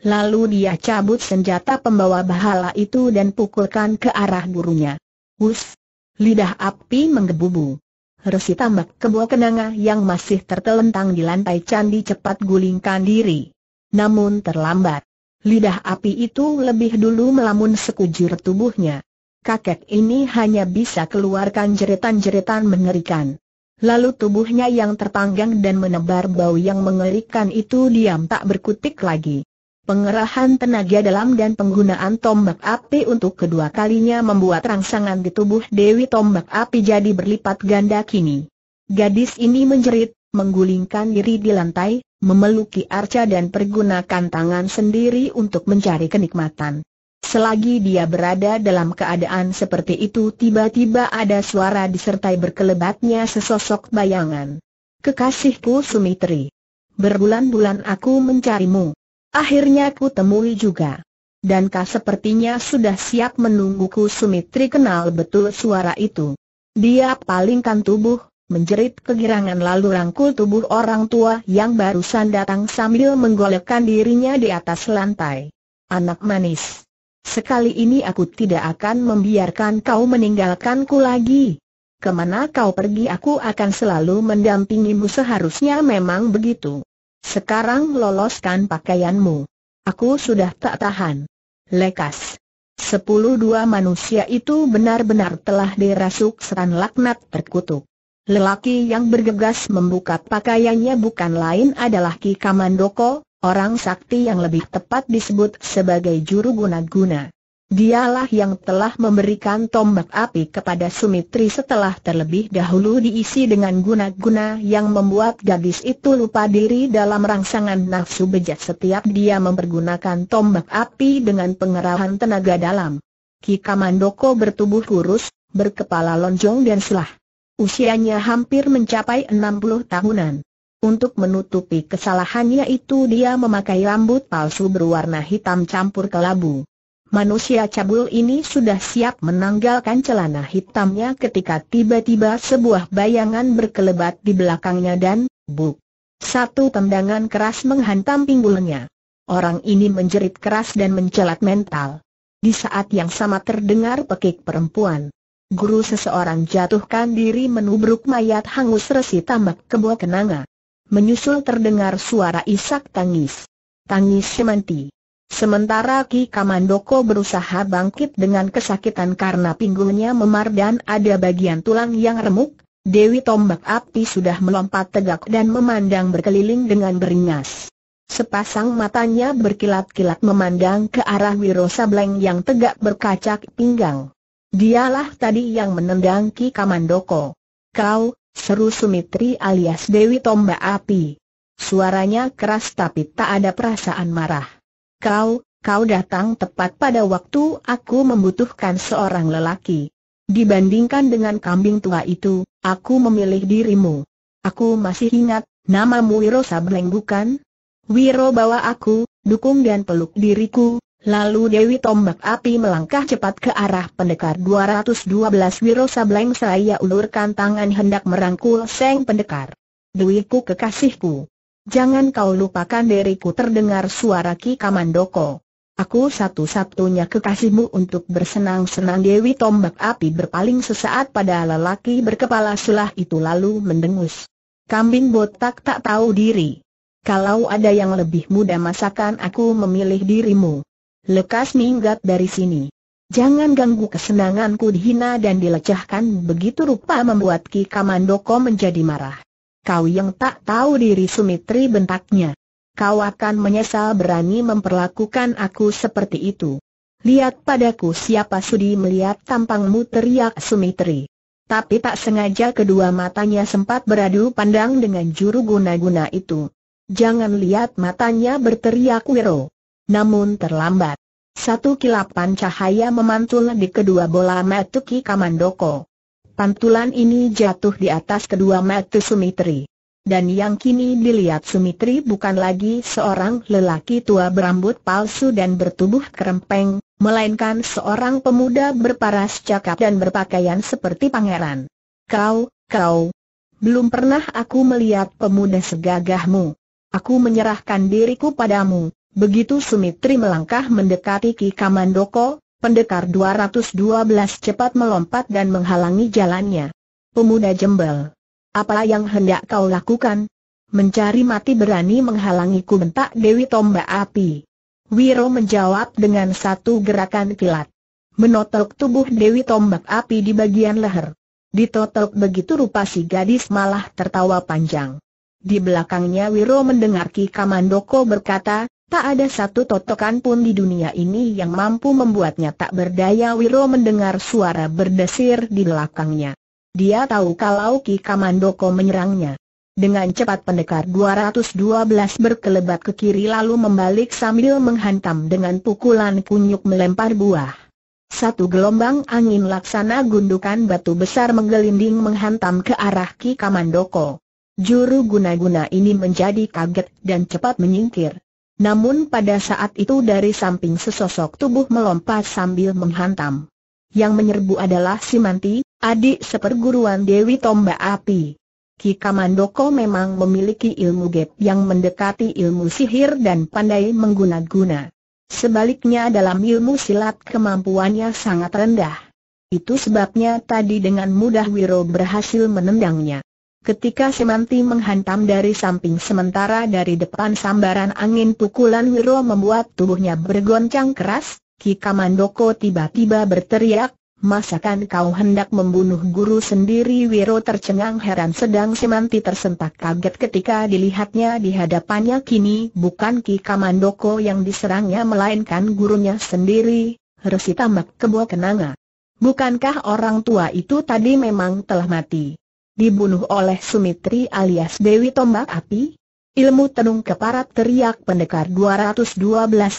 Lalu dia cabut senjata pembawa bahala itu dan pukulkan ke arah gurunya. Hus, Lidah api menggebubu. Resi tambak kebo kenanga yang masih tertelentang di lantai candi cepat gulingkan diri. Namun terlambat. Lidah api itu lebih dulu melamun sekujur tubuhnya. Kakek ini hanya bisa keluarkan jeritan-jeritan mengerikan. Lalu tubuhnya yang terpanggang dan menebar bau yang mengerikan itu diam tak berkutik lagi. Pengerahan tenaga dalam dan penggunaan tombak api untuk kedua kalinya membuat rangsangan di tubuh Dewi tombak api jadi berlipat ganda kini. Gadis ini menjerit, menggulingkan diri di lantai, memeluki arca dan pergunakan tangan sendiri untuk mencari kenikmatan. Selagi dia berada dalam keadaan seperti itu tiba-tiba ada suara disertai berkelebatnya sesosok bayangan. Kekasihku Sumitri. Berbulan-bulan aku mencarimu. Akhirnya ku temui juga. Dan kau sepertinya sudah siap menungguku Sumitri kenal betul suara itu. Dia palingkan tubuh, menjerit kegirangan lalu rangkul tubuh orang tua yang barusan datang sambil menggolekkan dirinya di atas lantai. Anak manis. Sekali ini aku tidak akan membiarkan kau meninggalkanku lagi. Kemana kau pergi aku akan selalu mendampingimu seharusnya memang begitu. Sekarang loloskan pakaianmu. Aku sudah tak tahan. Lekas. Sepuluh dua manusia itu benar-benar telah dirasuk seran laknat terkutuk. Lelaki yang bergegas membuka pakaiannya bukan lain adalah Ki Kamandoko, orang sakti yang lebih tepat disebut sebagai juru guna-guna. Dialah yang telah memberikan tombak api kepada Sumitri setelah terlebih dahulu diisi dengan guna-guna yang membuat gadis itu lupa diri dalam rangsangan nafsu bejat setiap dia mempergunakan tombak api dengan pengerahan tenaga dalam. Ki Kamandoko bertubuh kurus, berkepala lonjong dan selah. Usianya hampir mencapai 60 tahunan. Untuk menutupi kesalahannya itu dia memakai rambut palsu berwarna hitam campur kelabu. Manusia cabul ini sudah siap menanggalkan celana hitamnya ketika tiba-tiba sebuah bayangan berkelebat di belakangnya dan, buk. Satu tendangan keras menghantam pinggulnya. Orang ini menjerit keras dan mencelat mental. Di saat yang sama terdengar pekik perempuan. Guru seseorang jatuhkan diri menubruk mayat hangus resi tambak kebo kenanga. Menyusul terdengar suara isak tangis. Tangis Semanti. Sementara Ki Kamandoko berusaha bangkit dengan kesakitan karena pinggulnya memar dan ada bagian tulang yang remuk, Dewi Tombak Api sudah melompat tegak dan memandang berkeliling dengan beringas. Sepasang matanya berkilat-kilat memandang ke arah Wiro Sableng yang tegak berkacak pinggang. Dialah tadi yang menendang Ki Kamandoko. Kau, seru Sumitri alias Dewi Tombak Api. Suaranya keras tapi tak ada perasaan marah. Kau, kau datang tepat pada waktu aku membutuhkan seorang lelaki. Dibandingkan dengan kambing tua itu, aku memilih dirimu. Aku masih ingat, namamu Wiro Sableng bukan? Wiro bawa aku, dukung dan peluk diriku, Lalu Dewi Tombak Api melangkah cepat ke arah pendekar 212 Wiro Sableng saya ulurkan tangan hendak merangkul Seng pendekar. Dewiku kekasihku. Jangan kau lupakan diriku terdengar suara Ki Kamandoko. Aku satu-satunya kekasihmu untuk bersenang-senang Dewi Tombak Api berpaling sesaat pada lelaki berkepala sulah itu lalu mendengus. Kambing botak tak tahu diri. Kalau ada yang lebih muda masakan aku memilih dirimu. Lekas minggat dari sini. Jangan ganggu kesenanganku dihina dan dilecehkan begitu rupa membuat Ki Kamandoko menjadi marah kau yang tak tahu diri Sumitri bentaknya. Kau akan menyesal berani memperlakukan aku seperti itu. Lihat padaku siapa sudi melihat tampangmu teriak Sumitri. Tapi tak sengaja kedua matanya sempat beradu pandang dengan juru guna-guna itu. Jangan lihat matanya berteriak Wiro. Namun terlambat. Satu kilapan cahaya memantul di kedua bola metuki Kamandoko. Pantulan ini jatuh di atas kedua mata Sumitri. Dan yang kini dilihat Sumitri bukan lagi seorang lelaki tua berambut palsu dan bertubuh kerempeng, melainkan seorang pemuda berparas cakap dan berpakaian seperti pangeran. Kau, kau, belum pernah aku melihat pemuda segagahmu. Aku menyerahkan diriku padamu. Begitu Sumitri melangkah mendekati Ki Kamandoko, pendekar 212 cepat melompat dan menghalangi jalannya. Pemuda jembel. Apa yang hendak kau lakukan? Mencari mati berani menghalangiku bentak Dewi Tombak Api. Wiro menjawab dengan satu gerakan kilat. Menotok tubuh Dewi Tombak Api di bagian leher. Ditotok begitu rupa si gadis malah tertawa panjang. Di belakangnya Wiro mendengar Ki Kamandoko berkata, Tak ada satu totokan pun di dunia ini yang mampu membuatnya tak berdaya Wiro mendengar suara berdesir di belakangnya. Dia tahu kalau Ki Kamandoko menyerangnya. Dengan cepat pendekar 212 berkelebat ke kiri lalu membalik sambil menghantam dengan pukulan kunyuk melempar buah. Satu gelombang angin laksana gundukan batu besar menggelinding menghantam ke arah Ki Kamandoko. Juru guna-guna ini menjadi kaget dan cepat menyingkir. Namun pada saat itu dari samping sesosok tubuh melompat sambil menghantam. Yang menyerbu adalah si manti, adik seperguruan Dewi Tomba Api. Ki Kamandoko memang memiliki ilmu gap yang mendekati ilmu sihir dan pandai mengguna-guna. Sebaliknya dalam ilmu silat kemampuannya sangat rendah. Itu sebabnya tadi dengan mudah Wiro berhasil menendangnya. Ketika Semanti menghantam dari samping sementara dari depan sambaran angin pukulan Wiro membuat tubuhnya bergoncang keras, Ki Kamandoko tiba-tiba berteriak, Masakan kau hendak membunuh guru sendiri Wiro tercengang heran sedang Semanti tersentak kaget ketika dilihatnya di hadapannya kini bukan Ki Kamandoko yang diserangnya melainkan gurunya sendiri, Resi Tambak Kebo Kenanga. Bukankah orang tua itu tadi memang telah mati? dibunuh oleh Sumitri alias Dewi Tombak Api? Ilmu tenung keparat teriak pendekar 212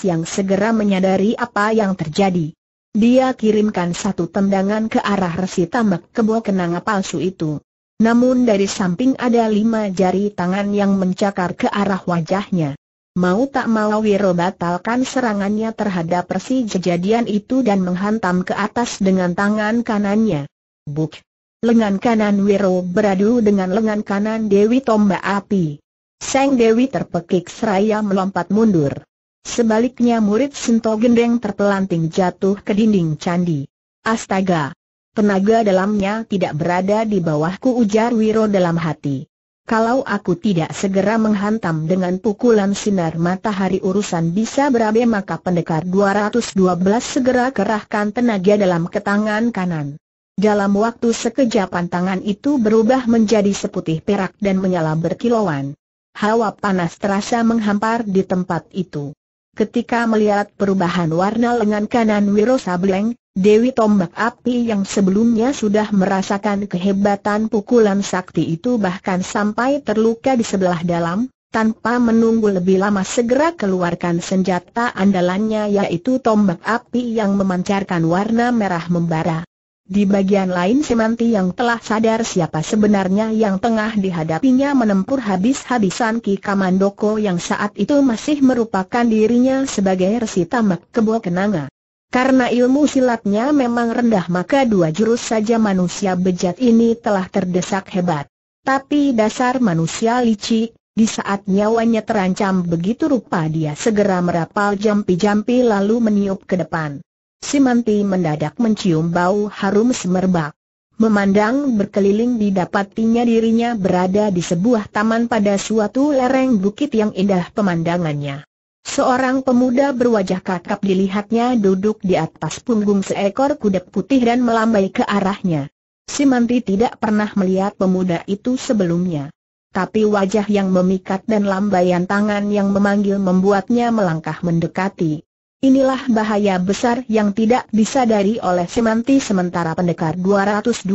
yang segera menyadari apa yang terjadi. Dia kirimkan satu tendangan ke arah resi tambak kebo kenanga palsu itu. Namun dari samping ada lima jari tangan yang mencakar ke arah wajahnya. Mau tak mau Wiro batalkan serangannya terhadap resi kejadian itu dan menghantam ke atas dengan tangan kanannya. Buk! Lengan kanan Wiro beradu dengan lengan kanan Dewi Tomba Api. Seng Dewi terpekik seraya melompat mundur. Sebaliknya murid Sinto Gendeng terpelanting jatuh ke dinding candi. Astaga! Tenaga dalamnya tidak berada di bawahku ujar Wiro dalam hati. Kalau aku tidak segera menghantam dengan pukulan sinar matahari urusan bisa berabe maka pendekar 212 segera kerahkan tenaga dalam ke tangan kanan. Dalam waktu sekejap, pantangan itu berubah menjadi seputih perak dan menyala berkilauan. Hawa panas terasa menghampar di tempat itu. Ketika melihat perubahan warna lengan kanan Wiro Sableng, Dewi Tombak Api yang sebelumnya sudah merasakan kehebatan pukulan sakti itu bahkan sampai terluka di sebelah dalam, tanpa menunggu lebih lama segera keluarkan senjata andalannya yaitu tombak api yang memancarkan warna merah membara. Di bagian lain Semanti yang telah sadar siapa sebenarnya yang tengah dihadapinya menempur habis-habisan Ki Kamandoko yang saat itu masih merupakan dirinya sebagai resi tamak kebo kenanga. Karena ilmu silatnya memang rendah maka dua jurus saja manusia bejat ini telah terdesak hebat. Tapi dasar manusia licik, di saat nyawanya terancam begitu rupa dia segera merapal jampi-jampi lalu meniup ke depan. Si Manti mendadak mencium bau harum semerbak. Memandang berkeliling didapatinya dirinya berada di sebuah taman pada suatu lereng bukit yang indah pemandangannya. Seorang pemuda berwajah kakap dilihatnya duduk di atas punggung seekor kuda putih dan melambai ke arahnya. Si Manti tidak pernah melihat pemuda itu sebelumnya. Tapi wajah yang memikat dan lambaian tangan yang memanggil membuatnya melangkah mendekati. Inilah bahaya besar yang tidak disadari oleh Semanti sementara pendekar 212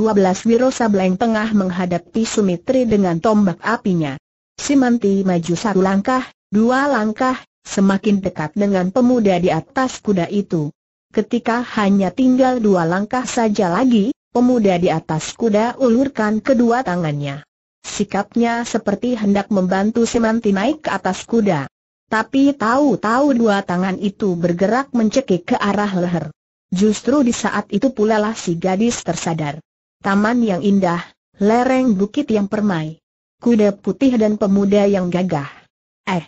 Wiro Sableng tengah menghadapi Sumitri dengan tombak apinya. Semanti maju satu langkah, dua langkah, semakin dekat dengan pemuda di atas kuda itu. Ketika hanya tinggal dua langkah saja lagi, pemuda di atas kuda ulurkan kedua tangannya. Sikapnya seperti hendak membantu Semanti naik ke atas kuda. Tapi tahu-tahu dua tangan itu bergerak mencekik ke arah leher. Justru di saat itu pula lah si gadis tersadar. Taman yang indah, lereng bukit yang permai. Kuda putih dan pemuda yang gagah. Eh,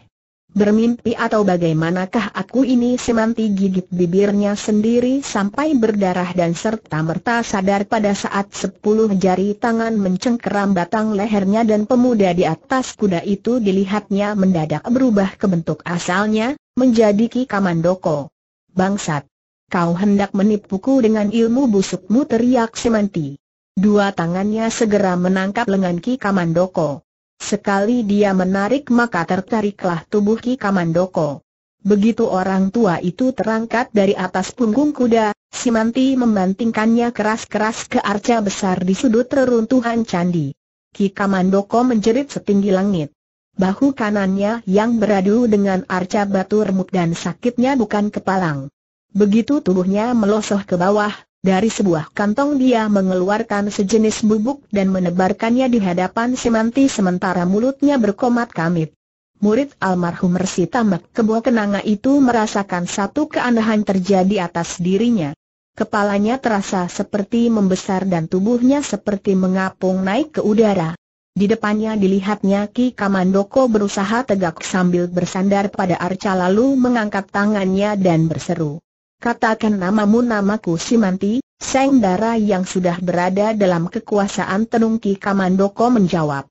bermimpi atau bagaimanakah aku ini semanti gigit bibirnya sendiri sampai berdarah dan serta-merta sadar pada saat sepuluh jari tangan mencengkeram batang lehernya dan pemuda di atas kuda itu dilihatnya mendadak berubah ke bentuk asalnya, menjadi Ki Kamandoko. Bangsat! Kau hendak menipuku dengan ilmu busukmu teriak semanti. Dua tangannya segera menangkap lengan Ki Kamandoko. Sekali dia menarik maka tertariklah tubuh Ki Kamandoko. Begitu orang tua itu terangkat dari atas punggung kuda, Simanti membantingkannya keras-keras ke arca besar di sudut reruntuhan candi. Ki Kamandoko menjerit setinggi langit. Bahu kanannya yang beradu dengan arca batu remuk dan sakitnya bukan kepalang. Begitu tubuhnya melosoh ke bawah, dari sebuah kantong dia mengeluarkan sejenis bubuk dan menebarkannya di hadapan Semanti sementara mulutnya berkomat kamit. Murid almarhum Resi Tamak Kebo Kenanga itu merasakan satu keanehan terjadi atas dirinya. Kepalanya terasa seperti membesar dan tubuhnya seperti mengapung naik ke udara. Di depannya dilihatnya Ki Kamandoko berusaha tegak sambil bersandar pada arca lalu mengangkat tangannya dan berseru. Katakan namamu namaku Simanti, Seng Dara yang sudah berada dalam kekuasaan Tenungki Kamandoko menjawab.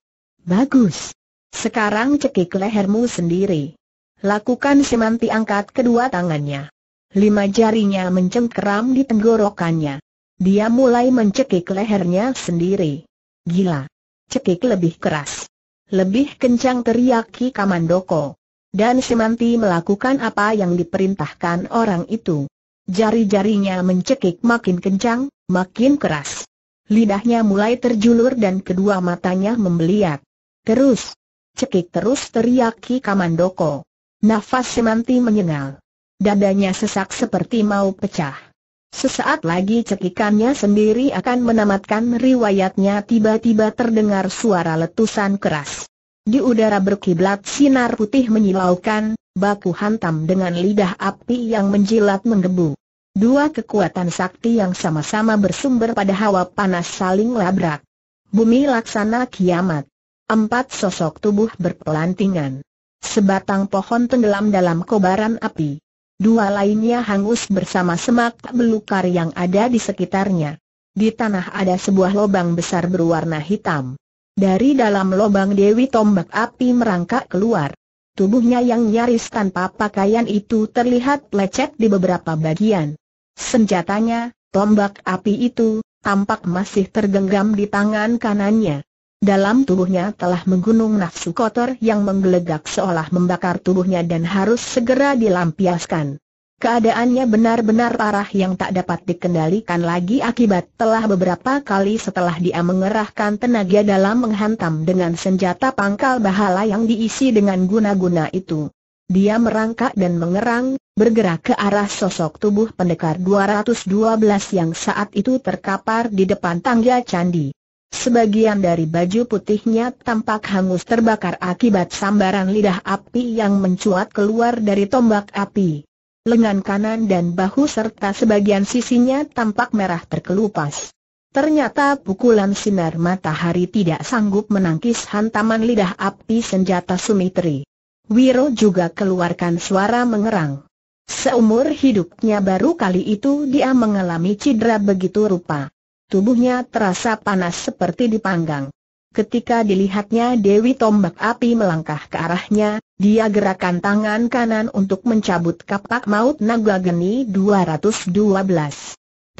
Bagus. Sekarang cekik lehermu sendiri. Lakukan Simanti angkat kedua tangannya. Lima jarinya mencengkeram di tenggorokannya. Dia mulai mencekik lehernya sendiri. Gila. Cekik lebih keras. Lebih kencang teriaki Kamandoko. Dan Simanti melakukan apa yang diperintahkan orang itu. Jari-jarinya mencekik makin kencang, makin keras. Lidahnya mulai terjulur dan kedua matanya membeliak. Terus, cekik terus teriak Ki Kamandoko. Nafas Semanti menyengal. Dadanya sesak seperti mau pecah. Sesaat lagi cekikannya sendiri akan menamatkan riwayatnya tiba-tiba terdengar suara letusan keras. Di udara berkiblat sinar putih menyilaukan, baku hantam dengan lidah api yang menjilat menggebu. Dua kekuatan sakti yang sama-sama bersumber pada hawa panas saling labrak. Bumi laksana kiamat. Empat sosok tubuh berpelantingan. Sebatang pohon tenggelam dalam kobaran api. Dua lainnya hangus bersama semak belukar yang ada di sekitarnya. Di tanah ada sebuah lubang besar berwarna hitam. Dari dalam lubang Dewi tombak api merangkak keluar. Tubuhnya yang nyaris tanpa pakaian itu terlihat lecet di beberapa bagian. Senjatanya, tombak api itu, tampak masih tergenggam di tangan kanannya. Dalam tubuhnya telah menggunung nafsu kotor yang menggelegak seolah membakar tubuhnya dan harus segera dilampiaskan. Keadaannya benar-benar parah yang tak dapat dikendalikan lagi akibat telah beberapa kali setelah dia mengerahkan tenaga dalam menghantam dengan senjata pangkal bahala yang diisi dengan guna-guna itu. Dia merangkak dan mengerang, bergerak ke arah sosok tubuh pendekar 212 yang saat itu terkapar di depan tangga candi. Sebagian dari baju putihnya tampak hangus terbakar akibat sambaran lidah api yang mencuat keluar dari tombak api lengan kanan dan bahu serta sebagian sisinya tampak merah terkelupas. Ternyata pukulan sinar matahari tidak sanggup menangkis hantaman lidah api senjata Sumitri. Wiro juga keluarkan suara mengerang. Seumur hidupnya baru kali itu dia mengalami cedera begitu rupa. Tubuhnya terasa panas seperti dipanggang. Ketika dilihatnya Dewi tombak api melangkah ke arahnya, dia gerakan tangan kanan untuk mencabut kapak maut naga geni 212.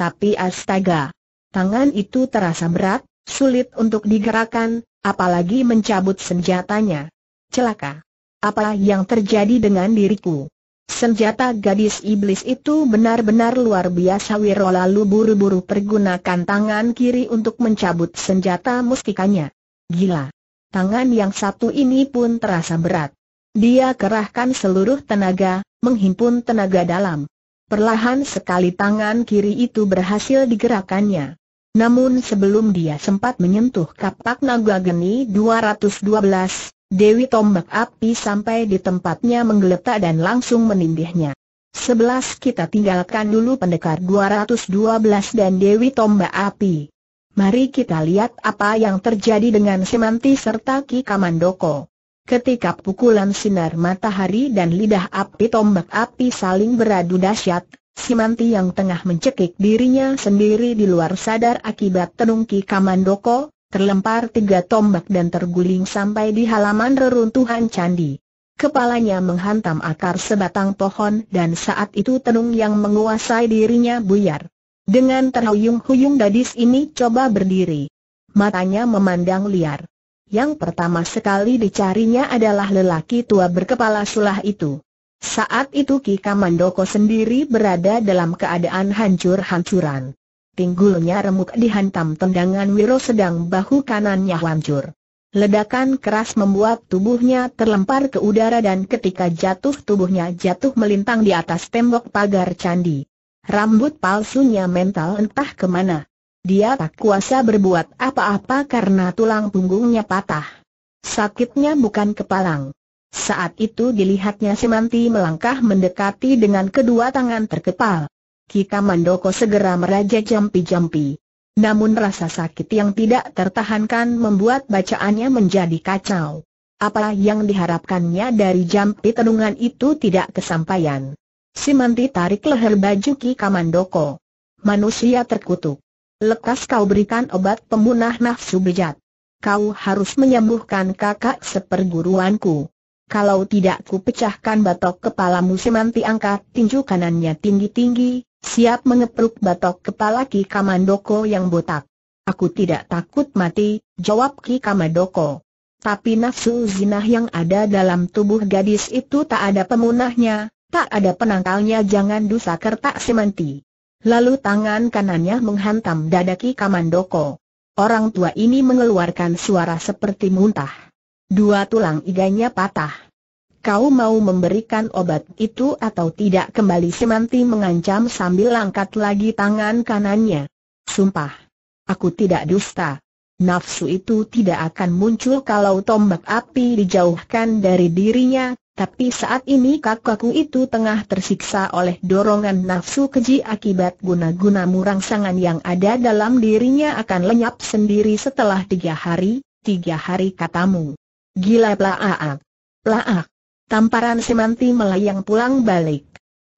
Tapi astaga! Tangan itu terasa berat, sulit untuk digerakkan, apalagi mencabut senjatanya. Celaka! Apa yang terjadi dengan diriku? Senjata gadis iblis itu benar-benar luar biasa Wiro lalu buru-buru pergunakan tangan kiri untuk mencabut senjata mustikanya. Gila. Tangan yang satu ini pun terasa berat. Dia kerahkan seluruh tenaga, menghimpun tenaga dalam. Perlahan sekali tangan kiri itu berhasil digerakannya. Namun sebelum dia sempat menyentuh kapak naga geni 212, Dewi tombak api sampai di tempatnya menggeletak dan langsung menindihnya. Sebelas kita tinggalkan dulu pendekar 212 dan Dewi tombak api. Mari kita lihat apa yang terjadi dengan Semanti serta Ki Kamandoko. Ketika pukulan sinar matahari dan lidah api tombak api saling beradu dahsyat, Simanti yang tengah mencekik dirinya sendiri di luar sadar akibat tenung Ki Kamandoko, terlempar tiga tombak dan terguling sampai di halaman reruntuhan candi. Kepalanya menghantam akar sebatang pohon dan saat itu tenung yang menguasai dirinya buyar. Dengan terhuyung-huyung gadis ini coba berdiri. Matanya memandang liar. Yang pertama sekali dicarinya adalah lelaki tua berkepala sulah itu. Saat itu Ki Kamandoko sendiri berada dalam keadaan hancur-hancuran. Pinggulnya remuk dihantam tendangan Wiro sedang bahu kanannya hancur. Ledakan keras membuat tubuhnya terlempar ke udara dan ketika jatuh tubuhnya jatuh melintang di atas tembok pagar candi. Rambut palsunya mental entah kemana. Dia tak kuasa berbuat apa-apa karena tulang punggungnya patah. Sakitnya bukan kepalang. Saat itu dilihatnya Semanti melangkah mendekati dengan kedua tangan terkepal. Kika Mandoko segera meraja jampi-jampi. Namun rasa sakit yang tidak tertahankan membuat bacaannya menjadi kacau. Apa yang diharapkannya dari jampi tenungan itu tidak kesampaian. Si Manti tarik leher baju Ki Kamandoko. Manusia terkutuk. Lekas kau berikan obat pemunah nafsu bejat. Kau harus menyembuhkan kakak seperguruanku. Kalau tidak ku pecahkan batok kepalamu Si Manti angkat tinju kanannya tinggi-tinggi, siap mengepruk batok kepala Ki Kamandoko yang botak. Aku tidak takut mati, jawab Ki Kamandoko. Tapi nafsu zinah yang ada dalam tubuh gadis itu tak ada pemunahnya, Tak ada penangkalnya jangan dusa kertak semanti. Lalu tangan kanannya menghantam dadaki Kamandoko. Orang tua ini mengeluarkan suara seperti muntah. Dua tulang iganya patah. Kau mau memberikan obat itu atau tidak kembali Semanti mengancam sambil angkat lagi tangan kanannya. Sumpah. Aku tidak dusta. Nafsu itu tidak akan muncul kalau tombak api dijauhkan dari dirinya, tapi saat ini kakakku itu tengah tersiksa oleh dorongan nafsu keji akibat guna-guna murang sangan yang ada dalam dirinya akan lenyap sendiri setelah tiga hari, tiga hari katamu. Gila plaak. Plaak. Tamparan Semanti melayang pulang balik.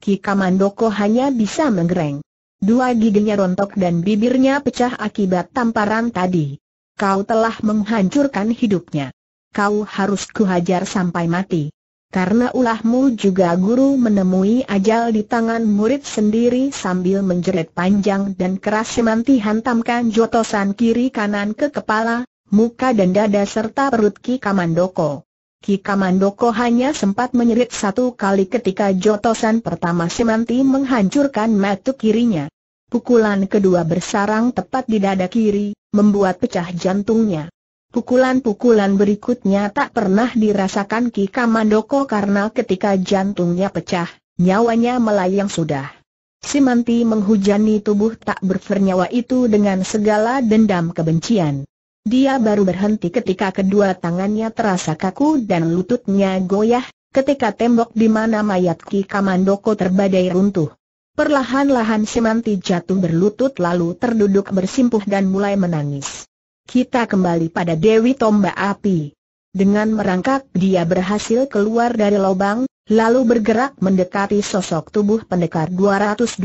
Ki Kamandoko hanya bisa menggereng. Dua giginya rontok dan bibirnya pecah akibat tamparan tadi. Kau telah menghancurkan hidupnya. Kau harus kuhajar sampai mati. Karena ulahmu juga guru menemui ajal di tangan murid sendiri sambil menjerit panjang dan keras Semanti hantamkan jotosan kiri kanan ke kepala, muka dan dada serta perut Ki Kamandoko. Ki Kamandoko hanya sempat menyerit satu kali ketika jotosan pertama Semanti menghancurkan mata kirinya. Pukulan kedua bersarang tepat di dada kiri, membuat pecah jantungnya. Pukulan-pukulan berikutnya tak pernah dirasakan Ki Kamandoko karena ketika jantungnya pecah, nyawanya melayang sudah. Simanti menghujani tubuh tak bernyawa itu dengan segala dendam kebencian. Dia baru berhenti ketika kedua tangannya terasa kaku dan lututnya goyah, ketika tembok di mana mayat Ki Kamandoko terbadai runtuh. Perlahan-lahan Simanti jatuh berlutut lalu terduduk bersimpuh dan mulai menangis. Kita kembali pada Dewi Tombak Api. Dengan merangkak dia berhasil keluar dari lubang, lalu bergerak mendekati sosok tubuh pendekar 212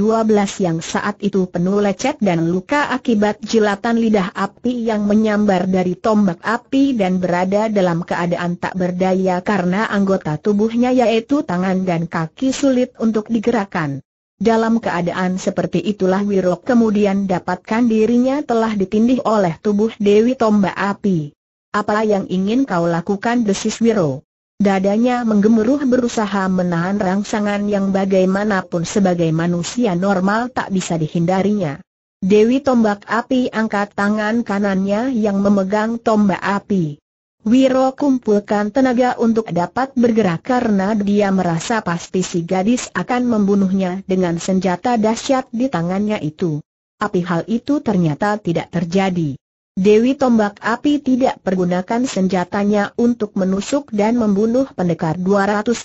yang saat itu penuh lecet dan luka akibat jilatan lidah api yang menyambar dari tombak api dan berada dalam keadaan tak berdaya karena anggota tubuhnya yaitu tangan dan kaki sulit untuk digerakkan. Dalam keadaan seperti itulah Wirok kemudian dapatkan dirinya telah ditindih oleh tubuh Dewi Tombak Api. Apa yang ingin kau lakukan desis Wiro? Dadanya menggemuruh berusaha menahan rangsangan yang bagaimanapun sebagai manusia normal tak bisa dihindarinya. Dewi tombak api angkat tangan kanannya yang memegang tombak api. Wiro kumpulkan tenaga untuk dapat bergerak karena dia merasa pasti si gadis akan membunuhnya dengan senjata dahsyat di tangannya itu. Api hal itu ternyata tidak terjadi. Dewi Tombak Api tidak pergunakan senjatanya untuk menusuk dan membunuh pendekar 212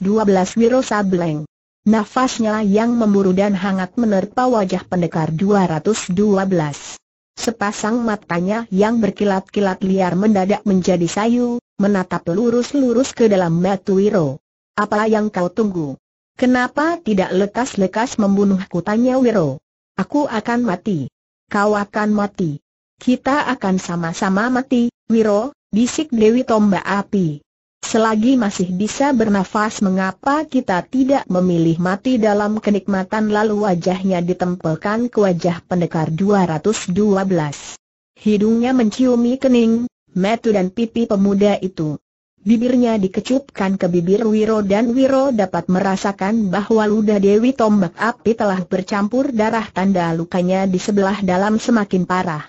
Wiro Sableng. Nafasnya yang memburu dan hangat menerpa wajah pendekar 212. Sepasang matanya yang berkilat-kilat liar mendadak menjadi sayu, menatap lurus-lurus ke dalam Wiro. Apa yang kau tunggu? Kenapa tidak lekas-lekas membunuh tanya Wiro? Aku akan mati. Kau akan mati. Kita akan sama-sama mati, Wiro, bisik Dewi Tomba Api. Selagi masih bisa bernafas mengapa kita tidak memilih mati dalam kenikmatan lalu wajahnya ditempelkan ke wajah pendekar 212. Hidungnya menciumi kening, metu dan pipi pemuda itu. Bibirnya dikecupkan ke bibir Wiro dan Wiro dapat merasakan bahwa ludah Dewi Tombak Api telah bercampur darah tanda lukanya di sebelah dalam semakin parah.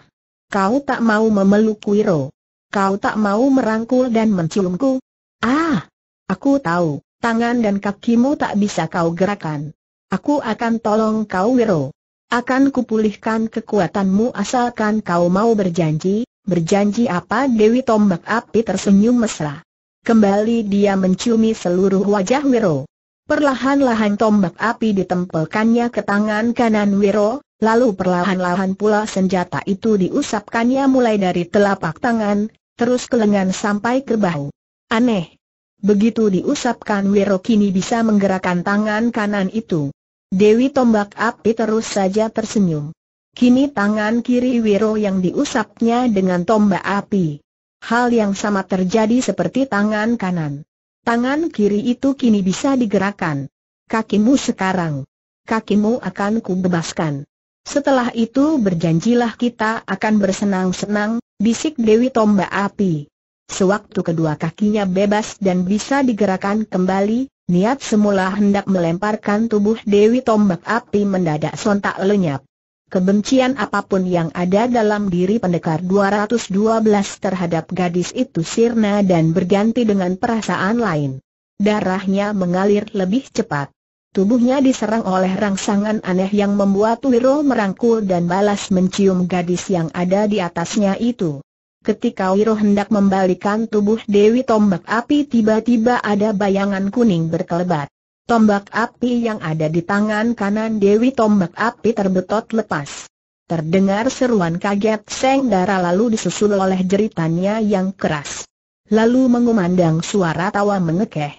Kau tak mau memeluk Wiro. Kau tak mau merangkul dan menciumku, Ah, aku tahu, tangan dan kakimu tak bisa kau gerakan. Aku akan tolong kau Wiro. Akan kupulihkan kekuatanmu asalkan kau mau berjanji, berjanji apa Dewi Tombak Api tersenyum mesra. Kembali dia menciumi seluruh wajah Wiro. Perlahan-lahan tombak api ditempelkannya ke tangan kanan Wiro, lalu perlahan-lahan pula senjata itu diusapkannya mulai dari telapak tangan, terus ke lengan sampai ke bahu. Aneh. Begitu diusapkan Wiro kini bisa menggerakkan tangan kanan itu. Dewi tombak api terus saja tersenyum. Kini tangan kiri Wiro yang diusapnya dengan tombak api. Hal yang sama terjadi seperti tangan kanan. Tangan kiri itu kini bisa digerakkan. Kakimu sekarang. Kakimu akan kubebaskan. Setelah itu berjanjilah kita akan bersenang-senang, bisik Dewi Tombak Api. Sewaktu kedua kakinya bebas dan bisa digerakkan kembali, niat semula hendak melemparkan tubuh Dewi tombak api mendadak sontak lenyap. Kebencian apapun yang ada dalam diri pendekar 212 terhadap gadis itu sirna dan berganti dengan perasaan lain. Darahnya mengalir lebih cepat. Tubuhnya diserang oleh rangsangan aneh yang membuat Wiro merangkul dan balas mencium gadis yang ada di atasnya itu. Ketika Wiro hendak membalikan tubuh Dewi Tombak Api tiba-tiba ada bayangan kuning berkelebat. Tombak api yang ada di tangan kanan Dewi Tombak Api terbetot lepas. Terdengar seruan kaget Seng darah lalu disusul oleh jeritannya yang keras. Lalu mengumandang suara tawa mengekeh.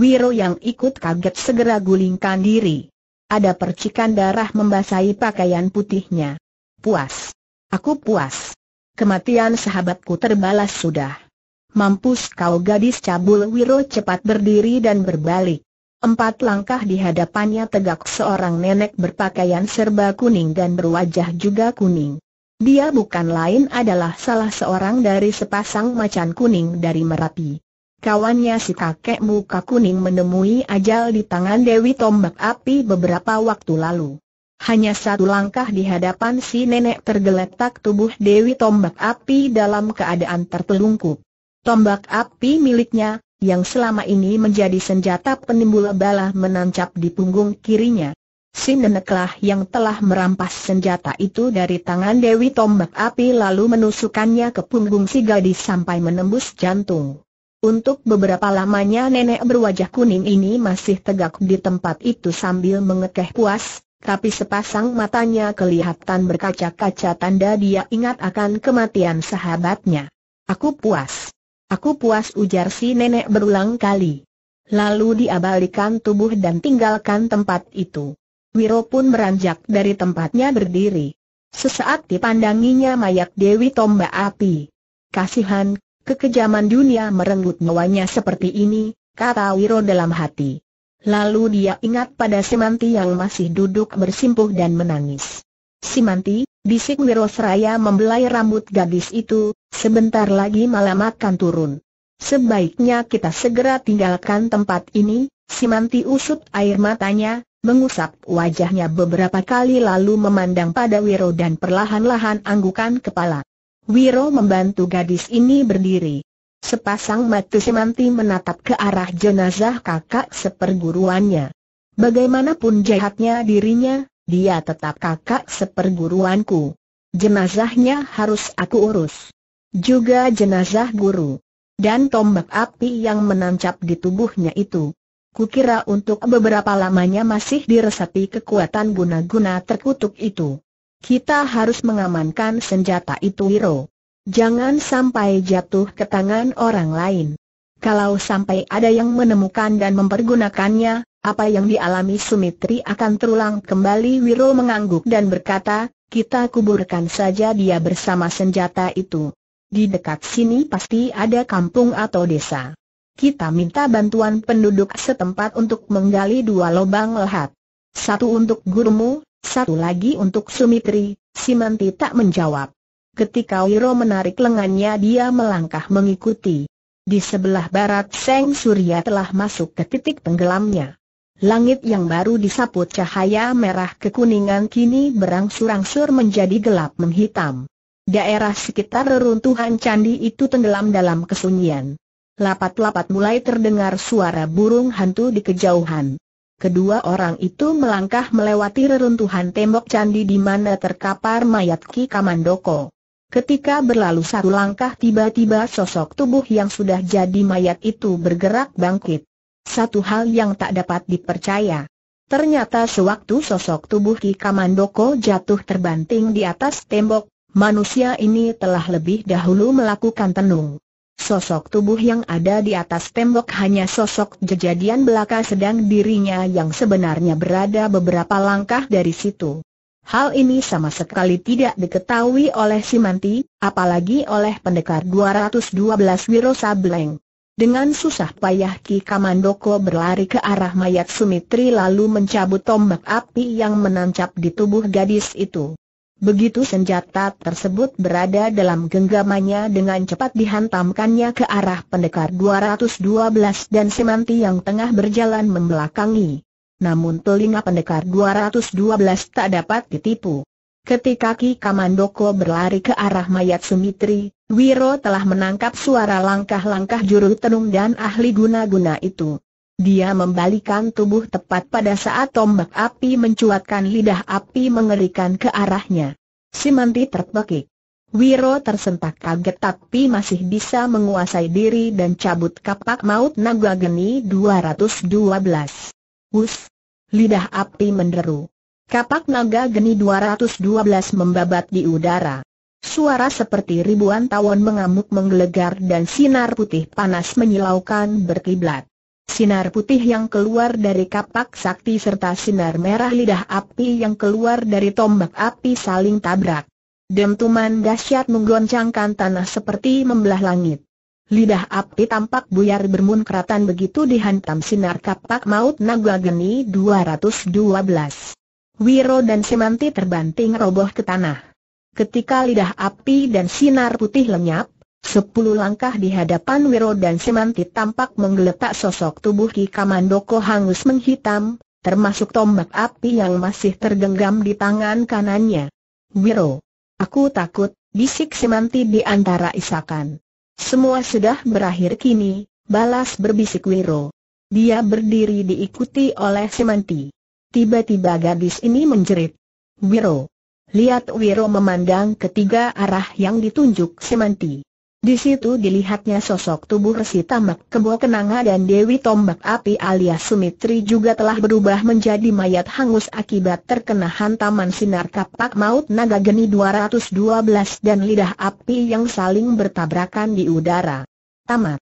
Wiro yang ikut kaget segera gulingkan diri. Ada percikan darah membasahi pakaian putihnya. Puas. Aku puas kematian sahabatku terbalas sudah. Mampus kau gadis cabul wiro cepat berdiri dan berbalik. Empat langkah di hadapannya tegak seorang nenek berpakaian serba kuning dan berwajah juga kuning. Dia bukan lain adalah salah seorang dari sepasang macan kuning dari Merapi. Kawannya si kakek muka kuning menemui ajal di tangan Dewi Tombak Api beberapa waktu lalu. Hanya satu langkah di hadapan si nenek tergeletak tubuh Dewi Tombak Api dalam keadaan tertelungkup. Tombak api miliknya, yang selama ini menjadi senjata penimbul bala menancap di punggung kirinya. Si neneklah yang telah merampas senjata itu dari tangan Dewi Tombak Api lalu menusukannya ke punggung si gadis sampai menembus jantung. Untuk beberapa lamanya nenek berwajah kuning ini masih tegak di tempat itu sambil mengekeh puas, tapi sepasang matanya kelihatan berkaca-kaca tanda dia ingat akan kematian sahabatnya. Aku puas. Aku puas ujar si nenek berulang kali. Lalu diabalikan tubuh dan tinggalkan tempat itu. Wiro pun beranjak dari tempatnya berdiri. Sesaat dipandanginya mayat Dewi Tomba Api. Kasihan, kekejaman dunia merenggut nyawanya seperti ini, kata Wiro dalam hati. Lalu dia ingat pada Simanti yang masih duduk bersimpuh dan menangis. Simanti, bisik Wirosraya membelai rambut gadis itu, sebentar lagi malam akan turun. Sebaiknya kita segera tinggalkan tempat ini, Simanti usut air matanya, mengusap wajahnya beberapa kali lalu memandang pada Wiro dan perlahan-lahan anggukan kepala. Wiro membantu gadis ini berdiri. Sepasang mata Semanti menatap ke arah jenazah kakak seperguruannya. Bagaimanapun jahatnya dirinya, dia tetap kakak seperguruanku. Jenazahnya harus aku urus. Juga jenazah guru. Dan tombak api yang menancap di tubuhnya itu. Kukira untuk beberapa lamanya masih diresapi kekuatan guna-guna terkutuk itu. Kita harus mengamankan senjata itu Wiro. Jangan sampai jatuh ke tangan orang lain. Kalau sampai ada yang menemukan dan mempergunakannya, apa yang dialami Sumitri akan terulang kembali Wiro mengangguk dan berkata, kita kuburkan saja dia bersama senjata itu. Di dekat sini pasti ada kampung atau desa. Kita minta bantuan penduduk setempat untuk menggali dua lubang lehat. Satu untuk gurumu, satu lagi untuk Sumitri, Simanti tak menjawab. Ketika Wiro menarik lengannya dia melangkah mengikuti. Di sebelah barat Seng Surya telah masuk ke titik tenggelamnya. Langit yang baru disaput cahaya merah kekuningan kini berangsur-angsur menjadi gelap menghitam. Daerah sekitar reruntuhan candi itu tenggelam dalam kesunyian. Lapat-lapat mulai terdengar suara burung hantu di kejauhan. Kedua orang itu melangkah melewati reruntuhan tembok candi di mana terkapar mayat Ki Kamandoko. Ketika berlalu satu langkah tiba-tiba sosok tubuh yang sudah jadi mayat itu bergerak bangkit. Satu hal yang tak dapat dipercaya. Ternyata sewaktu sosok tubuh Ki Kamandoko jatuh terbanting di atas tembok, manusia ini telah lebih dahulu melakukan tenung. Sosok tubuh yang ada di atas tembok hanya sosok jejadian belaka sedang dirinya yang sebenarnya berada beberapa langkah dari situ. Hal ini sama sekali tidak diketahui oleh Simanti, apalagi oleh pendekar 212 Wiro Sableng. Dengan susah payah Ki Kamandoko berlari ke arah mayat Sumitri lalu mencabut tombak api yang menancap di tubuh gadis itu. Begitu senjata tersebut berada dalam genggamannya dengan cepat dihantamkannya ke arah pendekar 212 dan Simanti yang tengah berjalan membelakangi namun telinga pendekar 212 tak dapat ditipu. Ketika Ki Kamandoko berlari ke arah mayat Sumitri, Wiro telah menangkap suara langkah-langkah juru tenung dan ahli guna-guna itu. Dia membalikan tubuh tepat pada saat tombak api mencuatkan lidah api mengerikan ke arahnya. Simanti terpekik. Wiro tersentak kaget tapi masih bisa menguasai diri dan cabut kapak maut naga 212. Hus! Lidah api menderu. Kapak naga geni 212 membabat di udara. Suara seperti ribuan tawon mengamuk menggelegar dan sinar putih panas menyilaukan berkiblat. Sinar putih yang keluar dari kapak sakti serta sinar merah lidah api yang keluar dari tombak api saling tabrak. Dentuman dahsyat menggoncangkan tanah seperti membelah langit lidah api tampak buyar bermunkratan begitu dihantam sinar kapak maut naga geni 212. Wiro dan Semanti terbanting roboh ke tanah. Ketika lidah api dan sinar putih lenyap, sepuluh langkah di hadapan Wiro dan Semanti tampak menggeletak sosok tubuh Ki Kamandoko hangus menghitam, termasuk tombak api yang masih tergenggam di tangan kanannya. Wiro, aku takut, bisik Semanti di antara isakan. Semua sudah berakhir kini, balas berbisik Wiro. Dia berdiri diikuti oleh Semanti. Tiba-tiba gadis ini menjerit. Wiro. Lihat Wiro memandang ketiga arah yang ditunjuk Semanti. Di situ dilihatnya sosok tubuh Resi Tambak Kebo Kenanga dan Dewi Tombak Api alias Sumitri juga telah berubah menjadi mayat hangus akibat terkena hantaman sinar kapak maut naga geni 212 dan lidah api yang saling bertabrakan di udara. Tamat.